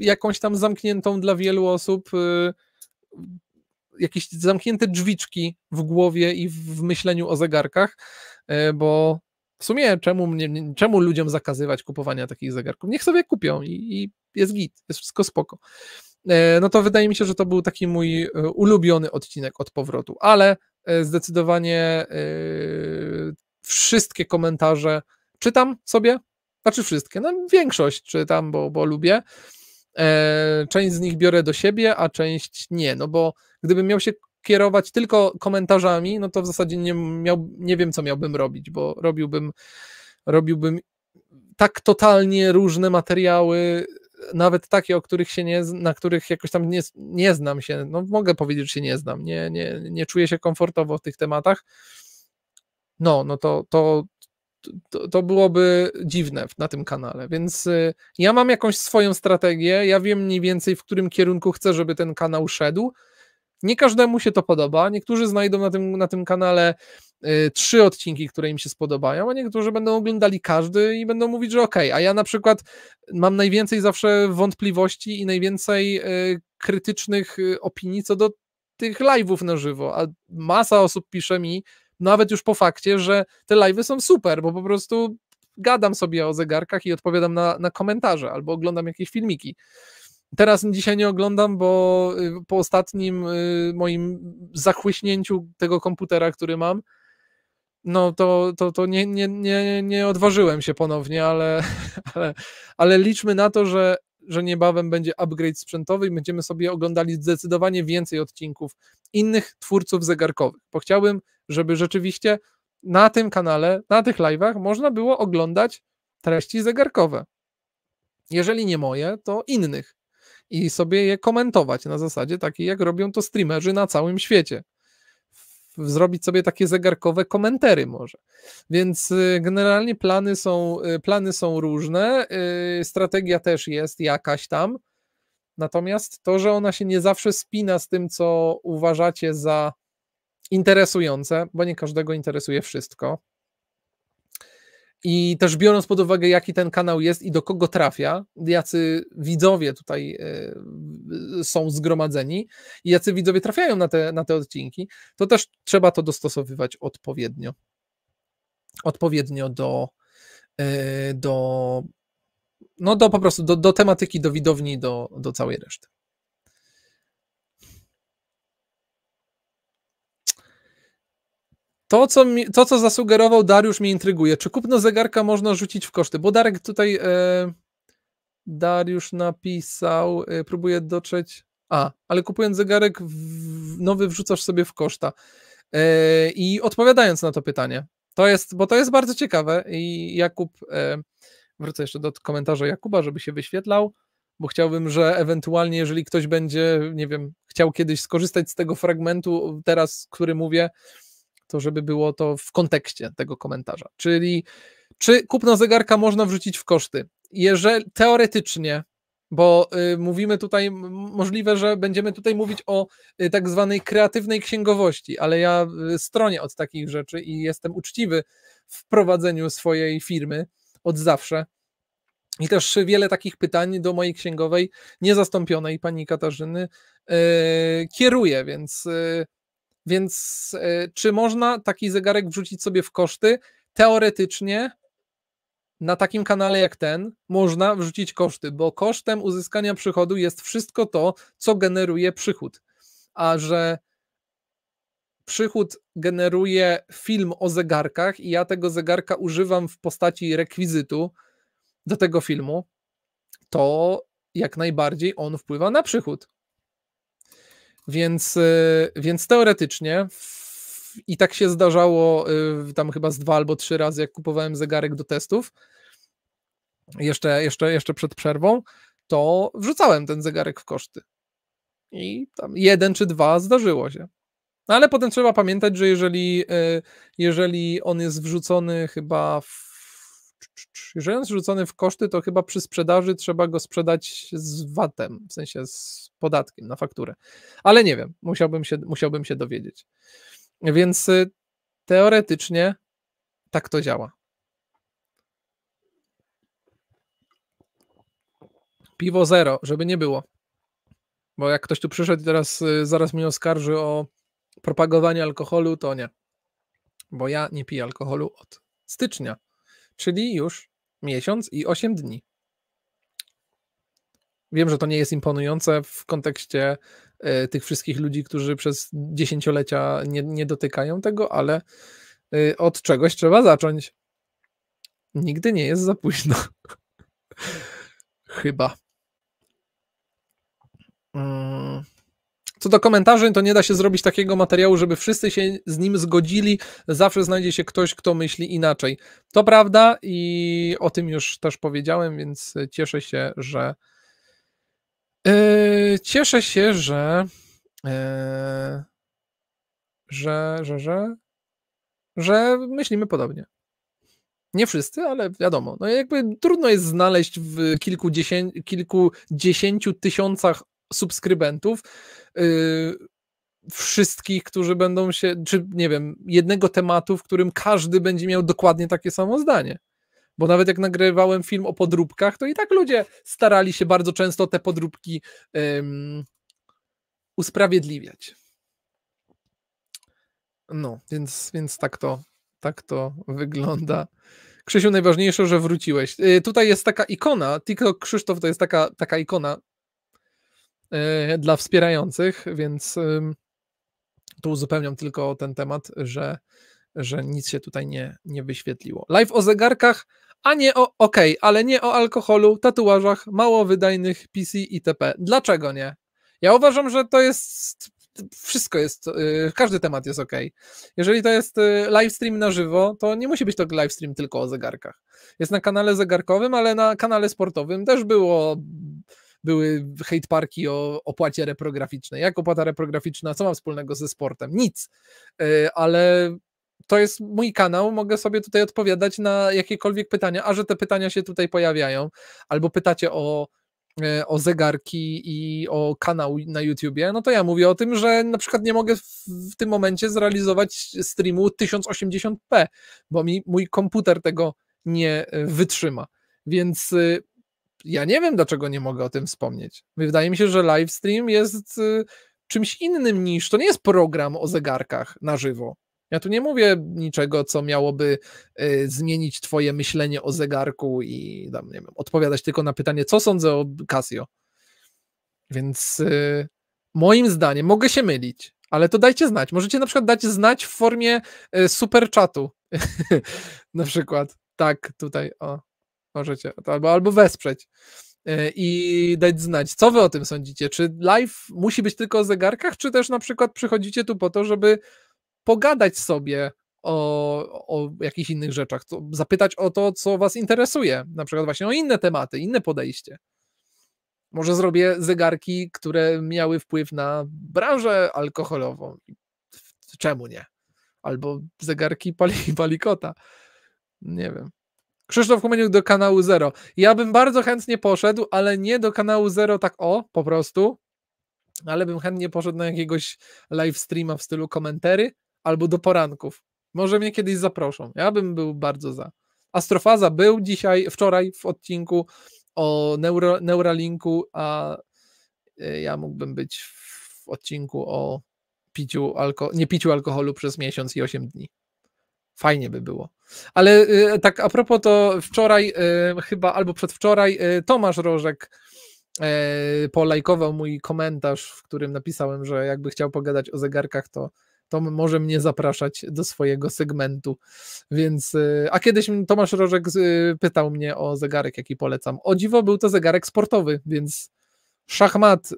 jakąś tam zamkniętą dla wielu osób eee, jakieś zamknięte drzwiczki w głowie i w myśleniu o zegarkach, bo w sumie czemu, czemu ludziom zakazywać kupowania takich zegarków? Niech sobie kupią i, i jest git, jest wszystko spoko. E, no to wydaje mi się, że to był taki mój e, ulubiony odcinek od powrotu, ale e, zdecydowanie wszystkie komentarze czytam sobie, znaczy wszystkie, no większość czytam, bo, bo lubię. Część z nich biorę do siebie, a część nie, no bo gdybym miał się kierować tylko komentarzami, no to w zasadzie nie, miał, nie wiem, co miałbym robić, bo robiłbym, robiłbym tak totalnie różne materiały, nawet takie, o których się nie, na których jakoś tam nie, nie znam się, no mogę powiedzieć, że się nie znam, nie, nie, nie czuję się komfortowo w tych tematach, no, no to, to, to, to byłoby dziwne na tym kanale, więc y, ja mam jakąś swoją strategię, ja wiem mniej więcej, w którym kierunku chcę, żeby ten kanał szedł, nie każdemu się to podoba. Niektórzy znajdą na tym, na tym kanale Y, trzy odcinki, które im się spodobają, a niektórzy będą oglądali każdy i będą mówić, że okej, okay. a ja na przykład mam najwięcej zawsze wątpliwości i najwięcej y, krytycznych y, opinii co do tych live'ów na żywo, a masa osób pisze mi, nawet już po fakcie, że te live'y są super, bo po prostu gadam sobie o zegarkach i odpowiadam na, na komentarze albo oglądam jakieś filmiki. Teraz dzisiaj nie oglądam, bo po ostatnim moim zachłyśnięciu tego komputera, który mam, no to, to, to nie, nie, nie, nie odważyłem się ponownie, ale, ale, ale liczmy na to, że, że niebawem będzie upgrade sprzętowy i będziemy sobie oglądali zdecydowanie więcej odcinków innych twórców zegarkowych, bo chciałbym, żeby rzeczywiście na tym kanale, na tych live'ach można było oglądać treści zegarkowe. Jeżeli nie moje, to innych. I sobie je komentować na zasadzie takiej, jak robią to streamerzy na całym świecie zrobić sobie takie zegarkowe komentery może. Więc y, generalnie plany są, y, plany są różne, y, strategia też jest jakaś tam, natomiast to, że ona się nie zawsze spina z tym, co uważacie za interesujące, bo nie każdego interesuje wszystko, i też biorąc pod uwagę, jaki ten kanał jest i do kogo trafia, jacy widzowie tutaj e, są zgromadzeni i jacy widzowie trafiają na te, na te odcinki, to też trzeba to dostosowywać odpowiednio. Odpowiednio do, e, do, no do po prostu do, do tematyki, do widowni, do, do całej reszty. To co, mi, to, co zasugerował Dariusz, mnie intryguje. Czy kupno zegarka można rzucić w koszty? Bo Darek tutaj. E, Dariusz napisał, e, próbuję dotrzeć. A, ale kupując zegarek w, nowy, wrzucasz sobie w koszta. E, I odpowiadając na to pytanie, to jest, bo to jest bardzo ciekawe. I Jakub, e, wrócę jeszcze do komentarza Jakuba, żeby się wyświetlał, bo chciałbym, że ewentualnie, jeżeli ktoś będzie, nie wiem, chciał kiedyś skorzystać z tego fragmentu, teraz, który mówię to żeby było to w kontekście tego komentarza. Czyli czy kupno zegarka można wrzucić w koszty? Jeżeli teoretycznie, bo y, mówimy tutaj, możliwe, że będziemy tutaj mówić o y, tak zwanej kreatywnej księgowości, ale ja y, stronię od takich rzeczy i jestem uczciwy w prowadzeniu swojej firmy od zawsze. I też wiele takich pytań do mojej księgowej, niezastąpionej pani Katarzyny, y, kieruję, więc y, więc e, czy można taki zegarek wrzucić sobie w koszty? Teoretycznie na takim kanale jak ten można wrzucić koszty, bo kosztem uzyskania przychodu jest wszystko to, co generuje przychód. A że przychód generuje film o zegarkach i ja tego zegarka używam w postaci rekwizytu do tego filmu, to jak najbardziej on wpływa na przychód. Więc, y, więc teoretycznie i tak się zdarzało y, tam chyba z dwa albo trzy razy, jak kupowałem zegarek do testów, jeszcze, jeszcze, jeszcze przed przerwą, to wrzucałem ten zegarek w koszty. I tam jeden czy dwa zdarzyło się. No ale potem trzeba pamiętać, że jeżeli, y, jeżeli on jest wrzucony chyba w jeżeli on jest rzucony w koszty, to chyba przy sprzedaży trzeba go sprzedać z VAT-em, w sensie z podatkiem na fakturę. Ale nie wiem, musiałbym się, musiałbym się dowiedzieć. Więc y, teoretycznie tak to działa. Piwo zero, żeby nie było. Bo jak ktoś tu przyszedł i teraz y, zaraz mnie oskarży o propagowanie alkoholu, to nie. Bo ja nie piję alkoholu od stycznia czyli już miesiąc i 8 dni. Wiem, że to nie jest imponujące w kontekście e, tych wszystkich ludzi, którzy przez dziesięciolecia nie, nie dotykają tego, ale e, od czegoś trzeba zacząć. Nigdy nie jest za późno. Chyba. Mm. Co do komentarzy, to nie da się zrobić takiego materiału, żeby wszyscy się z nim zgodzili. Zawsze znajdzie się ktoś, kto myśli inaczej. To prawda i o tym już też powiedziałem, więc e, cieszę się, że. Yy, cieszę się, że. Yy, że, że, że, że myślimy podobnie. Nie wszyscy, ale wiadomo. No jakby trudno jest znaleźć w kilkudziesię kilkudziesięciu tysiącach subskrybentów, y, wszystkich, którzy będą się, czy nie wiem, jednego tematu, w którym każdy będzie miał dokładnie takie samo zdanie. Bo nawet jak nagrywałem film o podróbkach, to i tak ludzie starali się bardzo często te podróbki um, usprawiedliwiać. No, więc, więc tak, to, tak to wygląda. Krzysiu, najważniejsze, że wróciłeś. Y, tutaj jest taka ikona, TikTok Krzysztof to jest taka, taka ikona E, dla wspierających, więc tu uzupełniam tylko ten temat, że, że nic się tutaj nie, nie wyświetliło. Live o zegarkach, a nie o OK, ale nie o alkoholu, tatuażach, mało wydajnych PC itp. Dlaczego nie? Ja uważam, że to jest wszystko jest, y, każdy temat jest ok. Jeżeli to jest y, live stream na żywo, to nie musi być to live stream tylko o zegarkach. Jest na kanale zegarkowym, ale na kanale sportowym też było były hate parki o opłacie reprograficznej. Jak opłata reprograficzna, co ma wspólnego ze sportem? Nic. E, ale to jest mój kanał, mogę sobie tutaj odpowiadać na jakiekolwiek pytania, a że te pytania się tutaj pojawiają, albo pytacie o, e, o zegarki i o kanał na YouTubie, no to ja mówię o tym, że na przykład nie mogę w, tym momencie zrealizować streamu 1080p, bo mi mój komputer tego nie e, wytrzyma. Więc ja nie wiem, dlaczego nie mogę o tym wspomnieć. Wydaje mi się, że livestream jest y, czymś innym niż, to nie jest program o zegarkach na żywo. Ja tu nie mówię niczego, co miałoby y, zmienić twoje myślenie o zegarku i tam, nie wiem, odpowiadać tylko na pytanie, co sądzę o Casio. Więc y, moim zdaniem, mogę się mylić, ale to dajcie znać. Możecie na przykład dać znać w formie super czatu. na przykład. Tak, tutaj, o, Możecie albo, albo wesprzeć e, i dać znać, co wy o tym sądzicie. Czy live musi być tylko o zegarkach, czy też na przykład przychodzicie tu po to, żeby pogadać sobie o, o jakichś innych rzeczach, zapytać o to, co was interesuje, na przykład właśnie o inne tematy, inne podejście. Może zrobię zegarki, które miały wpływ na branżę alkoholową. Czemu nie? Albo zegarki pali, palikota. Nie wiem. Krzysztof Kumeniuk do kanału Zero. Ja bym bardzo chętnie poszedł, ale nie do kanału Zero tak o, po prostu, ale bym chętnie poszedł na jakiegoś live streama w stylu komentary albo do poranków. Może mnie kiedyś zaproszą. Ja bym był bardzo za. Astrofaza był dzisiaj, wczoraj w odcinku o Neuro, Neuralinku, a e, ja mógłbym być w odcinku o piciu alko nie piciu alkoholu przez miesiąc i 8 dni. Fajnie by było. Ale y, tak a propos to wczoraj y, chyba albo przedwczoraj y, Tomasz Rożek polajkował mój komentarz, w którym napisałem, że jakby chciał pogadać o zegarkach, to to może mnie zapraszać do swojego segmentu. Więc, a kiedyś Tomasz Rożek pytał mnie o zegarek, jaki polecam. O dziwo, był to zegarek sportowy, więc szachmat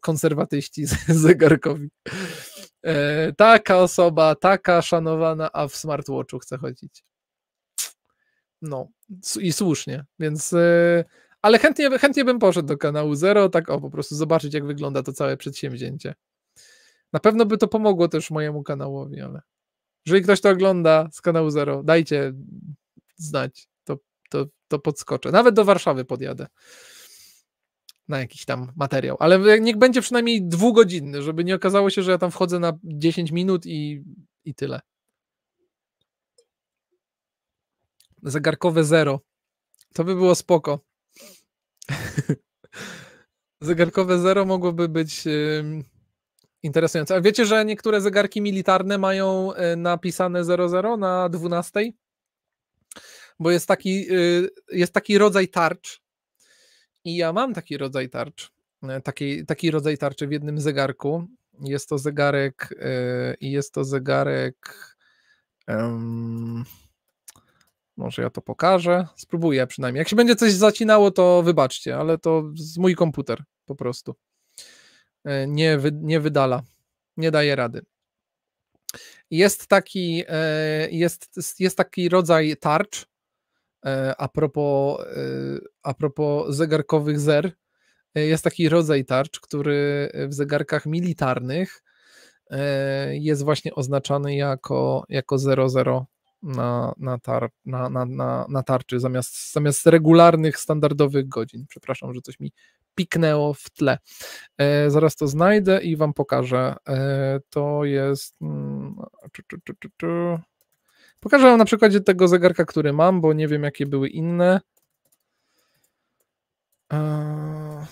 konserwatyści zegarkowi. E, taka osoba, taka szanowana, a w smartwatchu chce chodzić. No i słusznie, więc e, ale chętnie, chętnie bym poszedł do kanału Zero, tak o, po prostu zobaczyć jak wygląda to całe przedsięwzięcie. Na pewno by to pomogło też mojemu kanałowi, ale jeżeli ktoś to ogląda z kanału Zero, dajcie znać, to, to, to podskoczę. Nawet do Warszawy podjadę na jakiś tam materiał. Ale niech będzie przynajmniej dwugodzinny, żeby nie okazało się, że ja tam wchodzę na 10 minut i, i tyle. Zegarkowe zero. To by było spoko. Zegarkowe zero mogłoby być yy, interesujące. A wiecie, że niektóre zegarki militarne mają yy, napisane 00 na 12? Bo jest taki, yy, jest taki rodzaj tarcz, i ja mam taki rodzaj tarcz, e, taki, taki rodzaj tarczy w jednym zegarku. Jest to zegarek e, i jest to zegarek może ja to pokażę. Spróbuję przynajmniej. Jak się będzie coś zacinało, to wybaczcie, ale to z mój komputer po prostu. E, nie, wy, nie wydala, nie daje rady. Jest taki, jest, jest taki rodzaj tarcz, E, a propos, e, a propos zegarkowych zer, e, jest taki rodzaj tarcz, który w zegarkach militarnych jest właśnie oznaczany jako, jako 00 na, na, tar, na, na, na, na tarczy zamiast, zamiast regularnych, standardowych godzin. Przepraszam, że coś mi piknęło w tle. zaraz to znajdę i Wam pokażę. to jest. Mm, Pokażę Wam na przykładzie tego zegarka, który mam, bo nie wiem, jakie były inne. E,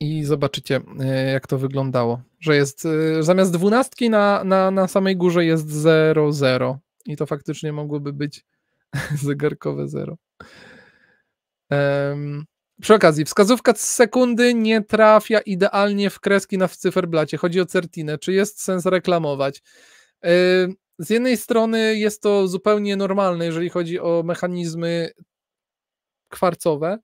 I zobaczycie, e, jak to wyglądało. Że jest e, zamiast dwunastki na, na, na samej górze jest 00. I to faktycznie mogłoby być zegarkowe 0. Um, przy okazji, wskazówka z sekundy nie trafia idealnie w kreski na w cyferblacie. Chodzi o certinę. Czy jest sens reklamować? Yy, z jednej strony jest to zupełnie normalne, jeżeli chodzi o mechanizmy kwarcowe,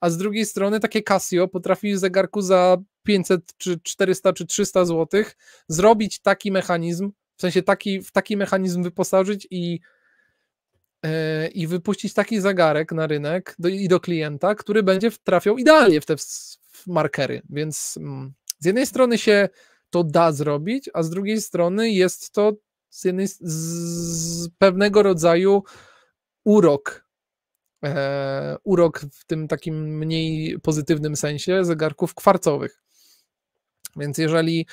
a z drugiej strony takie Casio potrafi w zegarku za 500 czy 400 czy 300 zł zrobić taki mechanizm, w sensie taki, w taki mechanizm wyposażyć i E, i wypuścić taki zegarek na rynek do, i do klienta, który będzie trafiał idealnie w te w markery. Więc mm, z jednej strony się to da zrobić, a z drugiej strony jest to z, jednej, z pewnego rodzaju urok. E, urok w tym takim mniej pozytywnym sensie zegarków kwarcowych. Więc jeżeli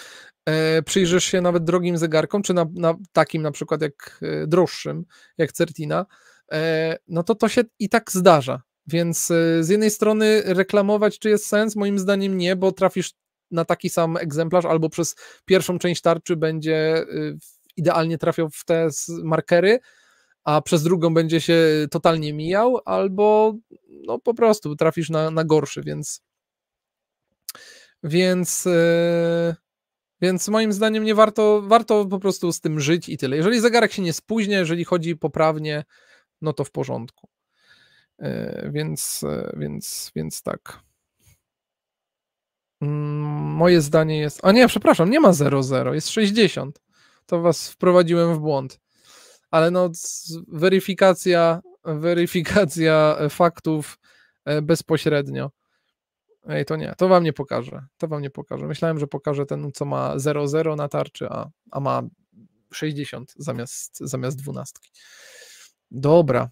e, przyjrzysz się nawet drogim zegarkom, czy na, na takim na przykład jak e, droższym, jak Certina, e, no to to się i tak zdarza. Więc z jednej strony reklamować, czy jest sens? Moim zdaniem nie, bo trafisz na taki sam egzemplarz albo przez pierwszą część tarczy będzie idealnie trafiał w te markery, a przez drugą będzie się totalnie mijał, albo no po prostu trafisz na, na gorszy, więc więc, e, więc moim zdaniem nie warto, warto po prostu z tym żyć i tyle. Jeżeli zegarek się nie spóźnia, jeżeli chodzi poprawnie, no to w porządku. E, więc, e, więc, więc tak. Mm, moje zdanie jest. A nie, przepraszam, nie ma 00, jest 60. To was wprowadziłem w błąd. Ale no, weryfikacja, weryfikacja faktów bezpośrednio. Ej, to nie, to wam nie pokażę. To wam nie pokażę. Myślałem, że pokażę ten, co ma 0,0 na tarczy, a, a ma 60 zamiast, zamiast 12. Dobra.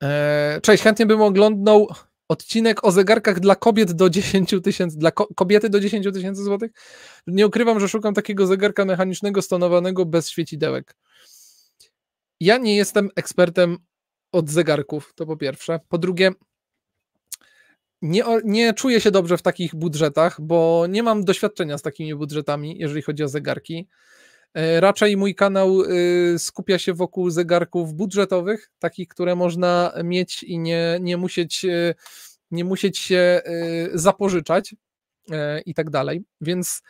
Eee, cześć, chętnie bym oglądnął odcinek o zegarkach dla kobiet do 10 tysięcy, dla ko kobiety do 10 tysięcy złotych. Nie ukrywam, że szukam takiego zegarka mechanicznego stonowanego bez świecidełek. Ja nie jestem ekspertem od zegarków, to po pierwsze. Po drugie, nie, nie czuję się dobrze w takich budżetach, bo nie mam doświadczenia z takimi budżetami, jeżeli chodzi o zegarki. E, raczej mój kanał y, skupia się wokół zegarków budżetowych, takich, które można mieć i nie, nie, musieć, y, nie musieć się y, zapożyczać e, i tak dalej. Więc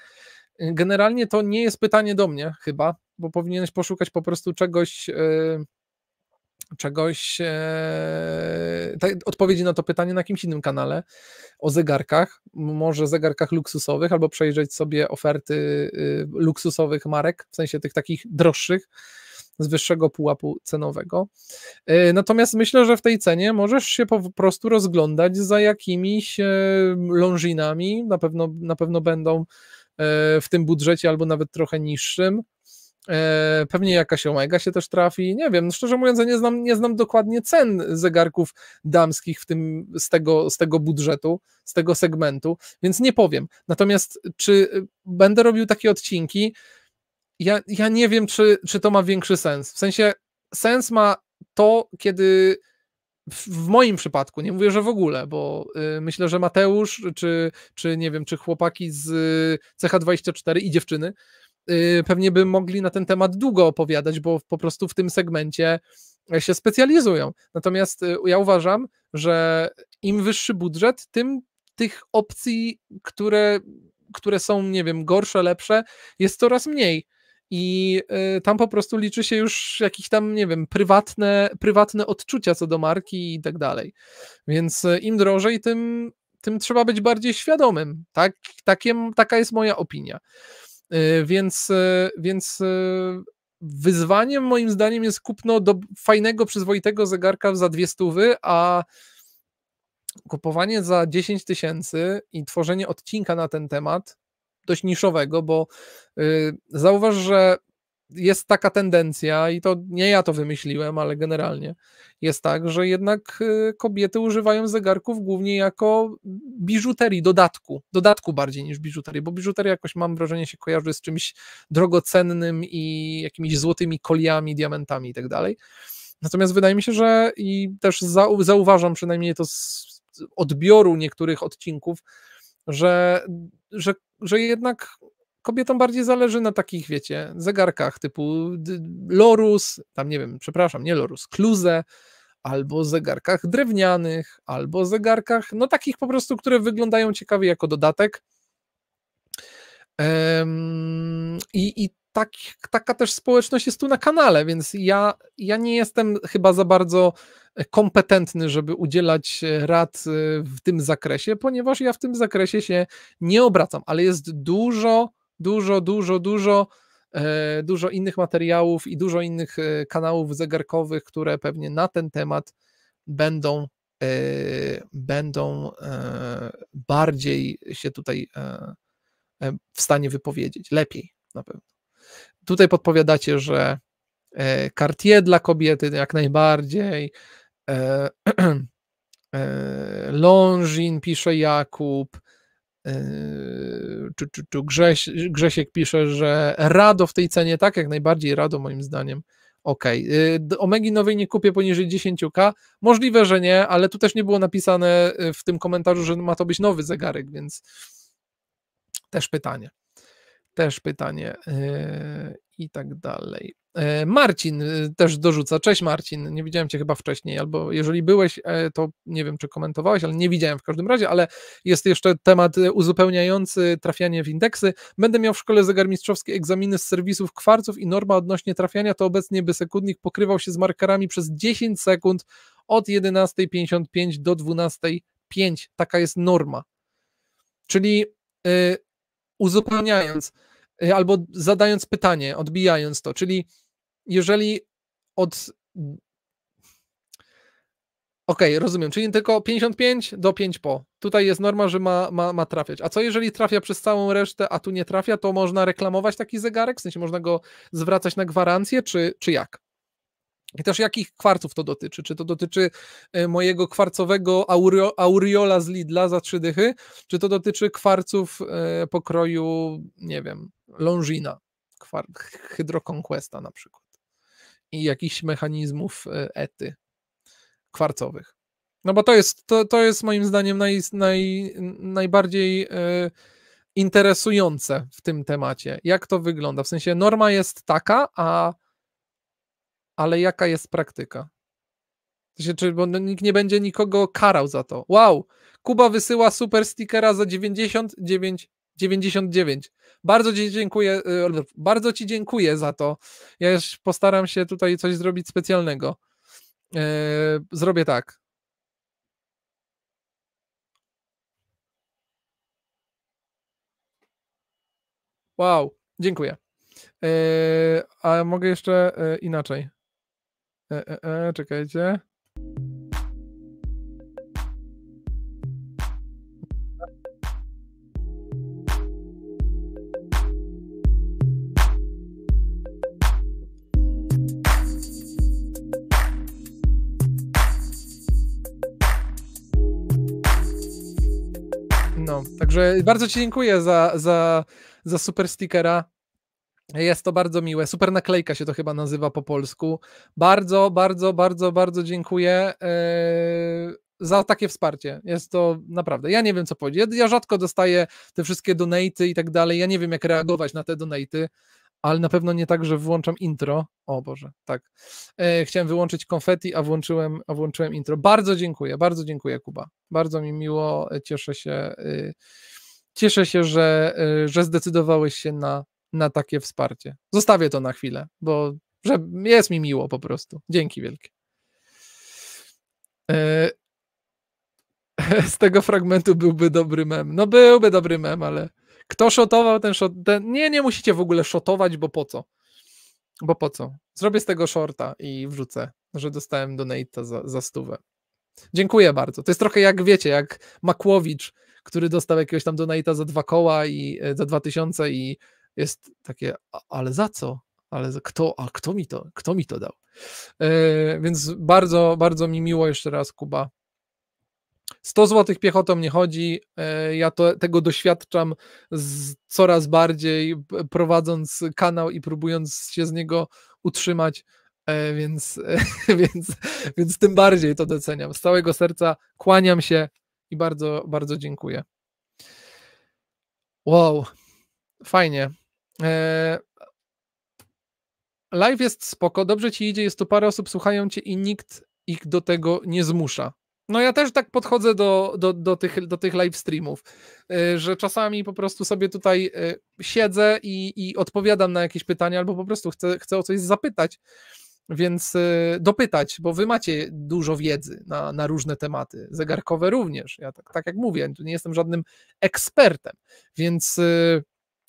generalnie to nie jest pytanie do mnie chyba, bo powinieneś poszukać po prostu czegoś czegoś, e, tak, odpowiedzi na to pytanie na jakimś innym kanale o zegarkach, może zegarkach luksusowych, albo przejrzeć sobie oferty y, luksusowych marek, w sensie tych takich droższych, z wyższego pułapu cenowego. E, natomiast myślę, że w tej cenie możesz się po prostu rozglądać za jakimiś e, lążinami, na pewno, na pewno będą e, w tym budżecie albo nawet trochę niższym. E, pewnie jakaś Omega się też trafi. Nie wiem, no szczerze mówiąc, nie znam, nie znam dokładnie cen zegarków damskich w tym, z, tego, z tego budżetu, z tego segmentu, więc nie powiem. Natomiast czy y, będę robił takie odcinki? Ja, ja nie wiem, czy, czy to ma większy sens. W sensie sens ma to, kiedy w moim przypadku, nie mówię, że w ogóle, bo y, myślę, że Mateusz, czy, czy nie wiem, czy chłopaki z y, CH24 i dziewczyny, Y, pewnie by mogli na ten temat długo opowiadać, bo po prostu w tym segmencie e, się specjalizują. Natomiast y, ja uważam, że im wyższy budżet, tym tych opcji, które, które są, nie wiem, gorsze, lepsze, jest coraz mniej. I y, tam po prostu liczy się już jakieś tam, nie wiem, prywatne, prywatne odczucia co do marki i tak dalej. Więc im drożej, tym, tym trzeba być bardziej świadomym. Tak, takie, taka jest moja opinia. E, więc, e, więc e, wyzwaniem moim zdaniem jest kupno do fajnego, przyzwoitego zegarka za dwie stówy, a kupowanie za 10 tysięcy i tworzenie odcinka na ten temat dość niszowego, bo zauważ, że jest taka tendencja, i to nie ja to wymyśliłem, ale generalnie jest tak, że jednak y, kobiety używają zegarków głównie jako biżuterii, dodatku, dodatku bardziej niż biżuterii, bo biżuteria jakoś mam wrażenie się kojarzy z czymś drogocennym i jakimiś złotymi koliami, diamentami i tak dalej. Natomiast wydaje mi się, że i też zauważam przynajmniej to z odbioru niektórych odcinków, że, że, że jednak kobietom bardziej zależy na takich, wiecie, zegarkach typu Lorus, tam nie wiem, przepraszam, nie Lorus, Kluze, albo zegarkach drewnianych, albo zegarkach, no takich po prostu, które wyglądają ciekawie jako dodatek. Um, I, i tak, taka też społeczność jest tu na kanale, więc ja, ja nie jestem chyba za bardzo kompetentny, żeby udzielać e, rad e, w tym zakresie, ponieważ ja w tym zakresie się nie obracam, ale jest dużo dużo, dużo, dużo, e, dużo innych materiałów i dużo innych e, kanałów zegarkowych, które pewnie na ten temat będą, e, będą bardziej się tutaj w stanie wypowiedzieć, lepiej na pewno. Tutaj podpowiadacie, że Cartier dla kobiety jak najbardziej, Longin pisze Jakub, czy, czy, czy Grześ, Grzesiek pisze, że Rado w tej cenie, tak jak najbardziej Rado moim zdaniem. OK. Yy, Omegi nowej nie kupię poniżej 10K. Możliwe, że nie, ale tu też nie było napisane yy, w tym komentarzu, że ma to być nowy zegarek, więc też pytanie. Też pytanie yy, i tak dalej. E, Marcin e, też dorzuca. Cześć Marcin, nie widziałem cię chyba wcześniej, albo jeżeli byłeś, e, to nie wiem, czy komentowałeś, ale nie widziałem w każdym razie, ale jest jeszcze temat uzupełniający trafianie w indeksy. Będę miał w szkole zegarmistrzowskie egzaminy z serwisów kwarców i norma odnośnie trafiania to obecnie by sekundnik pokrywał się z markerami przez 10 sekund od 11.55 do 12.05. Taka jest norma. Czyli yy, uzupełniając, albo zadając pytanie, odbijając to, czyli jeżeli od. Okej, okay, rozumiem, czyli tylko 55 do 5 po. Tutaj jest norma, że ma, ma, ma trafiać. A co jeżeli trafia przez całą resztę, a tu nie trafia, to można reklamować taki zegarek? W sensie można go zwracać na gwarancję, czy, czy jak? I też jakich kwarców to dotyczy? Czy to dotyczy e, mojego kwarcowego aureo, auriola z Lidla za trzy dychy? Czy to dotyczy kwarców e, pokroju, nie wiem, Longina, kwar, Hydroconquesta na przykład? i jakichś mechanizmów e, ety kwarcowych. No bo to jest, to, to jest moim zdaniem naj, naj, najbardziej e, interesujące w tym temacie. Jak to wygląda? W sensie norma jest taka, a ale jaka jest praktyka? Czy, bo nikt nie będzie nikogo karał za to. Wow, Kuba wysyła super stickera za 99 99. Bardzo Ci dziękuję, y, bardzo Ci dziękuję za to. Ja już postaram się tutaj coś zrobić specjalnego. E, zrobię tak. Wow, dziękuję. E, a mogę jeszcze e, inaczej. E, e, e, czekajcie. Także bardzo Ci dziękuję za, za, za super stickera. Jest to bardzo miłe. Super naklejka się to chyba nazywa po polsku. Bardzo, bardzo, bardzo, bardzo dziękuję yy, za takie wsparcie. Jest to naprawdę. Ja nie wiem, co powiedzieć. Ja, ja rzadko dostaję te wszystkie donaty i tak dalej. Ja nie wiem, jak reagować na te donaty ale na pewno nie tak, że wyłączam intro. O Boże, tak. E, chciałem wyłączyć konfeti, a włączyłem, a włączyłem intro. Bardzo dziękuję, bardzo dziękuję, Kuba. Bardzo mi miło, e, cieszę się, y, cieszę się, że, y, że zdecydowałeś się na, na takie wsparcie. Zostawię to na chwilę, bo że jest mi miło po prostu. Dzięki wielkie. E, z tego fragmentu byłby dobry mem. No byłby dobry mem, ale kto szotował ten shot? Ten... Nie, nie musicie w ogóle szotować, bo po co? Bo po co? Zrobię z tego shorta i wrzucę, że dostałem donate za, za stówę. Dziękuję bardzo. To jest trochę jak, wiecie, jak Makłowicz, który dostał jakiegoś tam donata za dwa koła i e, za dwa tysiące i jest takie, ale za co? ale kto, a kto mi to, kto mi to dał? Yy, więc bardzo, bardzo mi miło jeszcze raz, Kuba, 100 zł piechotą nie chodzi. E, ja to, tego doświadczam z, coraz bardziej, prowadząc kanał i próbując się z niego utrzymać, e, więc, więc, więc tym bardziej to doceniam. Z całego serca kłaniam się i bardzo, bardzo dziękuję. Wow, fajnie. E, live jest spoko, dobrze ci idzie, jest tu parę osób, słuchają cię i nikt ich do tego nie zmusza. No ja też tak podchodzę do, do, do tych, do tych live streamów, y, że czasami po prostu sobie tutaj y, siedzę i, i odpowiadam na jakieś pytania, albo po prostu chcę, chcę o coś zapytać, więc y, dopytać, bo wy macie dużo wiedzy na, na różne tematy, zegarkowe również. Ja tak, tak jak mówię, nie jestem żadnym ekspertem, więc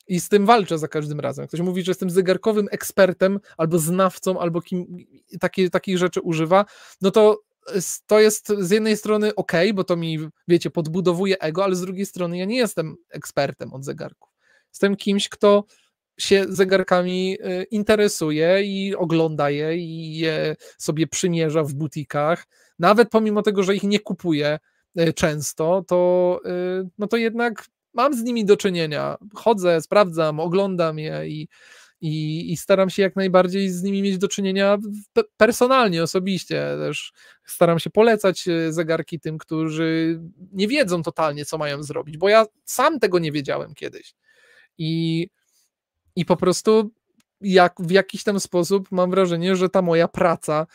i z tym walczę za każdym razem. Ktoś mówi, że jestem zegarkowym ekspertem, albo znawcą, albo kim, takie, takich rzeczy używa, no to to jest z jednej strony ok, bo to mi, wiecie, podbudowuje ego, ale z drugiej strony ja nie jestem ekspertem od zegarków. Jestem kimś, kto się zegarkami y, interesuje i ogląda je i je sobie przymierza w butikach. Nawet pomimo tego, że ich nie kupuje y, często, to, y, no to jednak mam z nimi do czynienia. Chodzę, sprawdzam, oglądam je i, i, i, staram się jak najbardziej z nimi mieć do czynienia personalnie, osobiście. Też staram się polecać e, zegarki tym, którzy nie wiedzą totalnie, co mają zrobić, bo ja sam tego nie wiedziałem kiedyś. I, i po prostu jak, w jakiś tam sposób mam wrażenie, że ta moja praca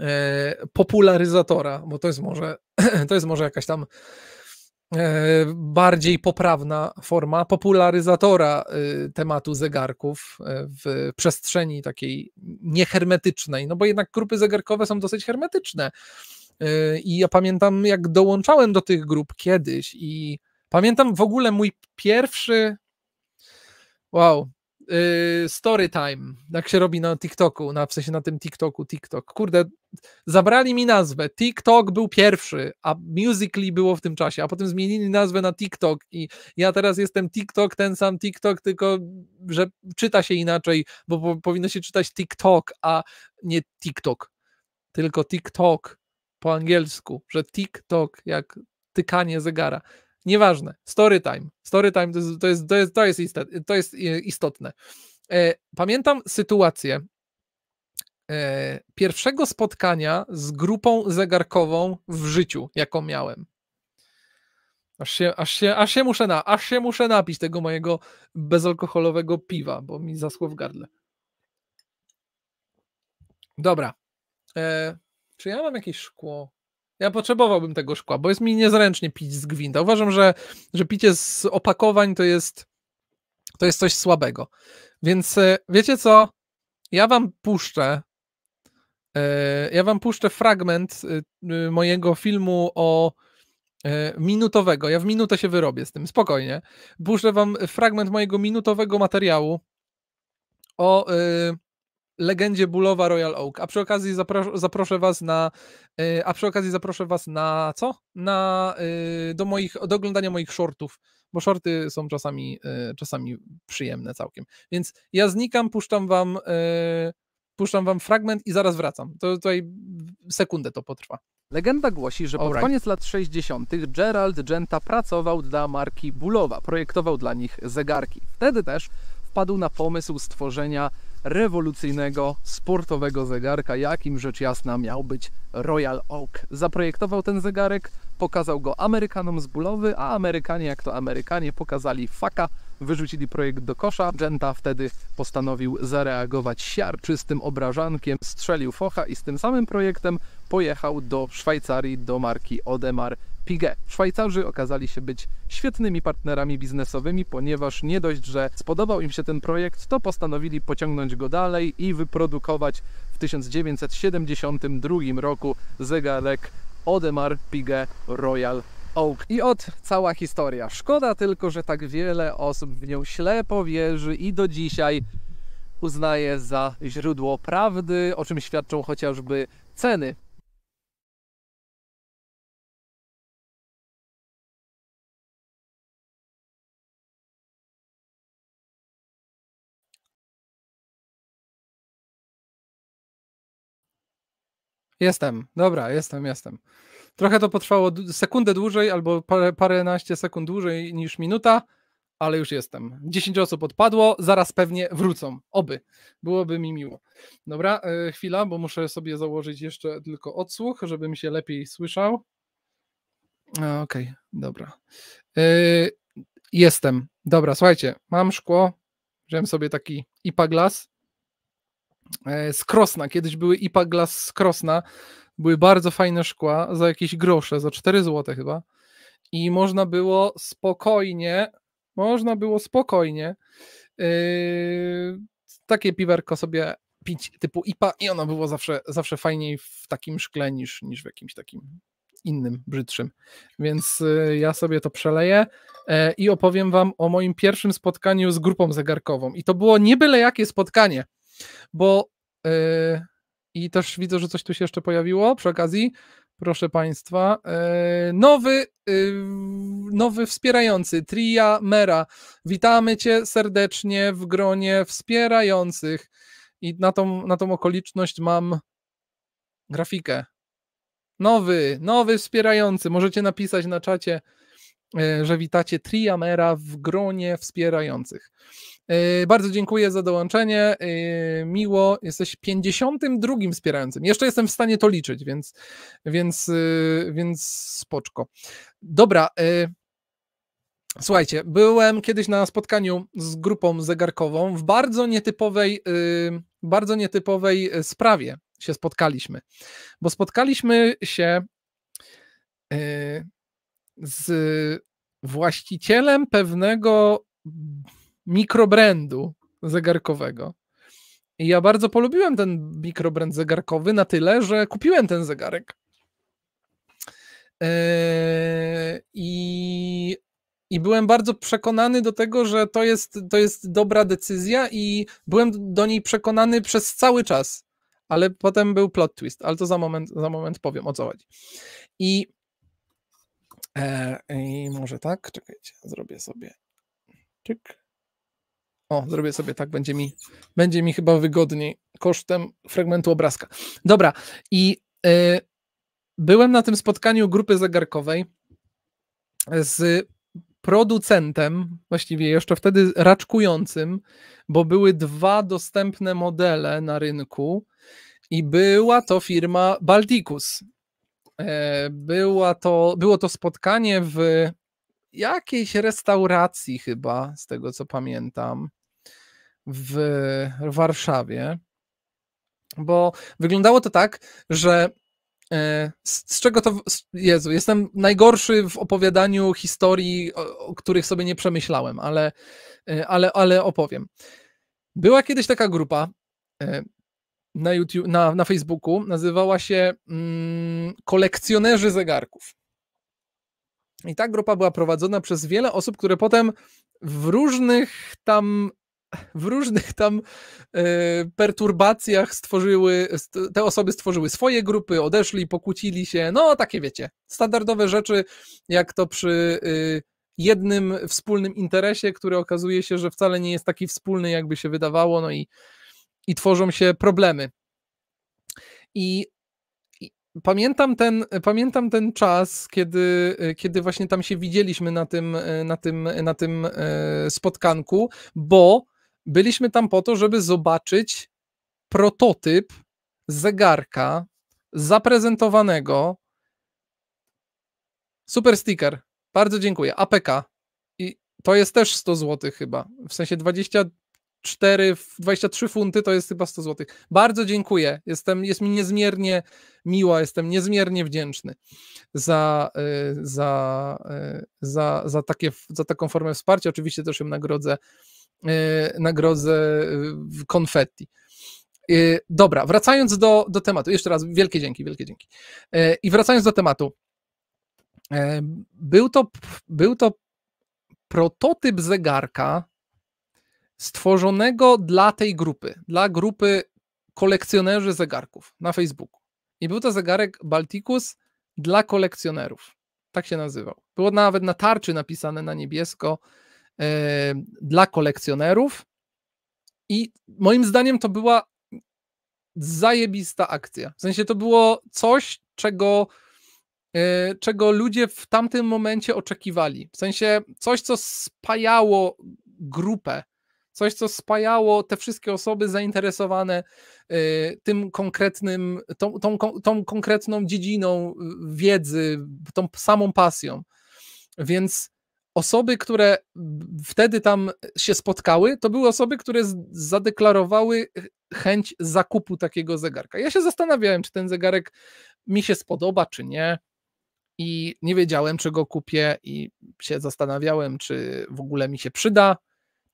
e, popularyzatora, bo to jest może, to jest może jakaś tam E, bardziej poprawna forma popularyzatora y, tematu zegarków e, w przestrzeni takiej niehermetycznej, no bo jednak grupy zegarkowe są dosyć hermetyczne. E, I ja pamiętam, jak dołączałem do tych grup kiedyś i pamiętam w ogóle mój pierwszy. Wow, Y, story time, jak się robi na TikToku, na, w sensie na tym TikToku, TikTok. Kurde, zabrali mi nazwę. TikTok był pierwszy, a Musically było w tym czasie, a potem zmienili nazwę na TikTok i ja teraz jestem TikTok, ten sam TikTok, tylko że czyta się inaczej, bo po, powinno się czytać TikTok, a nie TikTok, tylko TikTok po angielsku, że TikTok jak tykanie zegara. Nieważne. Story time. Story time to jest, to jest, to jest, to jest, istotne, to jest e, istotne. E, pamiętam sytuację e, pierwszego spotkania z grupą zegarkową w życiu, jaką miałem. Aż się, aż się, aż się, muszę, na, aż się muszę napić tego mojego bezalkoholowego piwa, bo mi zaschło w gardle. Dobra. E, czy ja mam jakieś szkło? Ja potrzebowałbym tego szkła, bo jest mi niezręcznie pić z gwinta. Uważam, że, że picie z opakowań to jest, to jest coś słabego. Więc e, wiecie co? Ja wam puszczę. E, ja wam puszczę fragment e, mojego filmu o minutowego. Ja w minutę się wyrobię z tym, spokojnie. Puszczę wam fragment mojego minutowego materiału o legendzie bólowa Royal Oak. A przy okazji zaproszę was na y, a przy okazji zaproszę was na co? Na y, do moich do oglądania moich shortów, bo shorty są czasami y, czasami przyjemne całkiem. Więc ja znikam, puszczam wam puszczam wam fragment i zaraz wracam. To tutaj sekundę to potrwa. Legenda głosi, że pod koniec lat 60. Gerald Genta pracował dla marki Bulowa, projektował dla nich zegarki. Wtedy też wpadł na pomysł stworzenia rewolucyjnego, sportowego zegarka, jakim rzecz jasna miał być Royal Oak. Zaprojektował ten zegarek, pokazał go Amerykanom z Bulowy, a Amerykanie, jak to Amerykanie, pokazali faka, wyrzucili projekt do kosza. Genta wtedy postanowił zareagować siarczystym obrażankiem, strzelił focha i z tym samym projektem pojechał do Szwajcarii, do marki Odemar Piget. Szwajcarzy okazali się być świetnymi partnerami biznesowymi, ponieważ nie dość, że spodobał im się ten projekt, to postanowili pociągnąć go dalej i wyprodukować w 1972 roku zegarek Audemars Piguet Royal Oak. I od cała historia. Szkoda tylko, że tak wiele osób w nią ślepo wierzy i do dzisiaj uznaje za źródło prawdy, o czym świadczą chociażby ceny Jestem, dobra, jestem, jestem. Trochę to potrwało sekundę dłużej albo parę, paręnaście sekund dłużej niż minuta, ale już jestem. 10 osób odpadło, zaraz pewnie wrócą. Oby. Byłoby mi miło. Dobra, e, chwila, bo muszę sobie założyć jeszcze tylko odsłuch, żeby mi się lepiej słyszał. Okej, okay, dobra. E, jestem. Dobra, słuchajcie, mam szkło. Wziąłem sobie taki IPA glas. E, z Krosna. Kiedyś były IPA Glass z Krosna. Były bardzo fajne szkła za jakieś grosze, za 4 zł chyba. I można było spokojnie, można było spokojnie yy, takie piwerko sobie pić typu IPA i ono było zawsze, zawsze fajniej w takim szkle niż, niż w jakimś takim innym, brzydszym. Więc yy, ja sobie to przeleję yy, i opowiem wam o moim pierwszym spotkaniu z grupą zegarkową. I to było nie byle jakie spotkanie bo yy, i też widzę, że coś tu się jeszcze pojawiło przy okazji. Proszę Państwa, yy, nowy, yy, nowy wspierający, Tria Mera. Witamy Cię serdecznie w gronie wspierających. I na tą, na tą okoliczność mam grafikę. Nowy, nowy wspierający. Możecie napisać na czacie E, że witacie Triamera w gronie wspierających. E, bardzo dziękuję za dołączenie. E, miło, jesteś 52 wspierającym. Jeszcze jestem w stanie to liczyć, więc, więc, więc spoczko. Dobra. Słuchajcie, byłem kiedyś na spotkaniu z grupą zegarkową w bardzo nietypowej, bardzo nietypowej sprawie się spotkaliśmy, bo spotkaliśmy się z właścicielem pewnego mikrobrandu zegarkowego. I ja bardzo polubiłem ten mikrobrand zegarkowy na tyle, że kupiłem ten zegarek. Yy, I, i byłem bardzo przekonany do tego, że to jest, to jest dobra decyzja, i byłem do niej przekonany przez cały czas. Ale potem był plot twist, ale to za moment, za moment powiem o co chodzi. I E, I może tak? Czekajcie, zrobię sobie. Czyk. O, zrobię sobie tak, będzie mi, będzie mi chyba wygodniej kosztem fragmentu obrazka. Dobra, i e, byłem na tym spotkaniu grupy zegarkowej z producentem, właściwie jeszcze wtedy raczkującym, bo były dwa dostępne modele na rynku i była to firma Balticus. E, była to, było to spotkanie w jakiejś restauracji, chyba, z tego co pamiętam, w Warszawie. Bo wyglądało to tak, że e, z, z, czego to. Jezu, jestem najgorszy w opowiadaniu historii, o, o których sobie nie przemyślałem, ale, e, ale, ale opowiem. Była kiedyś taka grupa na, YouTube, na, na Facebooku nazywała się mm, Kolekcjonerzy Zegarków. I ta grupa była prowadzona przez wiele osób, które potem w różnych tam w różnych tam y, perturbacjach stworzyły, st te osoby stworzyły swoje grupy, odeszli, pokłócili się, no takie wiecie, standardowe rzeczy, jak to przy y, jednym wspólnym interesie, który okazuje się, że wcale nie jest taki wspólny, jakby się wydawało, no i i tworzą się problemy. I pamiętam ten, pamiętam ten czas, kiedy, kiedy właśnie tam się widzieliśmy na tym, na, tym, na tym e, spotkanku, bo byliśmy tam po to, żeby zobaczyć prototyp zegarka zaprezentowanego. Super sticker. Bardzo dziękuję. APK. I to jest też 100 zł chyba. W sensie 20 4, 23 funty to jest chyba 100 zł. Bardzo dziękuję. Jestem, jest mi niezmiernie miła, jestem niezmiernie wdzięczny za, y, za, y, za, za, takie, za taką formę wsparcia. Oczywiście też ją nagrodzę, y, nagrodzę konfetti. Dobra, wracając do, do tematu. Jeszcze raz wielkie dzięki, wielkie dzięki. I wracając do tematu. Był to, był to prototyp zegarka, stworzonego dla tej grupy, dla grupy kolekcjonerzy zegarków na Facebooku. I był to zegarek Balticus dla kolekcjonerów. Tak się nazywał. Było nawet na tarczy napisane na niebiesko yy, dla kolekcjonerów. I moim zdaniem to była zajebista akcja. W sensie to było coś, czego, yy, czego ludzie w tamtym momencie oczekiwali. W sensie coś, co spajało grupę Coś, co spajało te wszystkie osoby zainteresowane y, tym konkretnym, tą, tą, tą konkretną dziedziną y, wiedzy, tą samą pasją. Więc osoby, które wtedy tam się spotkały, to były osoby, które zadeklarowały chęć zakupu takiego zegarka. Ja się zastanawiałem, czy ten zegarek mi się spodoba, czy nie. I nie wiedziałem, czy go kupię, i się zastanawiałem, czy w ogóle mi się przyda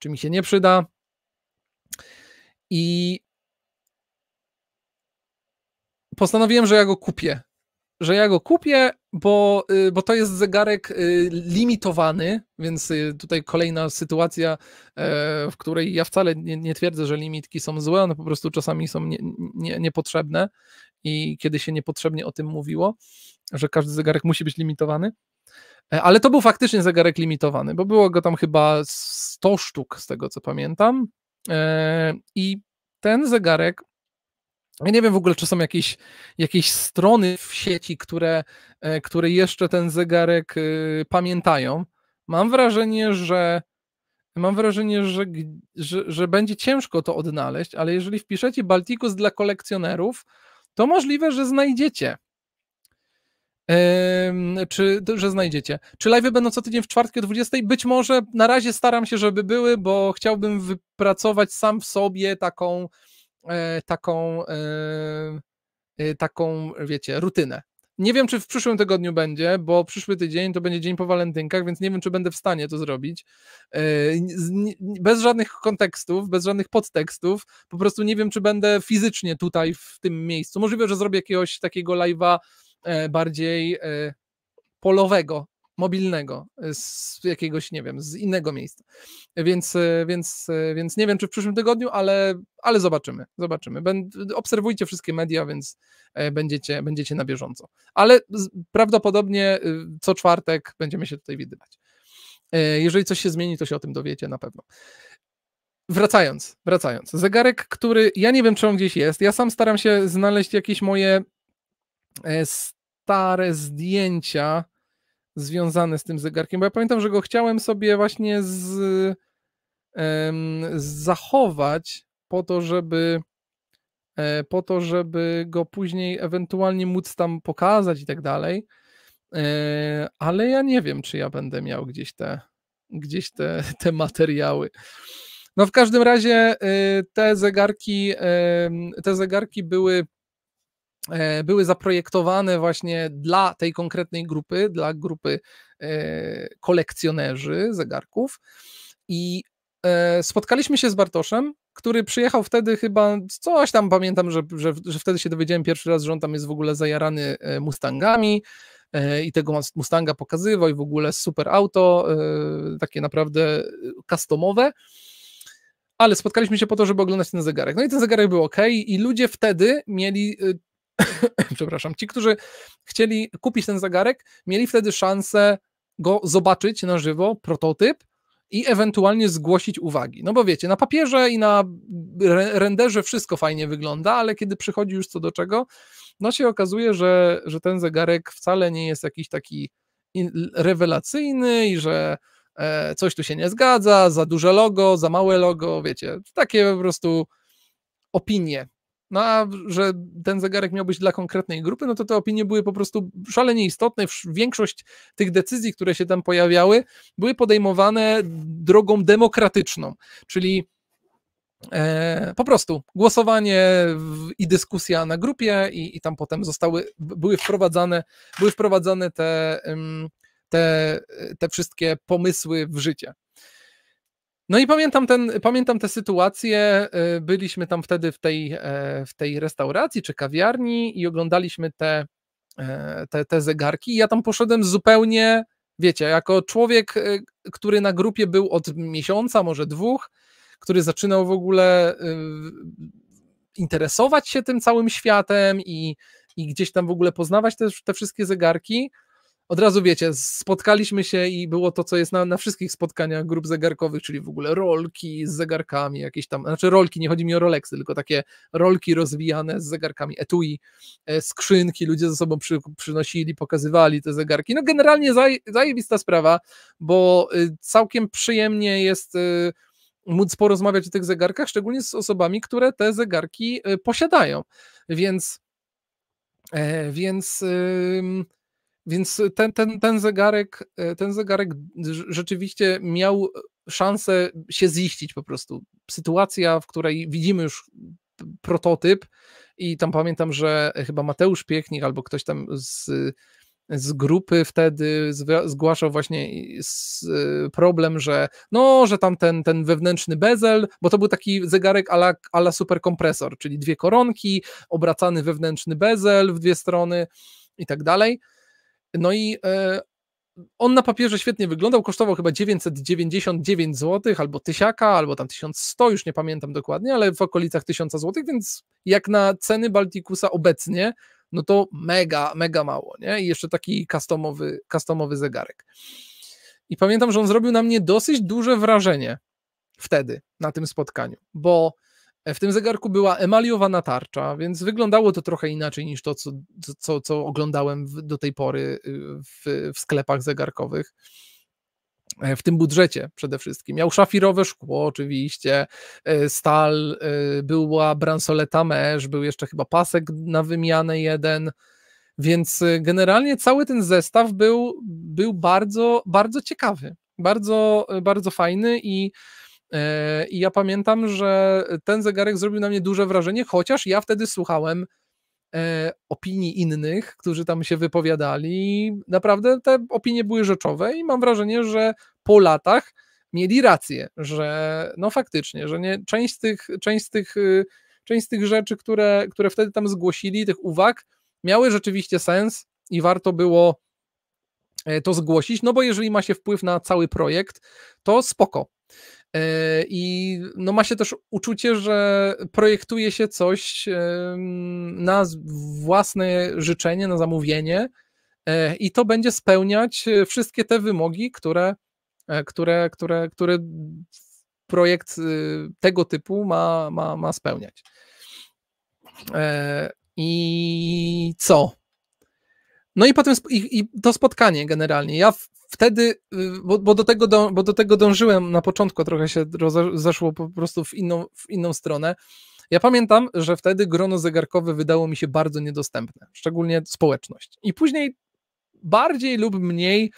czy mi się nie przyda. I postanowiłem, że ja go kupię. Że ja go kupię, bo, y, bo to jest zegarek y, limitowany, więc y, tutaj kolejna sytuacja, e, w której ja wcale nie, nie twierdzę, że limitki są złe, one po prostu czasami są nie, nie, niepotrzebne i kiedy się niepotrzebnie o tym mówiło, że każdy zegarek musi być limitowany. E, ale to był faktycznie zegarek limitowany, bo było go tam chyba 100 sztuk, z tego co pamiętam. E, I ten zegarek ja nie wiem w ogóle, czy są jakieś, jakieś strony w sieci, które, e, które jeszcze ten zegarek y, pamiętają. Mam wrażenie, że mam wrażenie, że, że, że będzie ciężko to odnaleźć, ale jeżeli wpiszecie Balticus dla kolekcjonerów, to możliwe, że znajdziecie czy że znajdziecie. Czy live będą co tydzień w czwartki o 20? Być może na razie staram się, żeby były, bo chciałbym wypracować sam w sobie taką e, taką e, e, taką, wiecie, rutynę. Nie wiem, czy w przyszłym tygodniu będzie, bo przyszły tydzień to będzie dzień po walentynkach, więc nie wiem, czy będę w stanie to zrobić. Bez żadnych kontekstów, bez żadnych podtekstów, po prostu nie wiem, czy będę fizycznie tutaj w tym miejscu. Możliwe, że zrobię jakiegoś takiego live'a E, bardziej e, polowego, mobilnego, e, z jakiegoś, nie wiem, z innego miejsca. Więc, więc, więc nie wiem, czy w przyszłym tygodniu, ale, ale zobaczymy. Zobaczymy. obserwujcie wszystkie media, więc będziecie, będziecie na bieżąco. Ale prawdopodobnie co czwartek będziemy się tutaj widywać. Jeżeli coś się zmieni, to się o tym dowiecie na pewno. Wracając, wracając. Zegarek, który ja nie wiem, czy on gdzieś jest. Ja sam staram się znaleźć jakieś moje stare zdjęcia związane z tym zegarkiem, bo ja pamiętam, że go chciałem sobie właśnie z, zachować po to, żeby e, po to, żeby go później ewentualnie móc tam pokazać i tak dalej. E, ale ja nie wiem, czy ja będę miał gdzieś te, gdzieś te, te materiały. No w każdym razie y, te zegarki, te zegarki były E, były zaprojektowane właśnie dla tej konkretnej grupy, dla grupy e, kolekcjonerzy zegarków. I e, spotkaliśmy się z Bartoszem, który przyjechał wtedy chyba, coś tam pamiętam, że, że, że wtedy się dowiedziałem pierwszy raz, że on tam jest w ogóle zajarany Mustangami i tego Mustanga pokazywał i w ogóle super auto, takie naprawdę customowe. Ale spotkaliśmy się po to, żeby oglądać ten zegarek. No i ten zegarek był ok, i ludzie wtedy mieli przepraszam, ci, którzy chcieli kupić ten zegarek, mieli wtedy szansę go zobaczyć na żywo, prototyp i ewentualnie zgłosić uwagi. No bo wiecie, na papierze i na renderze wszystko fajnie wygląda, ale kiedy przychodzi już co do czego, no się okazuje, że, że ten zegarek wcale nie jest jakiś taki rewelacyjny i że e, coś tu się nie zgadza, za duże logo, za małe logo, wiecie, takie po prostu opinie no a że ten zegarek miał być dla konkretnej grupy, no to te opinie były po prostu szalenie istotne. Większość tych decyzji, które się tam pojawiały, były podejmowane drogą demokratyczną, czyli e, po prostu głosowanie i dyskusja na grupie, i, i tam potem zostały, były wprowadzane, były wprowadzane te, te, te wszystkie pomysły w życie. No i pamiętam, ten, pamiętam tę sytuację. Y, byliśmy tam wtedy w tej, e, w tej restauracji czy kawiarni i oglądaliśmy te, e, te, te zegarki. ja tam poszedłem zupełnie, wiecie, jako człowiek, e, który na grupie był od miesiąca, może dwóch, który zaczynał w ogóle y, interesować się tym całym światem i, i gdzieś tam w ogóle poznawać te, te wszystkie zegarki od razu wiecie, spotkaliśmy się i było to, co jest na, na wszystkich spotkaniach grup zegarkowych, czyli w ogóle rolki z zegarkami, jakieś tam, znaczy rolki, nie chodzi mi o Rolexy, tylko takie rolki rozwijane z zegarkami, etui, e, skrzynki, ludzie ze sobą przy, przynosili, pokazywali te zegarki. No generalnie zaj, zajebista sprawa, bo y, całkiem przyjemnie jest y, móc porozmawiać o tych zegarkach, szczególnie z osobami, które te zegarki y, posiadają. Więc e, więc więc ten, ten, ten, zegarek, e, ten zegarek rzeczywiście miał szansę się ziścić po prostu. Sytuacja, w której widzimy już prototyp i tam pamiętam, że chyba Mateusz Piechnik albo ktoś tam z, z grupy wtedy zgłaszał właśnie e, problem, że no, że tam ten, ten wewnętrzny bezel, bo to był taki zegarek ala, ala superkompresor, czyli dwie koronki, obracany wewnętrzny bezel w dwie strony i tak dalej. No i e, on na papierze świetnie wyglądał, kosztował chyba 999 zł, albo tysiaka, albo tam 1100, już nie pamiętam dokładnie, ale w okolicach 1000 zł, więc jak na ceny Balticus'a obecnie, no to mega, mega mało, nie? I jeszcze taki customowy, customowy zegarek. I pamiętam, że on zrobił na mnie dosyć duże wrażenie wtedy, na tym spotkaniu, bo w tym zegarku była emaliowana tarcza, więc wyglądało to trochę inaczej niż to, co, co, co oglądałem do tej pory y, w, w sklepach zegarkowych e, w tym budżecie przede wszystkim. Miał szafirowe szkło oczywiście, e, stal, e, była bransoleta mesh, był jeszcze chyba pasek na wymianę jeden, więc generalnie cały ten zestaw był, był bardzo, bardzo ciekawy, bardzo, bardzo fajny i E, I ja pamiętam, że ten zegarek zrobił na mnie duże wrażenie, chociaż ja wtedy słuchałem e, opinii innych, którzy tam się wypowiadali. Naprawdę te opinie były rzeczowe i mam wrażenie, że po latach mieli rację, że no faktycznie, że nie, część z tych, część z tych, y, część z tych rzeczy, które, które wtedy tam zgłosili, tych uwag, miały rzeczywiście sens i warto było e, to zgłosić, no bo jeżeli ma się wpływ na cały projekt, to spoko. E, I no ma się też uczucie, że projektuje się coś na własne życzenie, na zamówienie, e, i to będzie spełniać e, wszystkie te wymogi, które, które, które, które projekt y, tego typu ma, ma, ma spełniać. I co? No i potem i, i to spotkanie generalnie. Ja wtedy, y, bo, bo, do tego do, bo do tego dążyłem na początku, trochę się zaszło po prostu w inną, w inną stronę. Ja pamiętam, że wtedy grono zegarkowe wydało mi się bardzo niedostępne, szczególnie społeczność. I później bardziej lub mniej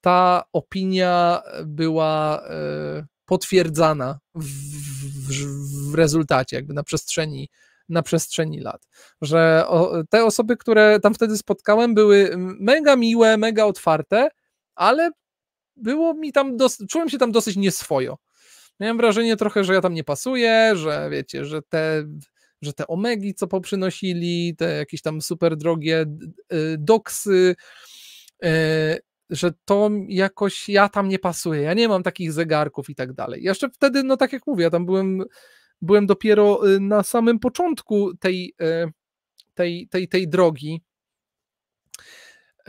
ta opinia była e, potwierdzana w, w, w, rezultacie, jakby na przestrzeni, na przestrzeni lat. Że te osoby, które tam wtedy spotkałem, były mega miłe, mega otwarte, ale było mi tam, dos- czułem się tam dosyć nieswojo. Miałem wrażenie trochę, że ja tam nie pasuję, że wiecie, że te, że te omegi, co poprzynosili, te jakieś tam super drogie y, doksy, y, że to jakoś ja tam nie pasuję, ja nie mam takich zegarków i tak dalej. Jeszcze wtedy, no tak jak mówię, ja tam byłem, byłem dopiero y, na samym początku tej, tej, tej, tej drogi,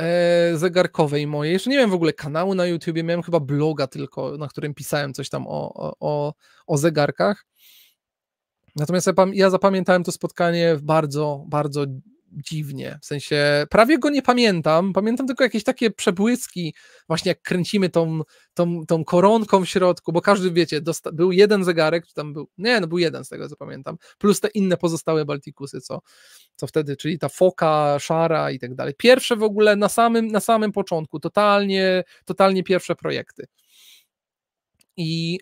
E, zegarkowej mojej, jeszcze nie miałem w ogóle kanału na YouTubie, miałem chyba bloga tylko, na którym pisałem coś tam o, o, o zegarkach. Natomiast ja, ja zapamiętałem to spotkanie bardzo, bardzo dziwnie. W sensie prawie go nie pamiętam. Pamiętam tylko jakieś takie przebłyski, właśnie jak kręcimy tą, tą, tą koronką w środku, bo każdy, wiecie, dosta- był jeden zegarek, czy tam był, nie, no był jeden z tego, co pamiętam, plus te inne pozostałe Baltikusy, co, co wtedy, czyli ta foka, szara i tak dalej. Pierwsze w ogóle na samym, na samym początku, totalnie, totalnie pierwsze projekty. I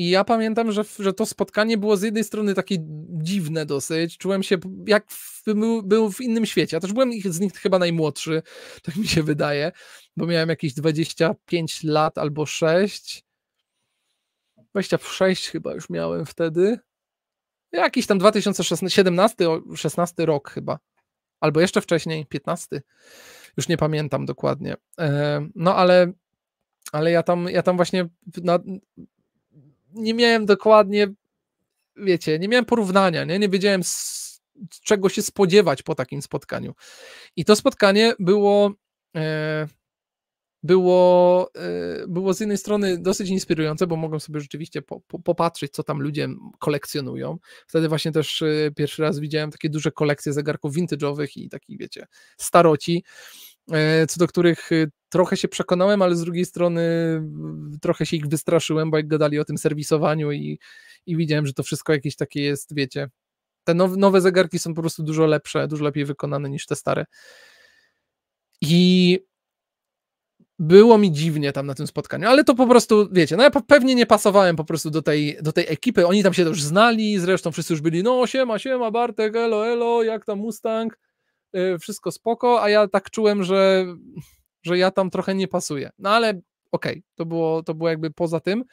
i ja pamiętam, że, że to spotkanie było z jednej strony takie dziwne dosyć. Czułem się, jak był, był w innym świecie. Ja też byłem ich, z nich chyba najmłodszy, tak mi się wydaje, bo miałem jakieś 25 lat albo 6. 26 chyba już miałem wtedy. Jakiś tam 2017, 16 rok chyba. Albo jeszcze wcześniej, 15. Już nie pamiętam dokładnie. E, no ale ale ja tam, ja tam właśnie na, nie miałem dokładnie, wiecie, nie miałem porównania, nie, nie wiedziałem z, czego się spodziewać po takim spotkaniu. I to spotkanie było. E, było, e, było z jednej strony dosyć inspirujące, bo mogłem sobie rzeczywiście po, po, popatrzeć, co tam ludzie kolekcjonują. Wtedy właśnie też e, pierwszy raz widziałem takie duże kolekcje zegarków vintage'owych i takich, wiecie, staroci, e, co do których trochę się przekonałem, ale z drugiej strony trochę się ich wystraszyłem, bo jak gadali o tym serwisowaniu i, i widziałem, że to wszystko jakieś takie jest, wiecie. Te nowe zegarki są po prostu dużo lepsze, dużo lepiej wykonane niż te stare. I było mi dziwnie tam na tym spotkaniu, ale to po prostu, wiecie, no ja pewnie nie pasowałem po prostu do tej, do tej ekipy, oni tam się już znali, zresztą wszyscy już byli, no siema, siema Bartek, elo, elo, jak tam Mustang, y, wszystko spoko, a ja tak czułem, że że ja tam trochę nie pasuję. No ale okej, okay, to, było, to było jakby poza tym.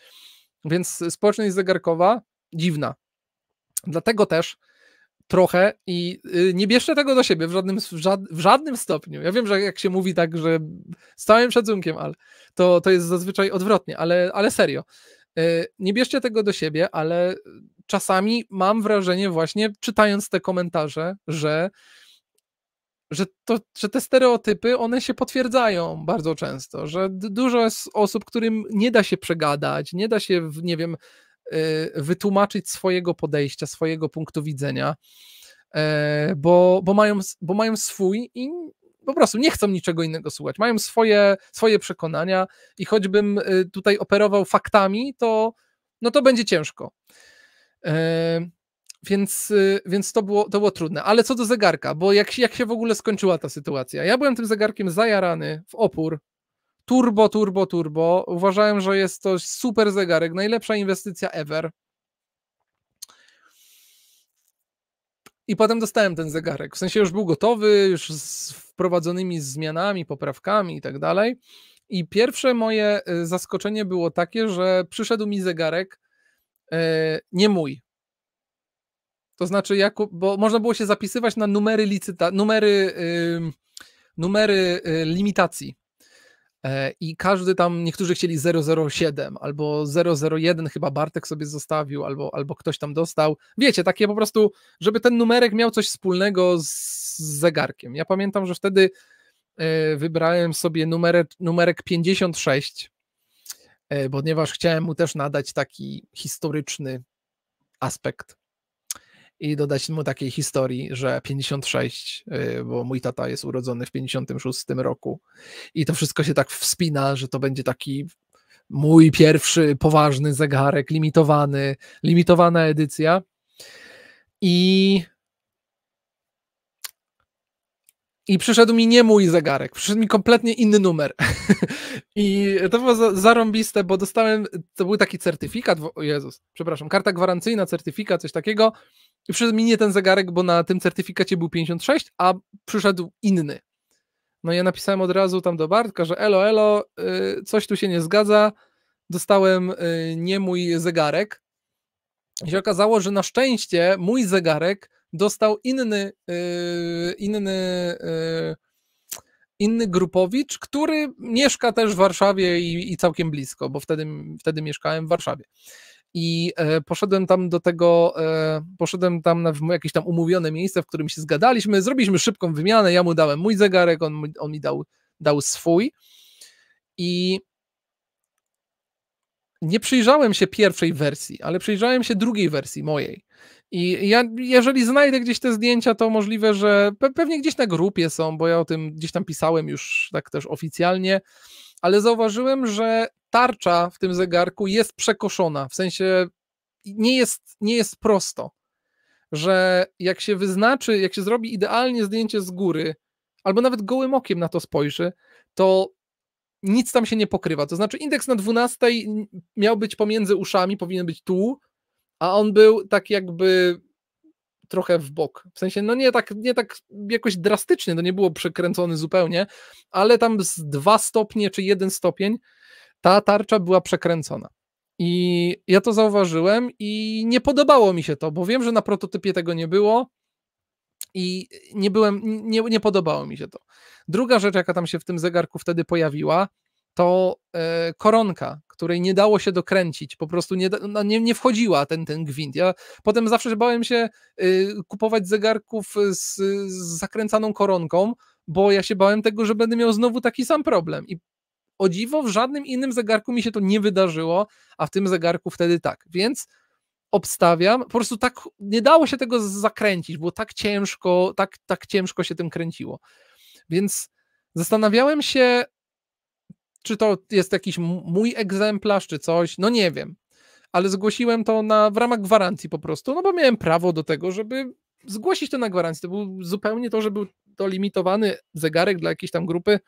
Więc społeczność zegarkowa dziwna. Dlatego też trochę i y, nie bierzcie tego do siebie w żadnym, w, żad, w żadnym stopniu. Ja wiem, że jak się mówi tak, że z całym szacunkiem, ale to, to jest zazwyczaj odwrotnie, ale, ale serio. Y, nie bierzcie tego do siebie, ale czasami mam wrażenie właśnie czytając te komentarze, że że, to, że te stereotypy, one się potwierdzają bardzo często, że dużo jest osób, którym nie da się przegadać, nie da się, nie wiem, e, wytłumaczyć swojego podejścia, swojego punktu widzenia, e, bo, bo, mają, bo mają swój i po prostu nie chcą niczego innego słuchać. Mają swoje, swoje przekonania i choćbym e, tutaj operował faktami, to no to będzie ciężko. Więc, y, więc to, było, to było trudne. Ale co do zegarka, bo jak, jak się w ogóle skończyła ta sytuacja? Ja byłem tym zegarkiem zajarany w opór. Turbo, turbo, turbo. Uważałem, że jest to super zegarek, najlepsza inwestycja ever. I potem dostałem ten zegarek. W sensie już był gotowy, już z wprowadzonymi zmianami, poprawkami i tak dalej. I pierwsze moje y, zaskoczenie było takie, że przyszedł mi zegarek, y, nie mój, to znaczy, bo można było się zapisywać na numery licyta, numery, yy, numery yy, limitacji. E, I każdy tam, niektórzy chcieli 007 albo 001, chyba Bartek sobie zostawił, albo, albo ktoś tam dostał. Wiecie, takie po prostu, żeby ten numerek miał coś wspólnego z, zegarkiem. Ja pamiętam, że wtedy e, wybrałem sobie numerek, numerek 56, e, ponieważ chciałem mu też nadać taki historyczny aspekt i dodać mu takiej historii, że 56, y, bo mój tata jest urodzony w 56 roku i to wszystko się tak wspina, że to będzie taki mój pierwszy poważny zegarek, limitowany, limitowana edycja. I I przyszedł mi nie mój zegarek, przyszedł mi kompletnie inny numer. I to było zarąbiste, bo dostałem, to był taki certyfikat, Jezus, przepraszam, karta gwarancyjna, certyfikat, coś takiego, Przyszedł mi nie ten zegarek, bo na tym certyfikacie był 56, a przyszedł inny. No ja napisałem od razu tam do Bartka, że elo, elo, y, coś tu się nie zgadza, dostałem y, nie mój zegarek. I się okazało, że na szczęście mój zegarek dostał inny, y, inny, inny grupowicz, który mieszka też w Warszawie i, i całkiem blisko, bo wtedy, wtedy mieszkałem w Warszawie i e, poszedłem tam do tego, e, poszedłem tam na jakieś tam umówione miejsce, w którym się zgadaliśmy, zrobiliśmy szybką wymianę, ja mu dałem mój zegarek, on, on mi dał, dał swój i nie przyjrzałem się pierwszej wersji, ale przyjrzałem się drugiej wersji mojej. I ja, jeżeli znajdę gdzieś te zdjęcia, to możliwe, że pe pewnie gdzieś na grupie są, bo ja o tym gdzieś tam pisałem już tak też oficjalnie ale zauważyłem, że tarcza w tym zegarku jest przekoszona, w sensie nie jest, nie jest prosto, że jak się wyznaczy, jak się zrobi idealnie zdjęcie z góry, albo nawet gołym okiem na to spojrzy, to nic tam się nie pokrywa. To znaczy indeks na 12 miał być pomiędzy uszami, powinien być tu, a on był tak jakby trochę w bok. W sensie, no nie tak, nie tak jakoś drastycznie, to nie było przekręcony zupełnie, ale tam z dwa stopnie czy jeden stopień ta tarcza była przekręcona. I ja to zauważyłem i nie podobało mi się to, bo wiem, że na prototypie tego nie było i nie byłem, nie, nie podobało mi się to. Druga rzecz, jaka tam się w tym zegarku wtedy pojawiła, to e, koronka, której nie dało się dokręcić, po prostu nie, no nie, nie, wchodziła ten, ten gwint. Ja potem zawsze bałem się y, kupować zegarków z, z zakręcaną koronką, bo ja się bałem tego, że będę miał znowu taki sam problem. I o dziwo, w żadnym innym zegarku mi się to nie wydarzyło, a w tym zegarku wtedy tak. Więc obstawiam, po prostu tak nie dało się tego zakręcić, było tak ciężko, tak, tak ciężko się tym kręciło. Więc zastanawiałem się, czy to jest jakiś mój egzemplarz, czy coś, no nie wiem. Ale zgłosiłem to na, w ramach gwarancji po prostu, no bo miałem prawo do tego, żeby zgłosić to na gwarancję. To był zupełnie to, że był to limitowany zegarek dla jakiejś tam grupy,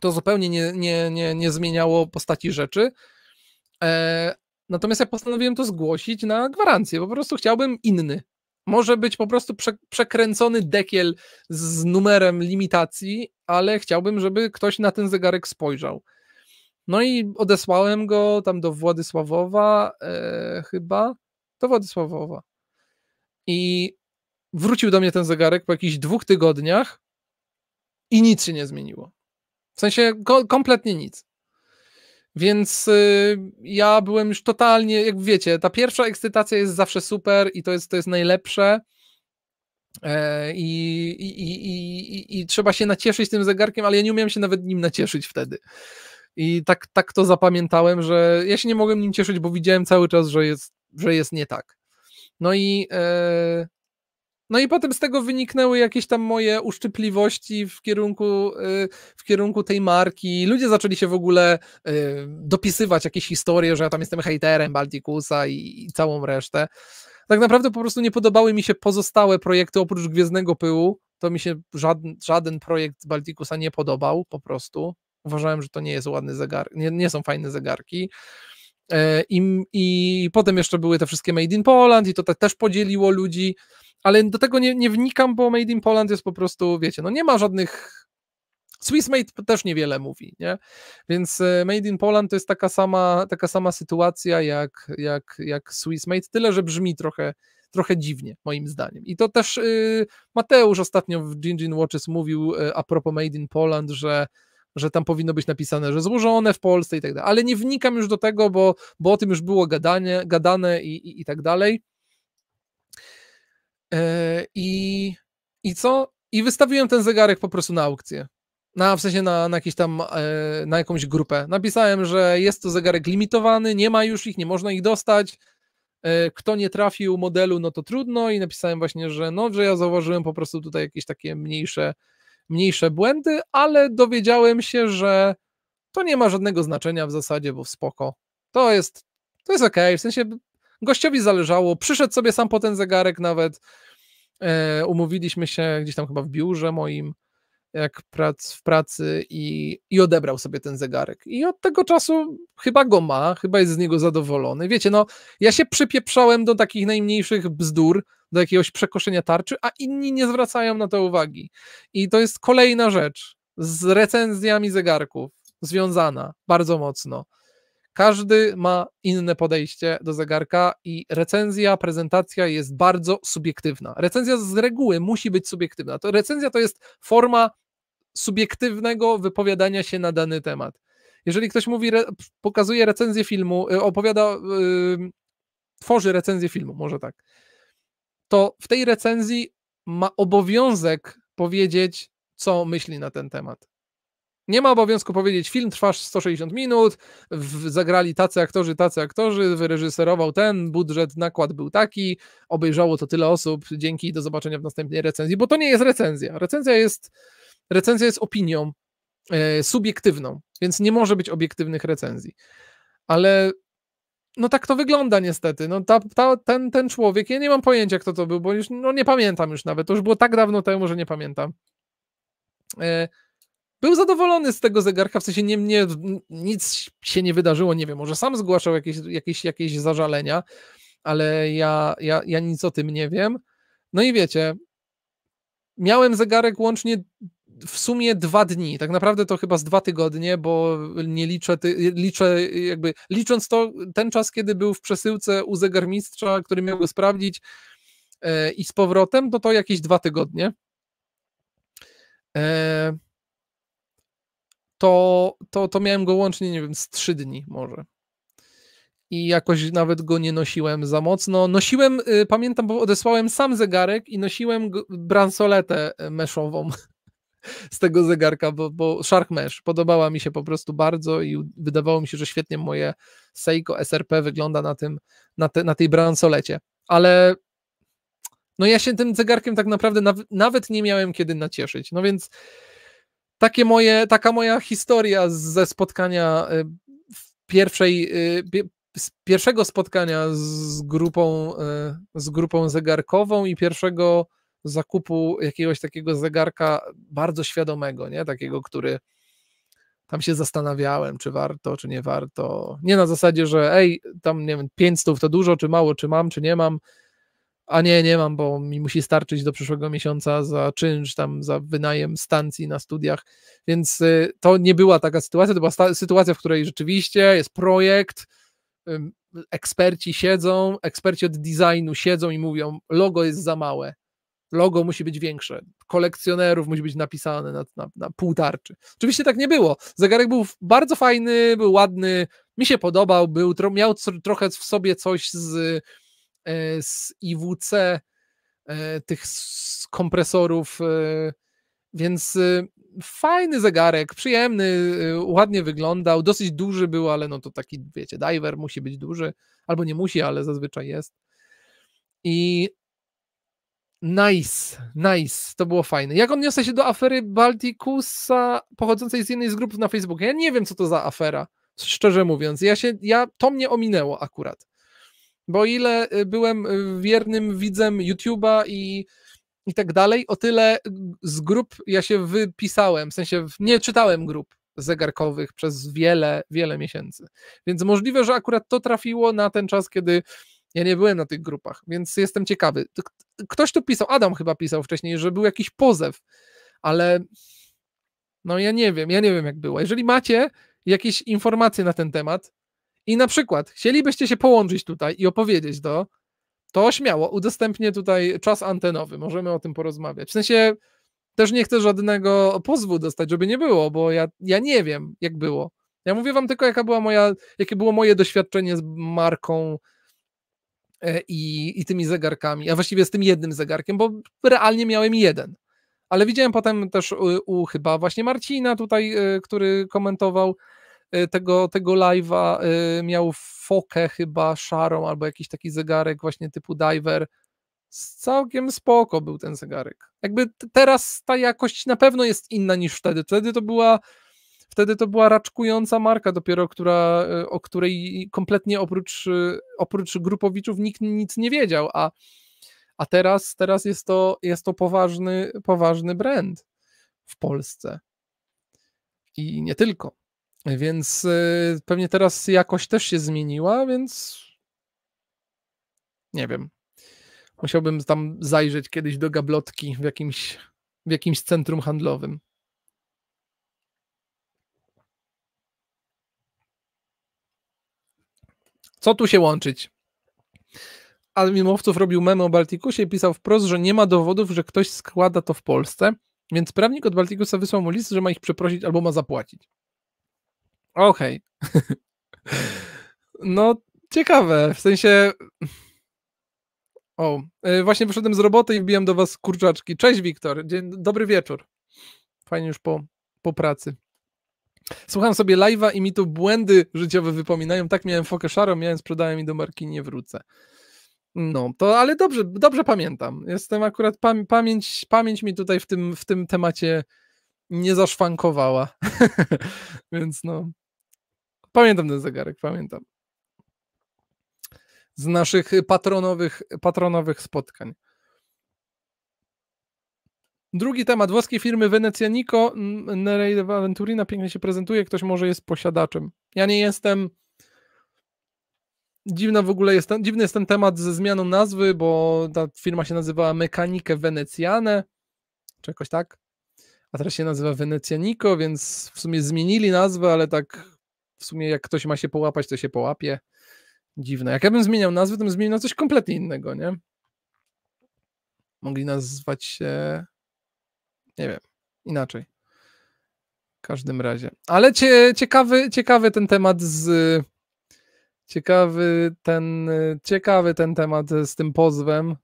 to zupełnie nie, nie, nie, nie zmieniało postaci rzeczy. E, natomiast ja postanowiłem to zgłosić na gwarancję. Po prostu chciałbym inny może być po prostu prze, przekręcony dekiel z numerem limitacji, ale chciałbym, żeby ktoś na ten zegarek spojrzał. No i odesłałem go tam do Władysławowa, e, chyba, do Władysławowa. I wrócił do mnie ten zegarek po jakichś dwóch tygodniach i nic się nie zmieniło. W sensie kompletnie nic. Więc y, ja byłem już totalnie, jak wiecie, ta pierwsza ekscytacja jest zawsze super i to jest, to jest najlepsze. E, I, i, i, I, trzeba się nacieszyć tym zegarkiem, ale ja nie umiałem się nawet nim nacieszyć wtedy. I tak, tak to zapamiętałem, że ja się nie mogłem nim cieszyć, bo widziałem cały czas, że jest, że jest nie tak. No i e, no i potem z tego wyniknęły jakieś tam moje uszczypliwości w kierunku, y, w kierunku tej marki. Ludzie zaczęli się w ogóle y, dopisywać jakieś historie, że ja tam jestem hejterem Balticusa i, i całą resztę. Tak naprawdę po prostu nie podobały mi się pozostałe projekty oprócz Gwiezdnego Pyłu. To mi się żaden, żaden projekt Balticusa nie podobał po prostu. Uważałem, że to nie jest ładny zegar, nie, nie są fajne zegarki. E, I, I, potem jeszcze były te wszystkie Made in Poland, i to te, też podzieliło ludzi ale do tego nie, nie wnikam, bo Made in Poland jest po prostu, wiecie, no nie ma żadnych Swiss Made też niewiele mówi, nie? Więc e, Made in Poland to jest taka sama, taka sama sytuacja jak, jak, jak Made. tyle że brzmi trochę, trochę dziwnie, moim zdaniem. I to też y, Mateusz ostatnio w Gingin Watches mówił y, a propos Made in Poland, że że tam powinno być napisane, że złożone w Polsce i tak dalej, ale nie wnikam już do tego, bo, bo o tym już było gadanie, gadane i, i, i tak dalej. E, I, I co? I wystawiłem ten zegarek po prostu na aukcję. Na, w sensie na, na, jakiś tam, e, na jakąś grupę. Napisałem, że jest to zegarek limitowany, nie ma już ich, nie można ich dostać. E, kto nie trafił modelu, no to trudno i napisałem właśnie, że no, że ja zauważyłem po prostu tutaj jakieś takie mniejsze, mniejsze błędy, ale dowiedziałem się, że to nie ma żadnego znaczenia w zasadzie, bo spoko. To jest, to jest okej, okay. w sensie Gościowi zależało, przyszedł sobie sam po ten zegarek nawet. E, umówiliśmy się gdzieś tam chyba w biurze moim, jak prac, w pracy i, i odebrał sobie ten zegarek. I od tego czasu chyba go ma, chyba jest z niego zadowolony. Wiecie, no ja się przypieprzałem do takich najmniejszych bzdur, do jakiegoś przekoszenia tarczy, a inni nie zwracają na to uwagi. I to jest kolejna rzecz z recenzjami zegarków związana bardzo mocno. Każdy ma inne podejście do zegarka i recenzja, prezentacja jest bardzo subiektywna. Recenzja z reguły musi być subiektywna. To recenzja to jest forma subiektywnego wypowiadania się na dany temat. Jeżeli ktoś mówi, pokazuje recenzję filmu, y, opowiada, yy, tworzy recenzję filmu, może tak, to w tej recenzji ma obowiązek powiedzieć, co myśli na ten temat. Nie ma obowiązku powiedzieć, film trwa 160 minut, w, zagrali tacy aktorzy, tacy aktorzy, wyreżyserował ten, budżet, nakład był taki, obejrzało to tyle osób, dzięki do zobaczenia w następnej recenzji, bo to nie jest recenzja. Recenzja jest, recenzja jest opinią e, subiektywną, więc nie może być obiektywnych recenzji. Ale no tak to wygląda niestety. No ta, ta, ten, ten człowiek, ja nie mam pojęcia kto to był, bo już no nie pamiętam już nawet, to już było tak dawno temu, że nie pamiętam. E, był zadowolony z tego zegarka, w sensie nie, nie, nic się nie wydarzyło, nie wiem, może sam zgłaszał jakieś, jakieś, jakieś zażalenia, ale ja, ja, ja nic o tym nie wiem. No i wiecie, miałem zegarek łącznie w sumie dwa dni, tak naprawdę to chyba z dwa tygodnie, bo nie liczę, ty, liczę jakby, licząc to, ten czas, kiedy był w przesyłce u zegarmistrza, który miał go sprawdzić e, i z powrotem, to to jakieś dwa tygodnie. E, to, to, to miałem go łącznie, nie wiem, z trzy dni może. I jakoś nawet go nie nosiłem za mocno. Nosiłem, y, pamiętam, bo odesłałem sam zegarek i nosiłem bransoletę e, meszową z tego zegarka, bo, bo Shark Mesh podobała mi się po prostu bardzo i wydawało mi się, że świetnie moje Seiko SRP wygląda na, tym, na, te, na tej bransolecie. Ale no ja się tym zegarkiem tak naprawdę naw nawet nie miałem kiedy nacieszyć. No więc takie moje, taka moja historia ze spotkania y, pierwszej, y, z pierwszego spotkania z grupą, y, z grupą zegarkową i pierwszego zakupu jakiegoś takiego zegarka bardzo świadomego, nie? Takiego, który tam się zastanawiałem, czy warto, czy nie warto. Nie na zasadzie, że ej, tam nie wiem, 500 to dużo, czy mało, czy mam, czy nie mam, a nie, nie mam, bo mi musi starczyć do przyszłego miesiąca za czynsz, tam za wynajem stacji na studiach, więc y, to nie była taka sytuacja, to była sytuacja, w której rzeczywiście jest projekt, eksperci siedzą, eksperci od designu siedzą i mówią, logo jest za małe, logo musi być większe, kolekcjonerów musi być napisane na, na, na pół tarczy. Oczywiście tak nie było, zegarek był bardzo fajny, był ładny, mi się podobał, był, miał trochę w sobie coś z E, z IWC, e, tych kompresorów, e, więc fajny zegarek, przyjemny, ładnie wyglądał, dosyć duży był, ale no to taki, wiecie, diver musi być duży, albo nie musi, ale zazwyczaj jest. I nice, nice, to było fajne. Jak odniosę się do afery Balticusa pochodzącej z jednej z grup na Facebooku? Ja nie wiem, co to za afera, szczerze mówiąc. Ja się, ja, to mnie ominęło akurat. Bo ile y, byłem y, wiernym widzem YouTube'a i, i tak dalej, o tyle z grup ja się wypisałem, w sensie nie czytałem grup zegarkowych przez wiele, wiele miesięcy. Więc możliwe, że akurat to trafiło na ten czas, kiedy ja nie byłem na tych grupach, więc jestem ciekawy. Ktoś tu pisał, Adam chyba pisał wcześniej, że był jakiś pozew, ale no ja nie wiem, ja nie wiem jak było. Jeżeli macie jakieś informacje na ten temat, i na przykład chcielibyście się połączyć tutaj i opowiedzieć to, to śmiało udostępnię tutaj czas antenowy, możemy o tym porozmawiać. W sensie też nie chcę żadnego pozwu dostać, żeby nie było, bo ja, ja nie wiem, jak było. Ja mówię wam tylko, jaka była moja, jakie było moje doświadczenie z marką e, i, i tymi zegarkami, a właściwie z tym jednym zegarkiem, bo realnie miałem jeden. Ale widziałem potem też u, u chyba właśnie Marcina tutaj, e, który komentował, E, tego, tego live'a e, miał fokę chyba szarą albo jakiś taki zegarek właśnie typu diver. Całkiem spoko był ten zegarek. Jakby teraz ta jakość na pewno jest inna niż wtedy. Wtedy to była wtedy to była raczkująca marka dopiero, która, e, o której kompletnie oprócz, oprócz grupowiczów nikt nic nie wiedział, a, a teraz, teraz jest to, jest to poważny, poważny brand w Polsce. I nie tylko. Więc y, pewnie teraz jakość też się zmieniła, więc nie wiem. Musiałbym tam zajrzeć kiedyś do gablotki w jakimś, w jakimś centrum handlowym. Co tu się łączyć? Admin robił memo o Baltikusie i pisał wprost, że nie ma dowodów, że ktoś składa to w Polsce, więc prawnik od Baltikusa wysłał mu list, że ma ich przeprosić albo ma zapłacić. Okej. Okay. no, ciekawe. W sensie. O, e, właśnie wyszedłem z roboty i wbiłem do was kurczaczki. Cześć, Wiktor. Dzień, dobry wieczór. Fajnie już po, po pracy. Słucham sobie live'a i mi tu błędy życiowe wypominają. Tak miałem fokę szarą, miałem sprzedałem i do marki nie wrócę. No, to ale dobrze, dobrze pamiętam. Jestem akurat, pam pamięć, pamięć mi tutaj w tym, w tym temacie nie zaszwankowała. Więc no, Pamiętam ten zegarek, pamiętam. Z naszych y, patronowych, y, patronowych spotkań. Drugi temat. Włoskie firmy Venecjanico, Nereida Venturina pięknie się prezentuje. Ktoś może jest posiadaczem. Ja nie jestem. Dziwna w ogóle jest ten, dziwny jest ten temat ze zmianą nazwy, bo ta firma się nazywała Mechanikę Venecjane, czy jakoś tak, a teraz się nazywa Venecjanico, więc w sumie zmienili nazwę, ale tak w sumie jak ktoś ma się połapać, to się połapie. Dziwne. Jak ja bym zmieniał nazwę, to bym zmienił na coś kompletnie innego, nie? Mogli nazwać się... Nie wiem. Inaczej. W każdym razie. Ale cie, ciekawy, ciekawy ten temat z... Ciekawy ten, ciekawy ten temat z tym pozwem.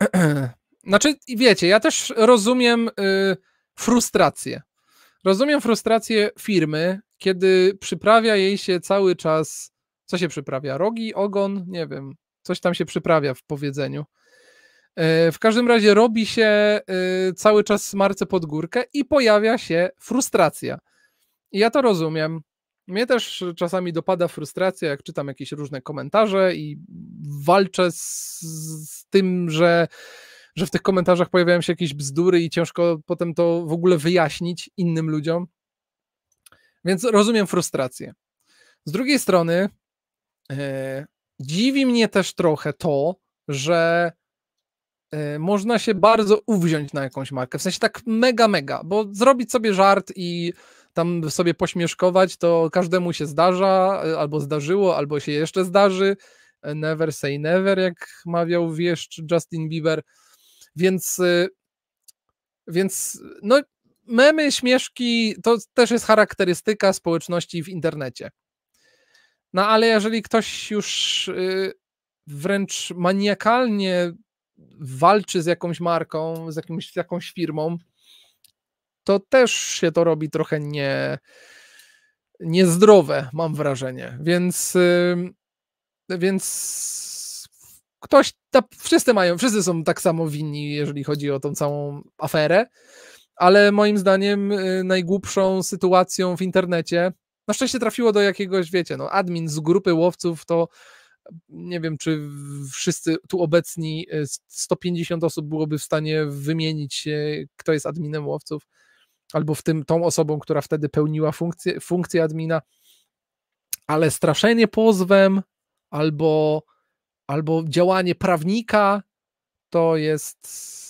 Znaczy, wiecie, ja też rozumiem y, frustrację Rozumiem frustrację firmy, kiedy przyprawia jej się cały czas. Co się przyprawia? Rogi, ogon? Nie wiem. Coś tam się przyprawia w powiedzeniu. E, w każdym razie robi się e, cały czas marce pod górkę i pojawia się frustracja. I ja to rozumiem. Mnie też czasami dopada frustracja, jak czytam jakieś różne komentarze i walczę z, z tym, że że w tych komentarzach pojawiają się jakieś bzdury i ciężko potem to w ogóle wyjaśnić innym ludziom. Więc rozumiem frustrację. Z drugiej strony, e, dziwi mnie też trochę to, że e, można się bardzo uwziąć na jakąś markę, w sensie tak mega, mega, bo zrobić sobie żart i tam sobie pośmieszkować, to każdemu się zdarza, e, albo zdarzyło, albo się jeszcze zdarzy. Never say never, jak mawiał wieszcz Justin Bieber. Więc, y, więc no, memy, śmieszki to też jest charakterystyka społeczności w internecie. No ale jeżeli ktoś już y, wręcz maniakalnie walczy z jakąś marką, z jakimś, z jakąś firmą, to też się to robi trochę nie, niezdrowe, mam wrażenie. Więc, y, więc ktoś ta, wszyscy mają, wszyscy są tak samo winni, jeżeli chodzi o tą całą aferę, ale moim zdaniem y, najgłupszą sytuacją w internecie, na szczęście trafiło do jakiegoś, wiecie, no admin z grupy łowców, to nie wiem, czy wszyscy tu obecni 150 y, osób byłoby w stanie wymienić, kto jest adminem łowców, albo w tym tą osobą, która wtedy pełniła funkcję, funkcję admina, ale straszenie pozwem albo albo działanie prawnika to jest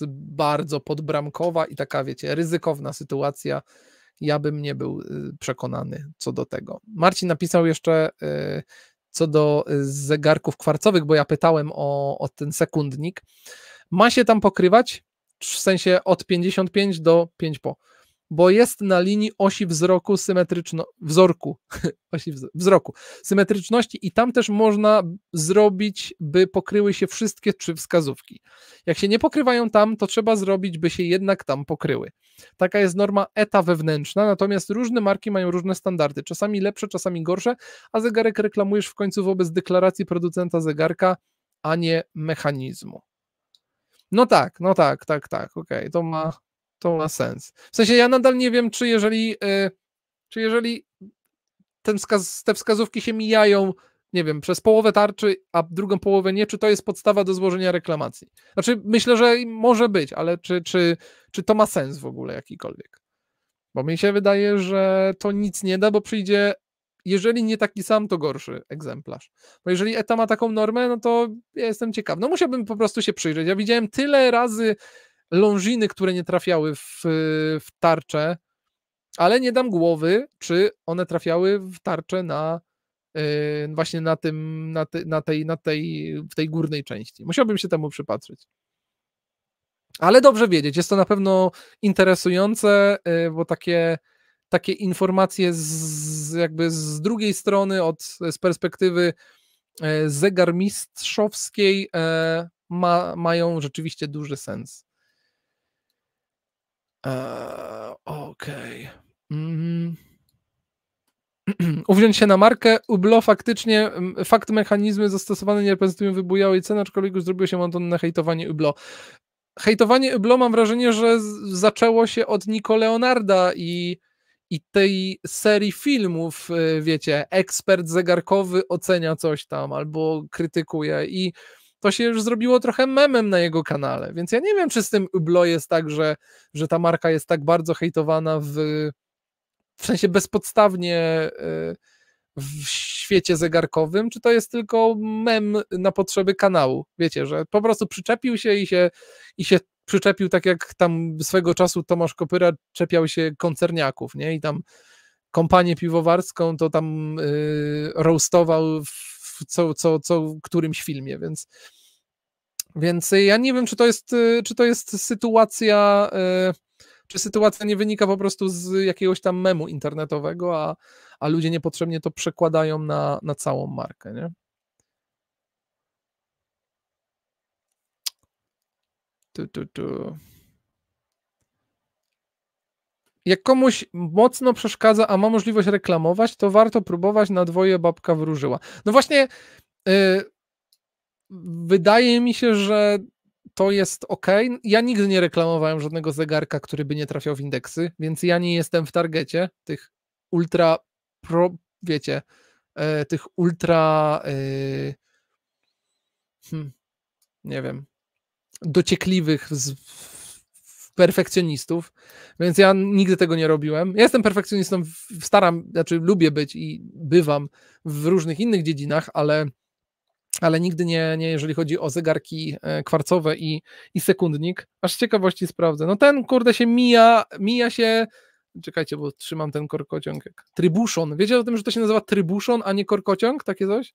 bardzo podbramkowa i taka, wiecie, ryzykowna sytuacja. Ja bym nie był y, przekonany co do tego. Marcin napisał jeszcze y, co do y, zegarków kwarcowych, bo ja pytałem o, o ten sekundnik. Ma się tam pokrywać, w sensie od 55 do 5 po bo jest na linii osi wzroku symetryczno, wzorku, osi wzroku, symetryczności i tam też można zrobić, by pokryły się wszystkie trzy wskazówki. Jak się nie pokrywają tam, to trzeba zrobić, by się jednak tam pokryły. Taka jest norma eta wewnętrzna, natomiast różne marki mają różne standardy, czasami lepsze, czasami gorsze, a zegarek reklamujesz w końcu wobec deklaracji producenta zegarka, a nie mechanizmu. No tak, no tak, tak, tak, okej, okay, to ma to ma sens. W sensie ja nadal nie wiem, czy jeżeli, e, czy jeżeli wskaz, te wskazówki się mijają, nie wiem, przez połowę tarczy, a drugą połowę nie, czy to jest podstawa do złożenia reklamacji. Znaczy, myślę, że może być, ale czy, czy, czy to ma sens w ogóle jakikolwiek? Bo mi się wydaje, że to nic nie da, bo przyjdzie, jeżeli nie taki sam, to gorszy egzemplarz. Bo jeżeli ETA ma taką normę, no to ja jestem ciekaw. No musiałbym po prostu się przyjrzeć. Ja widziałem tyle razy lążiny, które nie trafiały w, w tarczę, ale nie dam głowy, czy one trafiały w tarczę na yy, właśnie na tym, na, na, tej, na tej, w tej górnej części. Musiałbym się temu przypatrzeć. Ale dobrze wiedzieć, jest to na pewno interesujące, yy, bo takie, takie informacje z, jakby z drugiej strony, od, z perspektywy y, zegarmistrzowskiej y, ma, mają rzeczywiście duży sens. Eee, okej. Mhm. Okay. Uwziąć się na markę. Ublo faktycznie, fakt mechanizmy zastosowane nie reprezentują wybujałej ceny, aczkolwiek już zrobiło się monton na hejtowanie Ublo. Hejtowanie Ublo mam wrażenie, że zaczęło się od Nico Leonarda i, i tej serii filmów, y, wiecie, ekspert zegarkowy ocenia coś tam albo krytykuje i to się już zrobiło trochę memem na jego kanale, więc ja nie wiem, czy z tym Ublo jest tak, że, że ta marka jest tak bardzo hejtowana w, w sensie bezpodstawnie e, w świecie zegarkowym, czy to jest tylko mem na potrzeby kanału, wiecie, że po prostu przyczepił się i się, i się przyczepił tak jak tam swego czasu Tomasz Kopyra czepiał się koncerniaków, nie, i tam kompanię piwowarską to tam yy, roastował w co, co, co którymś filmie, więc więc y, ja nie wiem, czy to jest, y, czy to jest sytuacja, y, czy sytuacja nie wynika po prostu z jakiegoś tam memu internetowego, a, a ludzie niepotrzebnie to przekładają na, na całą markę, nie? Tu, tu, tu. Jak komuś mocno przeszkadza, a ma możliwość reklamować, to warto próbować na dwoje babka wróżyła. No właśnie, yy, wydaje mi się, że to jest ok. Ja nigdy nie reklamowałem żadnego zegarka, który by nie trafiał w indeksy, więc ja nie jestem w targecie tych ultra pro, wiecie, e, tych ultra e, hmm, nie wiem, dociekliwych z, perfekcjonistów, więc ja nigdy tego nie robiłem. Ja jestem perfekcjonistą, staram, znaczy lubię być i bywam w różnych innych dziedzinach, ale ale nigdy nie, nie jeżeli chodzi o zegarki e, kwarcowe i, i sekundnik. Aż z ciekawości sprawdzę. No ten, kurde, się mija, mija się... Czekajcie, bo trzymam ten korkociąg. Trybuszon. Wiecie o tym, że to się nazywa trybuszon, a nie korkociąg? Takie coś?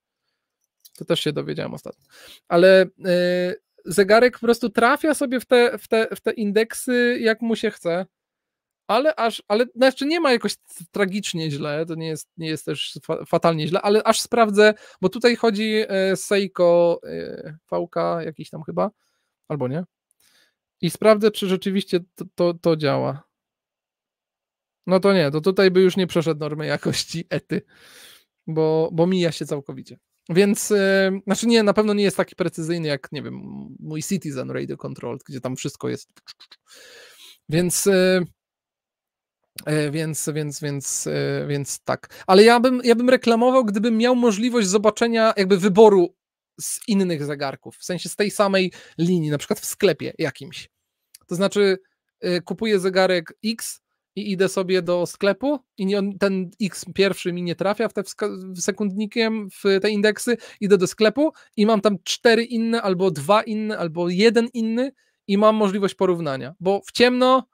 To też się dowiedziałem ostatnio. Ale yy, zegarek po prostu trafia sobie w te, w te, w te indeksy, jak mu się chce ale aż, ale znaczy nie ma jakoś tragicznie źle, to nie jest, nie jest też fa fatalnie źle, ale aż sprawdzę, bo tutaj chodzi e, Seiko e, VK jakiś tam chyba, albo nie. I sprawdzę, czy rzeczywiście to, to, to działa. No to nie, to tutaj by już nie przeszedł normy jakości ety, bo, bo mija się całkowicie. Więc, yy, znaczy nie, na pewno nie jest taki precyzyjny jak, nie wiem, mój Citizen Radio Control, gdzie tam wszystko jest. Więc, E, więc, więc, więc, e, więc tak. Ale ja bym, ja bym reklamował, gdybym miał możliwość zobaczenia jakby wyboru z innych zegarków, w sensie z tej samej linii, na przykład w sklepie jakimś. To znaczy, e, kupuję zegarek X i idę sobie do sklepu i nie, ten X pierwszy mi nie trafia w te sekundnikiem, w te indeksy, idę do sklepu i mam tam cztery inne, albo dwa inne, albo jeden inny i mam możliwość porównania, bo w ciemno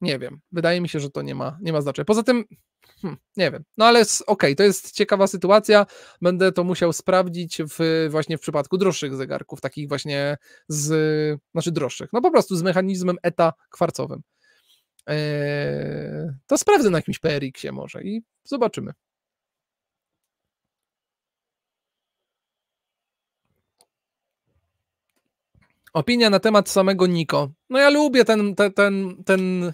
nie wiem. Wydaje mi się, że to nie ma, nie ma znaczenia. Poza tym, hmm, nie wiem. No ale okej, okay, to jest ciekawa sytuacja. Będę to musiał sprawdzić w, właśnie w przypadku droższych zegarków, takich właśnie z, znaczy droższych, no po prostu z mechanizmem ETA kwarcowym. Eee, to sprawdzę na jakimś PRX-ie może i zobaczymy. Opinia na temat samego Niko. No ja lubię ten, ten, ten, ten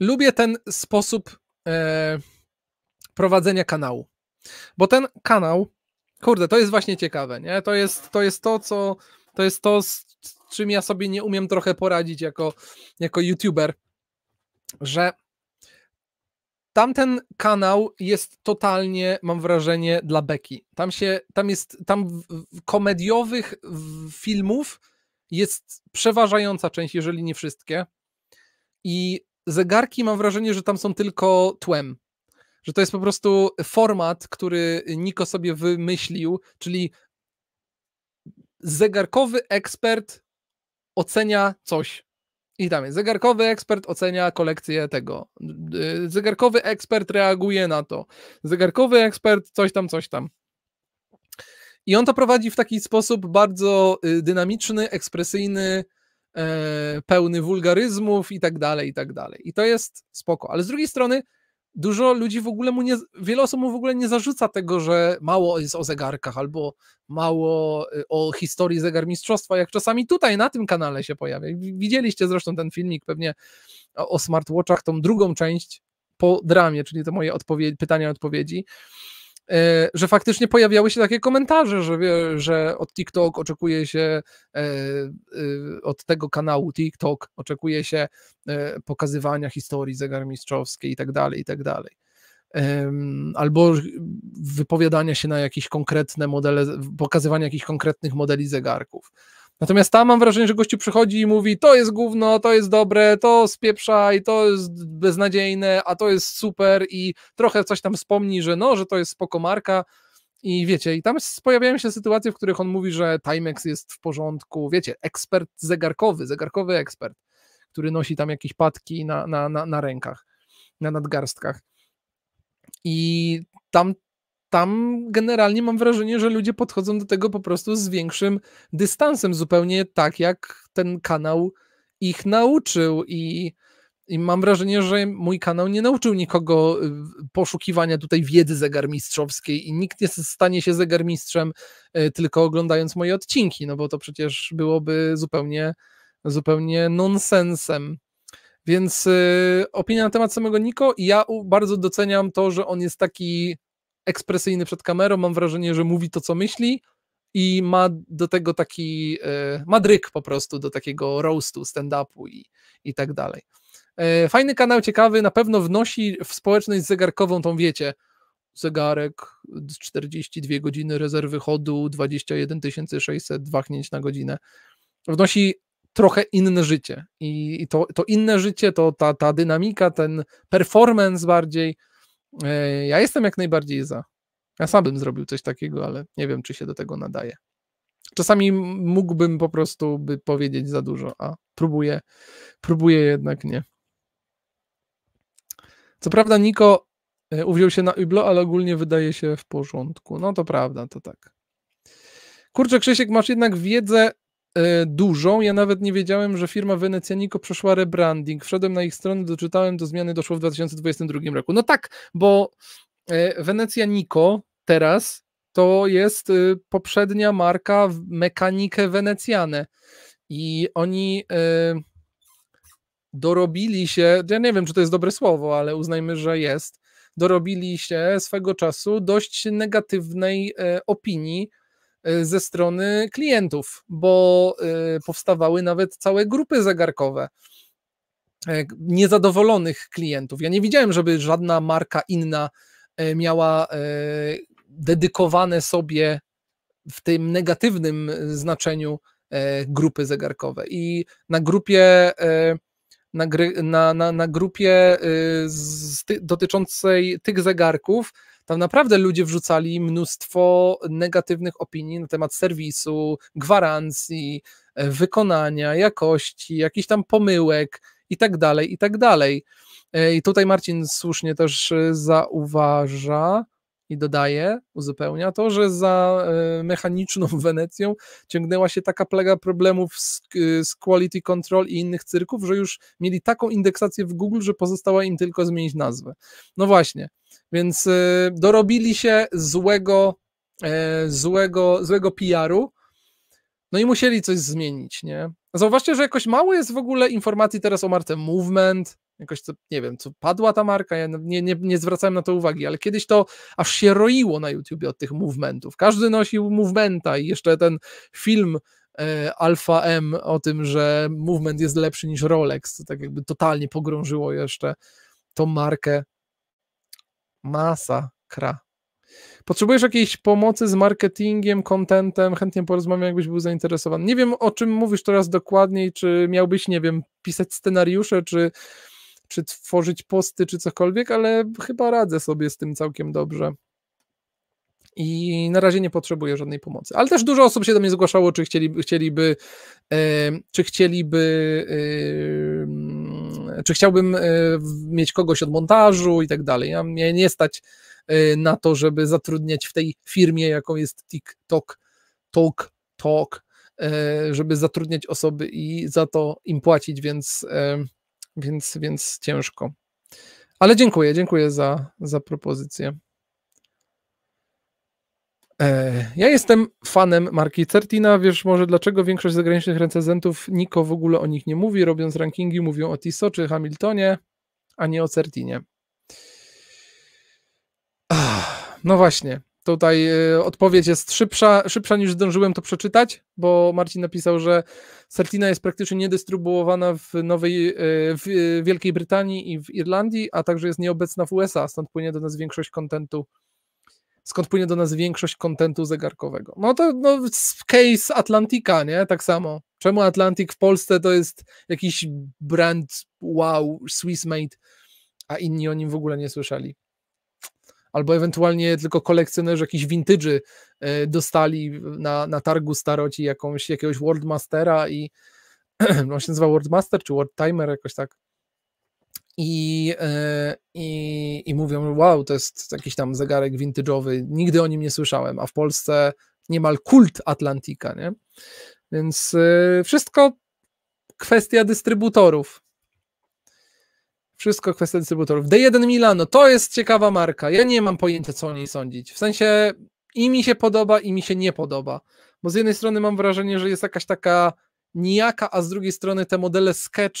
lubię ten sposób e, prowadzenia kanału, bo ten kanał, kurde, to jest właśnie ciekawe, nie? To jest to, jest to co, to jest to, z czym ja sobie nie umiem trochę poradzić jako, jako youtuber, że tamten kanał jest totalnie, mam wrażenie, dla beki. Tam się, tam jest, tam komediowych filmów jest przeważająca część, jeżeli nie wszystkie. I zegarki mam wrażenie, że tam są tylko tłem. Że to jest po prostu format, który Niko sobie wymyślił, czyli zegarkowy ekspert ocenia coś. I tam jest zegarkowy ekspert ocenia kolekcję tego. Zegarkowy ekspert reaguje na to. Zegarkowy ekspert coś tam, coś tam. I on to prowadzi w taki sposób bardzo y, dynamiczny, ekspresyjny, E, pełny wulgaryzmów i tak dalej, i tak dalej. I to jest spoko. Ale z drugiej strony dużo ludzi w ogóle mu nie, wiele osób mu w ogóle nie zarzuca tego, że mało jest o zegarkach albo mało e, o historii zegarmistrzostwa, jak czasami tutaj na tym kanale się pojawia. Widzieliście zresztą ten filmik pewnie o smartwatchach, tą drugą część po dramie, czyli to moje pytania pytania, odpowiedzi. E, że faktycznie pojawiały się takie komentarze, że, wie, że od TikTok oczekuje się, e, e, od tego kanału TikTok oczekuje się pokazywania historii zegarmistrzowskiej i tak dalej, i tak dalej. Albo wypowiadania się na jakieś konkretne modele, pokazywania jakichś konkretnych modeli zegarków. Natomiast tam mam wrażenie, że gościu przychodzi i mówi, to jest gówno, to jest dobre, to spieprzaj, to jest beznadziejne, a to jest super i trochę coś tam wspomni, że no, że to jest spokomarka i wiecie, i tam pojawiają się sytuacje, w których on mówi, że Timex jest w porządku, wiecie, ekspert zegarkowy, zegarkowy ekspert, który nosi tam jakieś patki na, na, na, na rękach, na nadgarstkach i tam tam generalnie mam wrażenie, że ludzie podchodzą do tego po prostu z większym dystansem, zupełnie tak jak ten kanał ich nauczył i, i mam wrażenie, że mój kanał nie nauczył nikogo y, poszukiwania tutaj wiedzy zegarmistrzowskiej i nikt nie stanie się zegarmistrzem y, tylko oglądając moje odcinki, no bo to przecież byłoby zupełnie, zupełnie nonsensem. Więc y, opinia na temat samego Niko, ja bardzo doceniam to, że on jest taki ekspresyjny przed kamerą, mam wrażenie, że mówi to, co myśli i ma do tego taki, e, madryk po prostu do takiego roastu, stand-upu i, i tak dalej. E, fajny kanał, ciekawy, na pewno wnosi w społeczność zegarkową tą, wiecie, zegarek, 42 godziny rezerwy chodu, 21 600 wachnięć na godzinę. Wnosi trochę inne życie i to, to inne życie, to ta, ta dynamika, ten performance bardziej, E, ja jestem jak najbardziej za. Ja sam bym zrobił coś takiego, ale nie wiem, czy się do tego nadaje. Czasami mógłbym po prostu by powiedzieć za dużo, a próbuję, próbuję jednak nie. Co prawda Niko e, uwziął się na Iblo, ale ogólnie wydaje się w porządku. No to prawda, to tak. Kurczę, Krzysiek, masz jednak wiedzę E, dużą. Ja nawet nie wiedziałem, że firma Venecianico przeszła rebranding. Wszedłem na ich stronę, doczytałem, do zmiany doszło w 2022 roku. No tak, bo e, Venecianico teraz to jest y, poprzednia marka Mechanikę Veneciane i oni e, dorobili się, ja nie wiem, czy to jest dobre słowo, ale uznajmy, że jest, dorobili się swego czasu dość negatywnej opinii Y, ze strony klientów, bo y, powstawały nawet całe grupy zegarkowe e, niezadowolonych klientów. Ja nie widziałem, żeby żadna marka inna e, miała e, dedykowane sobie w tym negatywnym znaczeniu grupy zegarkowe. I na grupie na, na, na, grupie y, z, dotyczącej tych zegarków tam naprawdę ludzie wrzucali mnóstwo negatywnych opinii na temat serwisu, gwarancji, e, wykonania, jakości, jakichś tam pomyłek i tak dalej, i tak dalej. E, I tutaj Marcin słusznie też e, zauważa, i dodaje, uzupełnia to, że za e, mechaniczną Wenecją ciągnęła się taka plaga problemów z, e, z quality control i innych cyrków, że już mieli taką indeksację w Google, że pozostała im tylko zmienić nazwę. No właśnie, więc e, dorobili się złego, złego, złego PR-u, no i musieli coś zmienić, nie? Zauważcie, że jakoś mało jest w ogóle informacji teraz o Marte Movement, jakoś, co, nie wiem, co padła ta marka, ja nie, nie, nie zwracałem na to uwagi, ale kiedyś to aż się roiło na YouTubie od tych movementów. Każdy nosił movementa i jeszcze ten film e, Alpha M o tym, że movement jest lepszy niż Rolex, to tak jakby totalnie pogrążyło jeszcze tą markę. Masakra. Potrzebujesz jakiejś pomocy z marketingiem, kontentem? Chętnie porozmawiam, jakbyś był zainteresowany. Nie wiem, o czym mówisz teraz dokładniej, czy miałbyś, nie wiem, pisać scenariusze, czy czy tworzyć posty, czy cokolwiek, ale chyba radzę sobie z tym całkiem dobrze. I na razie nie potrzebuję żadnej pomocy. Ale też dużo osób się do mnie zgłaszało, czy chcieliby, chcieliby e, czy chcieliby, e, czy chciałbym e, mieć kogoś od montażu i tak dalej. Ja mnie nie stać e, na to, żeby zatrudniać w tej firmie, jaką jest TikTok, Talk, Talk, e, żeby zatrudniać osoby i za to im płacić, więc więc, więc ciężko. Ale dziękuję, dziękuję za, za propozycję. E, ja jestem fanem marki Certina. Wiesz może, dlaczego większość zagranicznych recenzentów Niko w ogóle o nich nie mówi, robiąc rankingi, mówią o Tiso czy Hamiltonie, a nie o Certinie. No właśnie. Tutaj y, odpowiedź jest szybsza, szybsza niż zdążyłem to przeczytać, bo Marcin napisał, że Certina jest praktycznie niedystrybuowana w Nowej y, w y, Wielkiej Brytanii i w Irlandii, a także jest nieobecna w USA, stąd płynie do nas większość kontentu skąd płynie do nas większość kontentu zegarkowego. No to no, case Atlantika, nie? Tak samo. Czemu Atlantik w Polsce to jest jakiś brand wow, Swiss made, a inni o nim w ogóle nie słyszeli? albo ewentualnie tylko kolekcjonerzy jakichś vintage'y e, dostali na, na targu staroci jakąś, jakiegoś Worldmastera i on się nazywa Worldmaster czy World Timer jakoś tak i, e, i, i mówią, wow, to jest jakiś tam zegarek vintage'owy, nigdy o nim nie słyszałem, a w Polsce niemal kult Atlantika, nie? Więc e, wszystko kwestia dystrybutorów. Wszystko kwestia dystrybutorów. D1 Milano, to jest ciekawa marka. Ja nie mam pojęcia, co o niej sądzić. W sensie i mi się podoba, i mi się nie podoba. Bo z jednej strony mam wrażenie, że jest jakaś taka nijaka, a z drugiej strony te modele sketch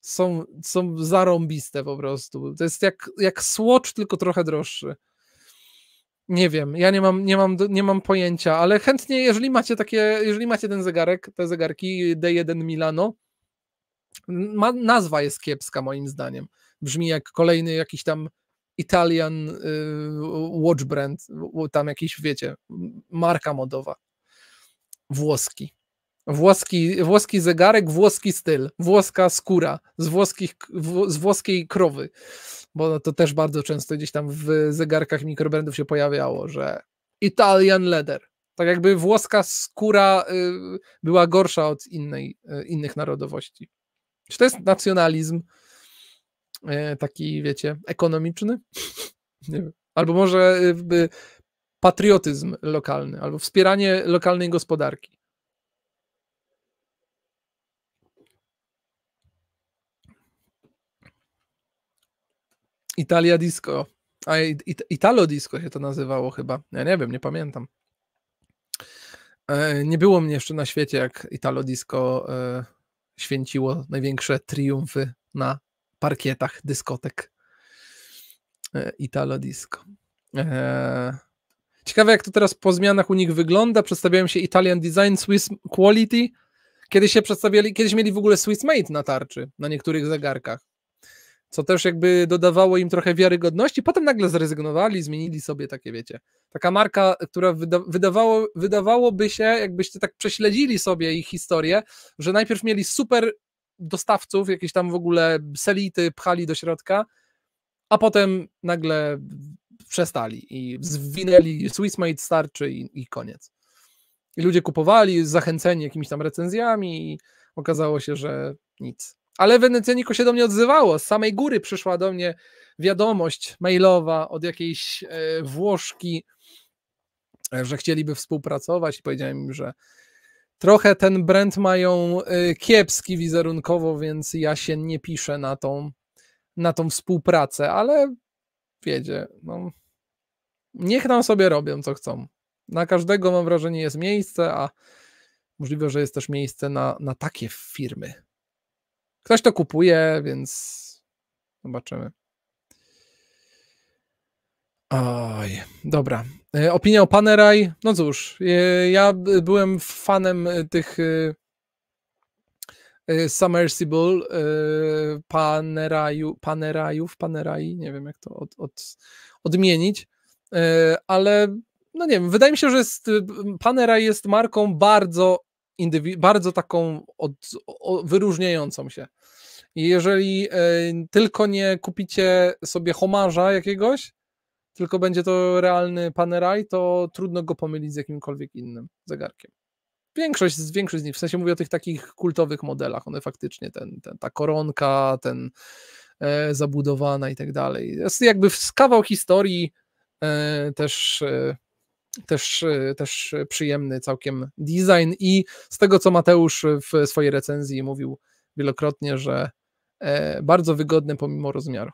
są, są zarąbiste po prostu. To jest jak, jak Swatch, tylko trochę droższy. Nie wiem, ja nie mam, nie, mam, nie mam pojęcia, ale chętnie, jeżeli macie takie, jeżeli macie ten zegarek, te zegarki D1 Milano, ma, nazwa jest kiepska moim zdaniem. Brzmi jak kolejny jakiś tam Italian y, watch brand, tam jakiś, wiecie, marka modowa. Włoski. Włoski, włoski zegarek, włoski styl, włoska skóra z, włoskich, z włoskiej krowy, bo to też bardzo często gdzieś tam w zegarkach mikrobrandów się pojawiało, że Italian leather. Tak jakby włoska skóra y, była gorsza od innej, y, innych narodowości. Czy to jest nacjonalizm e, taki, wiecie, ekonomiczny? Nie wiem. Albo może e, patriotyzm lokalny, albo wspieranie lokalnej gospodarki. Italia Disco. A Italo Disco się to nazywało chyba. Ja nie wiem, nie pamiętam. E, nie było mnie jeszcze na świecie, jak Italo Disco święciło największe triumfy na parkietach dyskotek e, Italo Disco. E, ciekawe, jak to teraz po zmianach u nich wygląda. Przedstawiają się Italian Design, Swiss Quality. Kiedyś się przedstawiali, kiedyś mieli w ogóle Swiss Made na tarczy, na niektórych zegarkach, co też jakby dodawało im trochę wiarygodności. Potem nagle zrezygnowali, zmienili sobie takie, wiecie, taka marka, która wyda wydawało, wydawałoby się, jakbyście tak prześledzili sobie ich historię, że najpierw mieli super dostawców, jakieś tam w ogóle selity pchali do środka, a potem nagle przestali i zwinęli Swissmade starczy i, i koniec. I ludzie kupowali, zachęceni jakimiś tam recenzjami i okazało się, że nic. Ale Wenecjaniko się do mnie odzywało, z samej góry przyszła do mnie wiadomość mailowa od jakiejś e, Włoszki, E, że chcieliby współpracować i powiedziałem im, że trochę ten brand mają e, kiepski wizerunkowo, więc ja się nie piszę na tą, na tą współpracę, ale wiecie, no, niech nam sobie robią co chcą. Na każdego mam wrażenie jest miejsce, a możliwe, że jest też miejsce na, na takie firmy. Ktoś to kupuje, więc zobaczymy. Oj, dobra. E, opinia o Paneraj, no cóż, e, ja byłem fanem e, tych Submersible Paneraju, Panerajów, Panerai, nie wiem jak to od, od, odmienić, ale no nie wiem, wydaje mi się, że jest, Paneraj jest marką bardzo, bardzo taką od, o, wyróżniającą się. Jeżeli tylko nie kupicie sobie homarza jakiegoś, tylko będzie to realny Panerai, to trudno go pomylić z jakimkolwiek innym zegarkiem. Większość, większość z nich, w sensie mówię o tych takich kultowych modelach, one faktycznie, ten, ten ta koronka, ten e, zabudowana i tak dalej. Jest jakby kawał historii e, też, e, też, e, też przyjemny całkiem design i z tego, co Mateusz w swojej recenzji mówił wielokrotnie, że e, bardzo wygodny pomimo rozmiaru.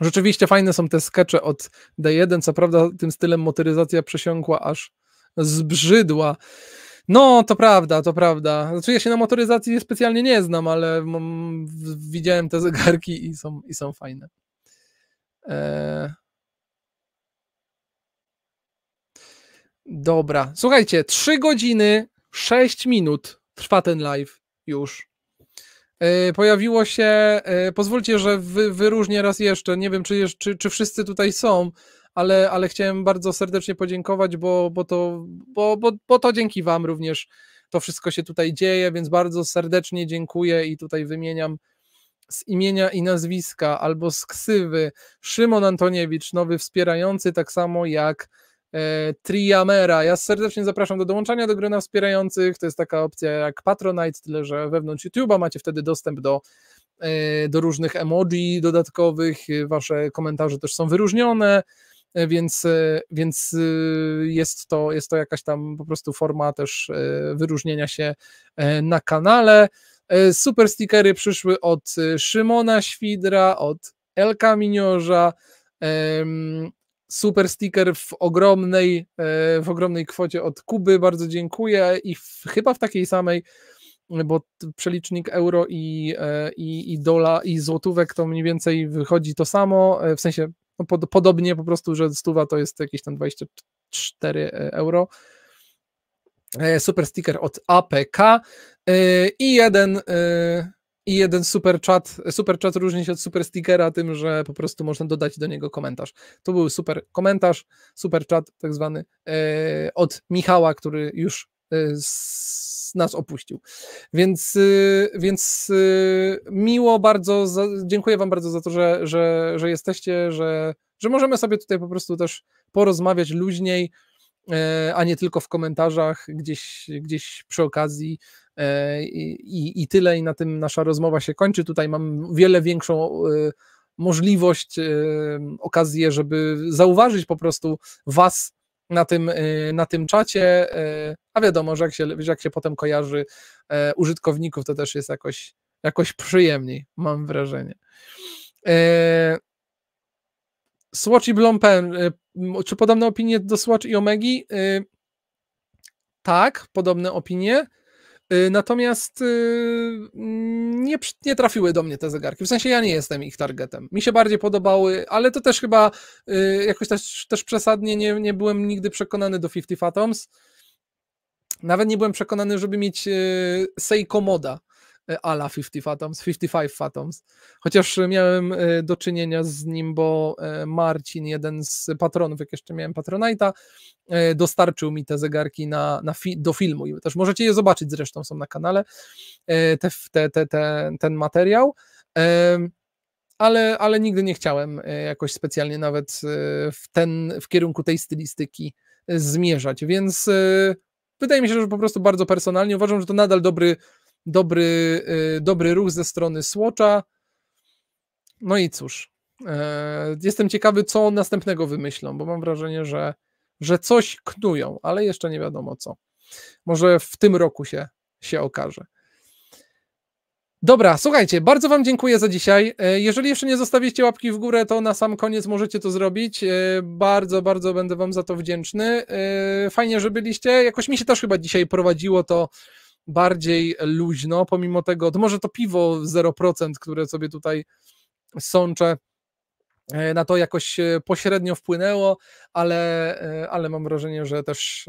Rzeczywiście fajne są te skecze od D1, co prawda tym stylem motoryzacja przesiąkła aż zbrzydła. No, to prawda, to prawda. Znaczy ja się na motoryzacji specjalnie nie znam, ale widziałem te zegarki i są, i są fajne. Eee... Dobra, słuchajcie, 3 godziny 6 minut trwa ten live już. E, pojawiło się, e, pozwólcie, że wy, wyróżnię raz jeszcze, nie wiem czy, czy, czy wszyscy tutaj są, ale, ale chciałem bardzo serdecznie podziękować, bo, bo, to, bo, bo, bo to dzięki wam również to wszystko się tutaj dzieje, więc bardzo serdecznie dziękuję i tutaj wymieniam z imienia i nazwiska albo z ksywy Szymon Antoniewicz, nowy wspierający, tak samo jak E, Triamera. Ja serdecznie zapraszam do dołączania do grona wspierających. To jest taka opcja jak Patronite, tyle że wewnątrz YouTube'a macie wtedy dostęp do e, do różnych emoji dodatkowych, wasze komentarze też są wyróżnione, e, więc, więc jest, to, jest to jakaś tam po prostu forma też wyróżnienia się na kanale. Super stickery przyszły od Szymona Świdra, od Elka Miniorza, super sticker w ogromnej, e, w ogromnej kwocie od Kuby, bardzo dziękuję i w, chyba w takiej samej, bo przelicznik euro i, e, i, i dola i złotówek to mniej więcej wychodzi to samo, e, w sensie no, pod, podobnie po prostu, że stuwa to jest jakieś tam 24 euro. Super sticker od APK i jeden i jeden super chat, super chat różni się od super stickera tym, że po prostu można dodać do niego komentarz. To był super komentarz, super chat tak zwany e, od Michała, który już e, nas opuścił. Więc, e, więc miło bardzo, za, dziękuję Wam bardzo za to, że, że, że jesteście, że, że możemy sobie tutaj po prostu też porozmawiać luźniej, a nie tylko w komentarzach, gdzieś, gdzieś przy okazji. E, I, I tyle, i na tym nasza rozmowa się kończy. Tutaj mam wiele większą e, możliwość, e, okazję, żeby zauważyć po prostu Was na tym, na tym czacie. A wiadomo, że jak się, jak się potem kojarzy użytkowników, to też jest jakoś, jakoś przyjemniej, mam wrażenie. Swatch i Blompen, czy podobne opinie do Swatch i Omegi? Tak, podobne opinie. Y, natomiast y, nie, nie trafiły do mnie te zegarki. W sensie ja nie jestem ich targetem. Mi się bardziej podobały, ale to też chyba y, jakoś też, też przesadnie nie, nie byłem nigdy przekonany do 50 Fathoms. Nawet nie byłem przekonany, żeby mieć Seiko Moda, E, ala 50 Fathoms, 55 Fathoms. Chociaż miałem e, do czynienia z nim, bo e, Marcin, jeden z patronów, jak jeszcze miałem Patronite'a, dostarczył mi te zegarki na, na fi, do filmu. I też możecie je zobaczyć, zresztą są na kanale, te, te, te, te ten materiał ale, ale nigdy nie chciałem jakoś specjalnie nawet w, ten, w kierunku tej stylistyki zmierzać, więc wydaje mi się, że po prostu bardzo personalnie uważam, że to nadal dobry dobry, y, dobry ruch ze strony Słocza. No i cóż, e, jestem ciekawy, co następnego wymyślą, bo mam wrażenie, że, że coś knują, ale jeszcze nie wiadomo co. Może w tym roku się, się okaże. Dobra, słuchajcie, bardzo Wam dziękuję za dzisiaj. E, jeżeli jeszcze nie zostawiliście łapki w górę, to na sam koniec możecie to zrobić. E, bardzo, bardzo będę Wam za to wdzięczny. Fajnie, że byliście. Jakoś mi się też chyba dzisiaj prowadziło to bardziej luźno, pomimo tego, to może to piwo 0%, które sobie tutaj sączę, e, na to jakoś e, pośrednio wpłynęło, ale, e, ale mam wrażenie, że też,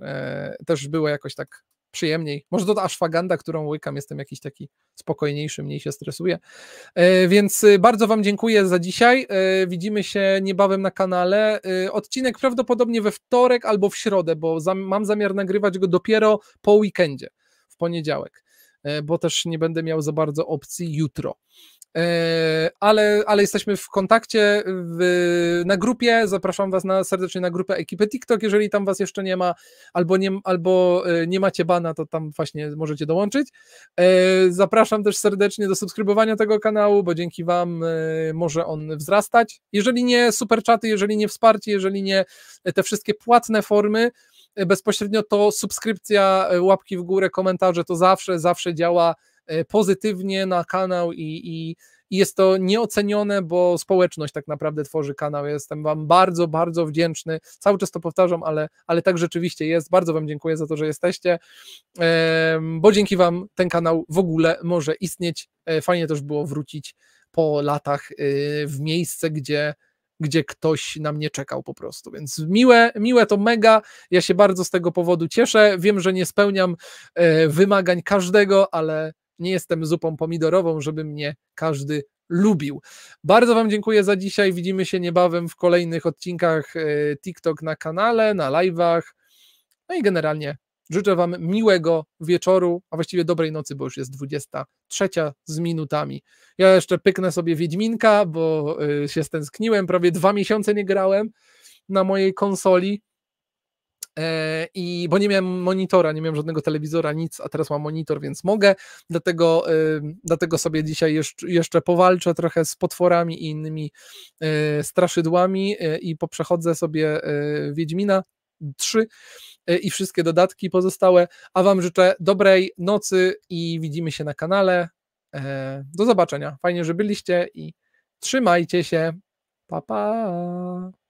też było jakoś tak przyjemniej. Może to ta ashwaganda, którą łykam, jestem jakiś taki spokojniejszy, mniej się stresuję. Więc bardzo Wam dziękuję za dzisiaj. Widzimy się niebawem na kanale. Odcinek prawdopodobnie we wtorek albo w środę, bo mam zamiar nagrywać go dopiero po weekendzie poniedziałek, e, bo też nie będę miał za bardzo opcji jutro. E, ale, ale jesteśmy w kontakcie w, na grupie. Zapraszam Was na, serdecznie na grupę ekipy TikTok. Jeżeli tam Was jeszcze nie ma, albo nie, albo e, nie macie bana, to tam właśnie możecie dołączyć. Zapraszam też serdecznie do subskrybowania tego kanału, bo dzięki Wam może on wzrastać. Jeżeli nie super czaty, jeżeli nie wsparcie, jeżeli nie te wszystkie płatne formy, Y, bezpośrednio, to subskrypcja, y, łapki w górę, komentarze, to zawsze, zawsze działa y, pozytywnie na kanał i, i, i jest to nieocenione, bo społeczność tak naprawdę tworzy kanał. Jestem Wam bardzo, bardzo wdzięczny. Cały czas to powtarzam, ale, ale tak rzeczywiście jest. Bardzo Wam dziękuję za to, że jesteście, bo dzięki Wam ten kanał w ogóle może istnieć. E, fajnie też było wrócić po latach w miejsce, gdzie gdzie ktoś na mnie czekał po prostu. Więc miłe, miłe to mega. Ja się bardzo z tego powodu cieszę. Wiem, że nie spełniam e, wymagań każdego, ale nie jestem zupą pomidorową, żeby mnie każdy lubił. Bardzo Wam dziękuję za dzisiaj. Widzimy się niebawem w kolejnych odcinkach e, TikTok na kanale, na live'ach. No i generalnie Życzę Wam miłego wieczoru, a właściwie dobrej nocy, bo już jest 23 z minutami. Ja jeszcze pyknę sobie Wiedźminka, bo y, się stęskniłem, prawie dwa miesiące nie grałem na mojej konsoli, e, i bo nie miałem monitora, nie miałem żadnego telewizora, nic, a teraz mam monitor, więc mogę, dlatego, y, dlatego sobie dzisiaj jeszcze, powalczę trochę z potworami i innymi y, straszydłami i poprzechodzę sobie Wiedźmina 3 Y, i wszystkie dodatki pozostałe. A Wam życzę dobrej nocy i widzimy się na kanale. E, do zobaczenia. Fajnie, że byliście i trzymajcie się. Pa, pa.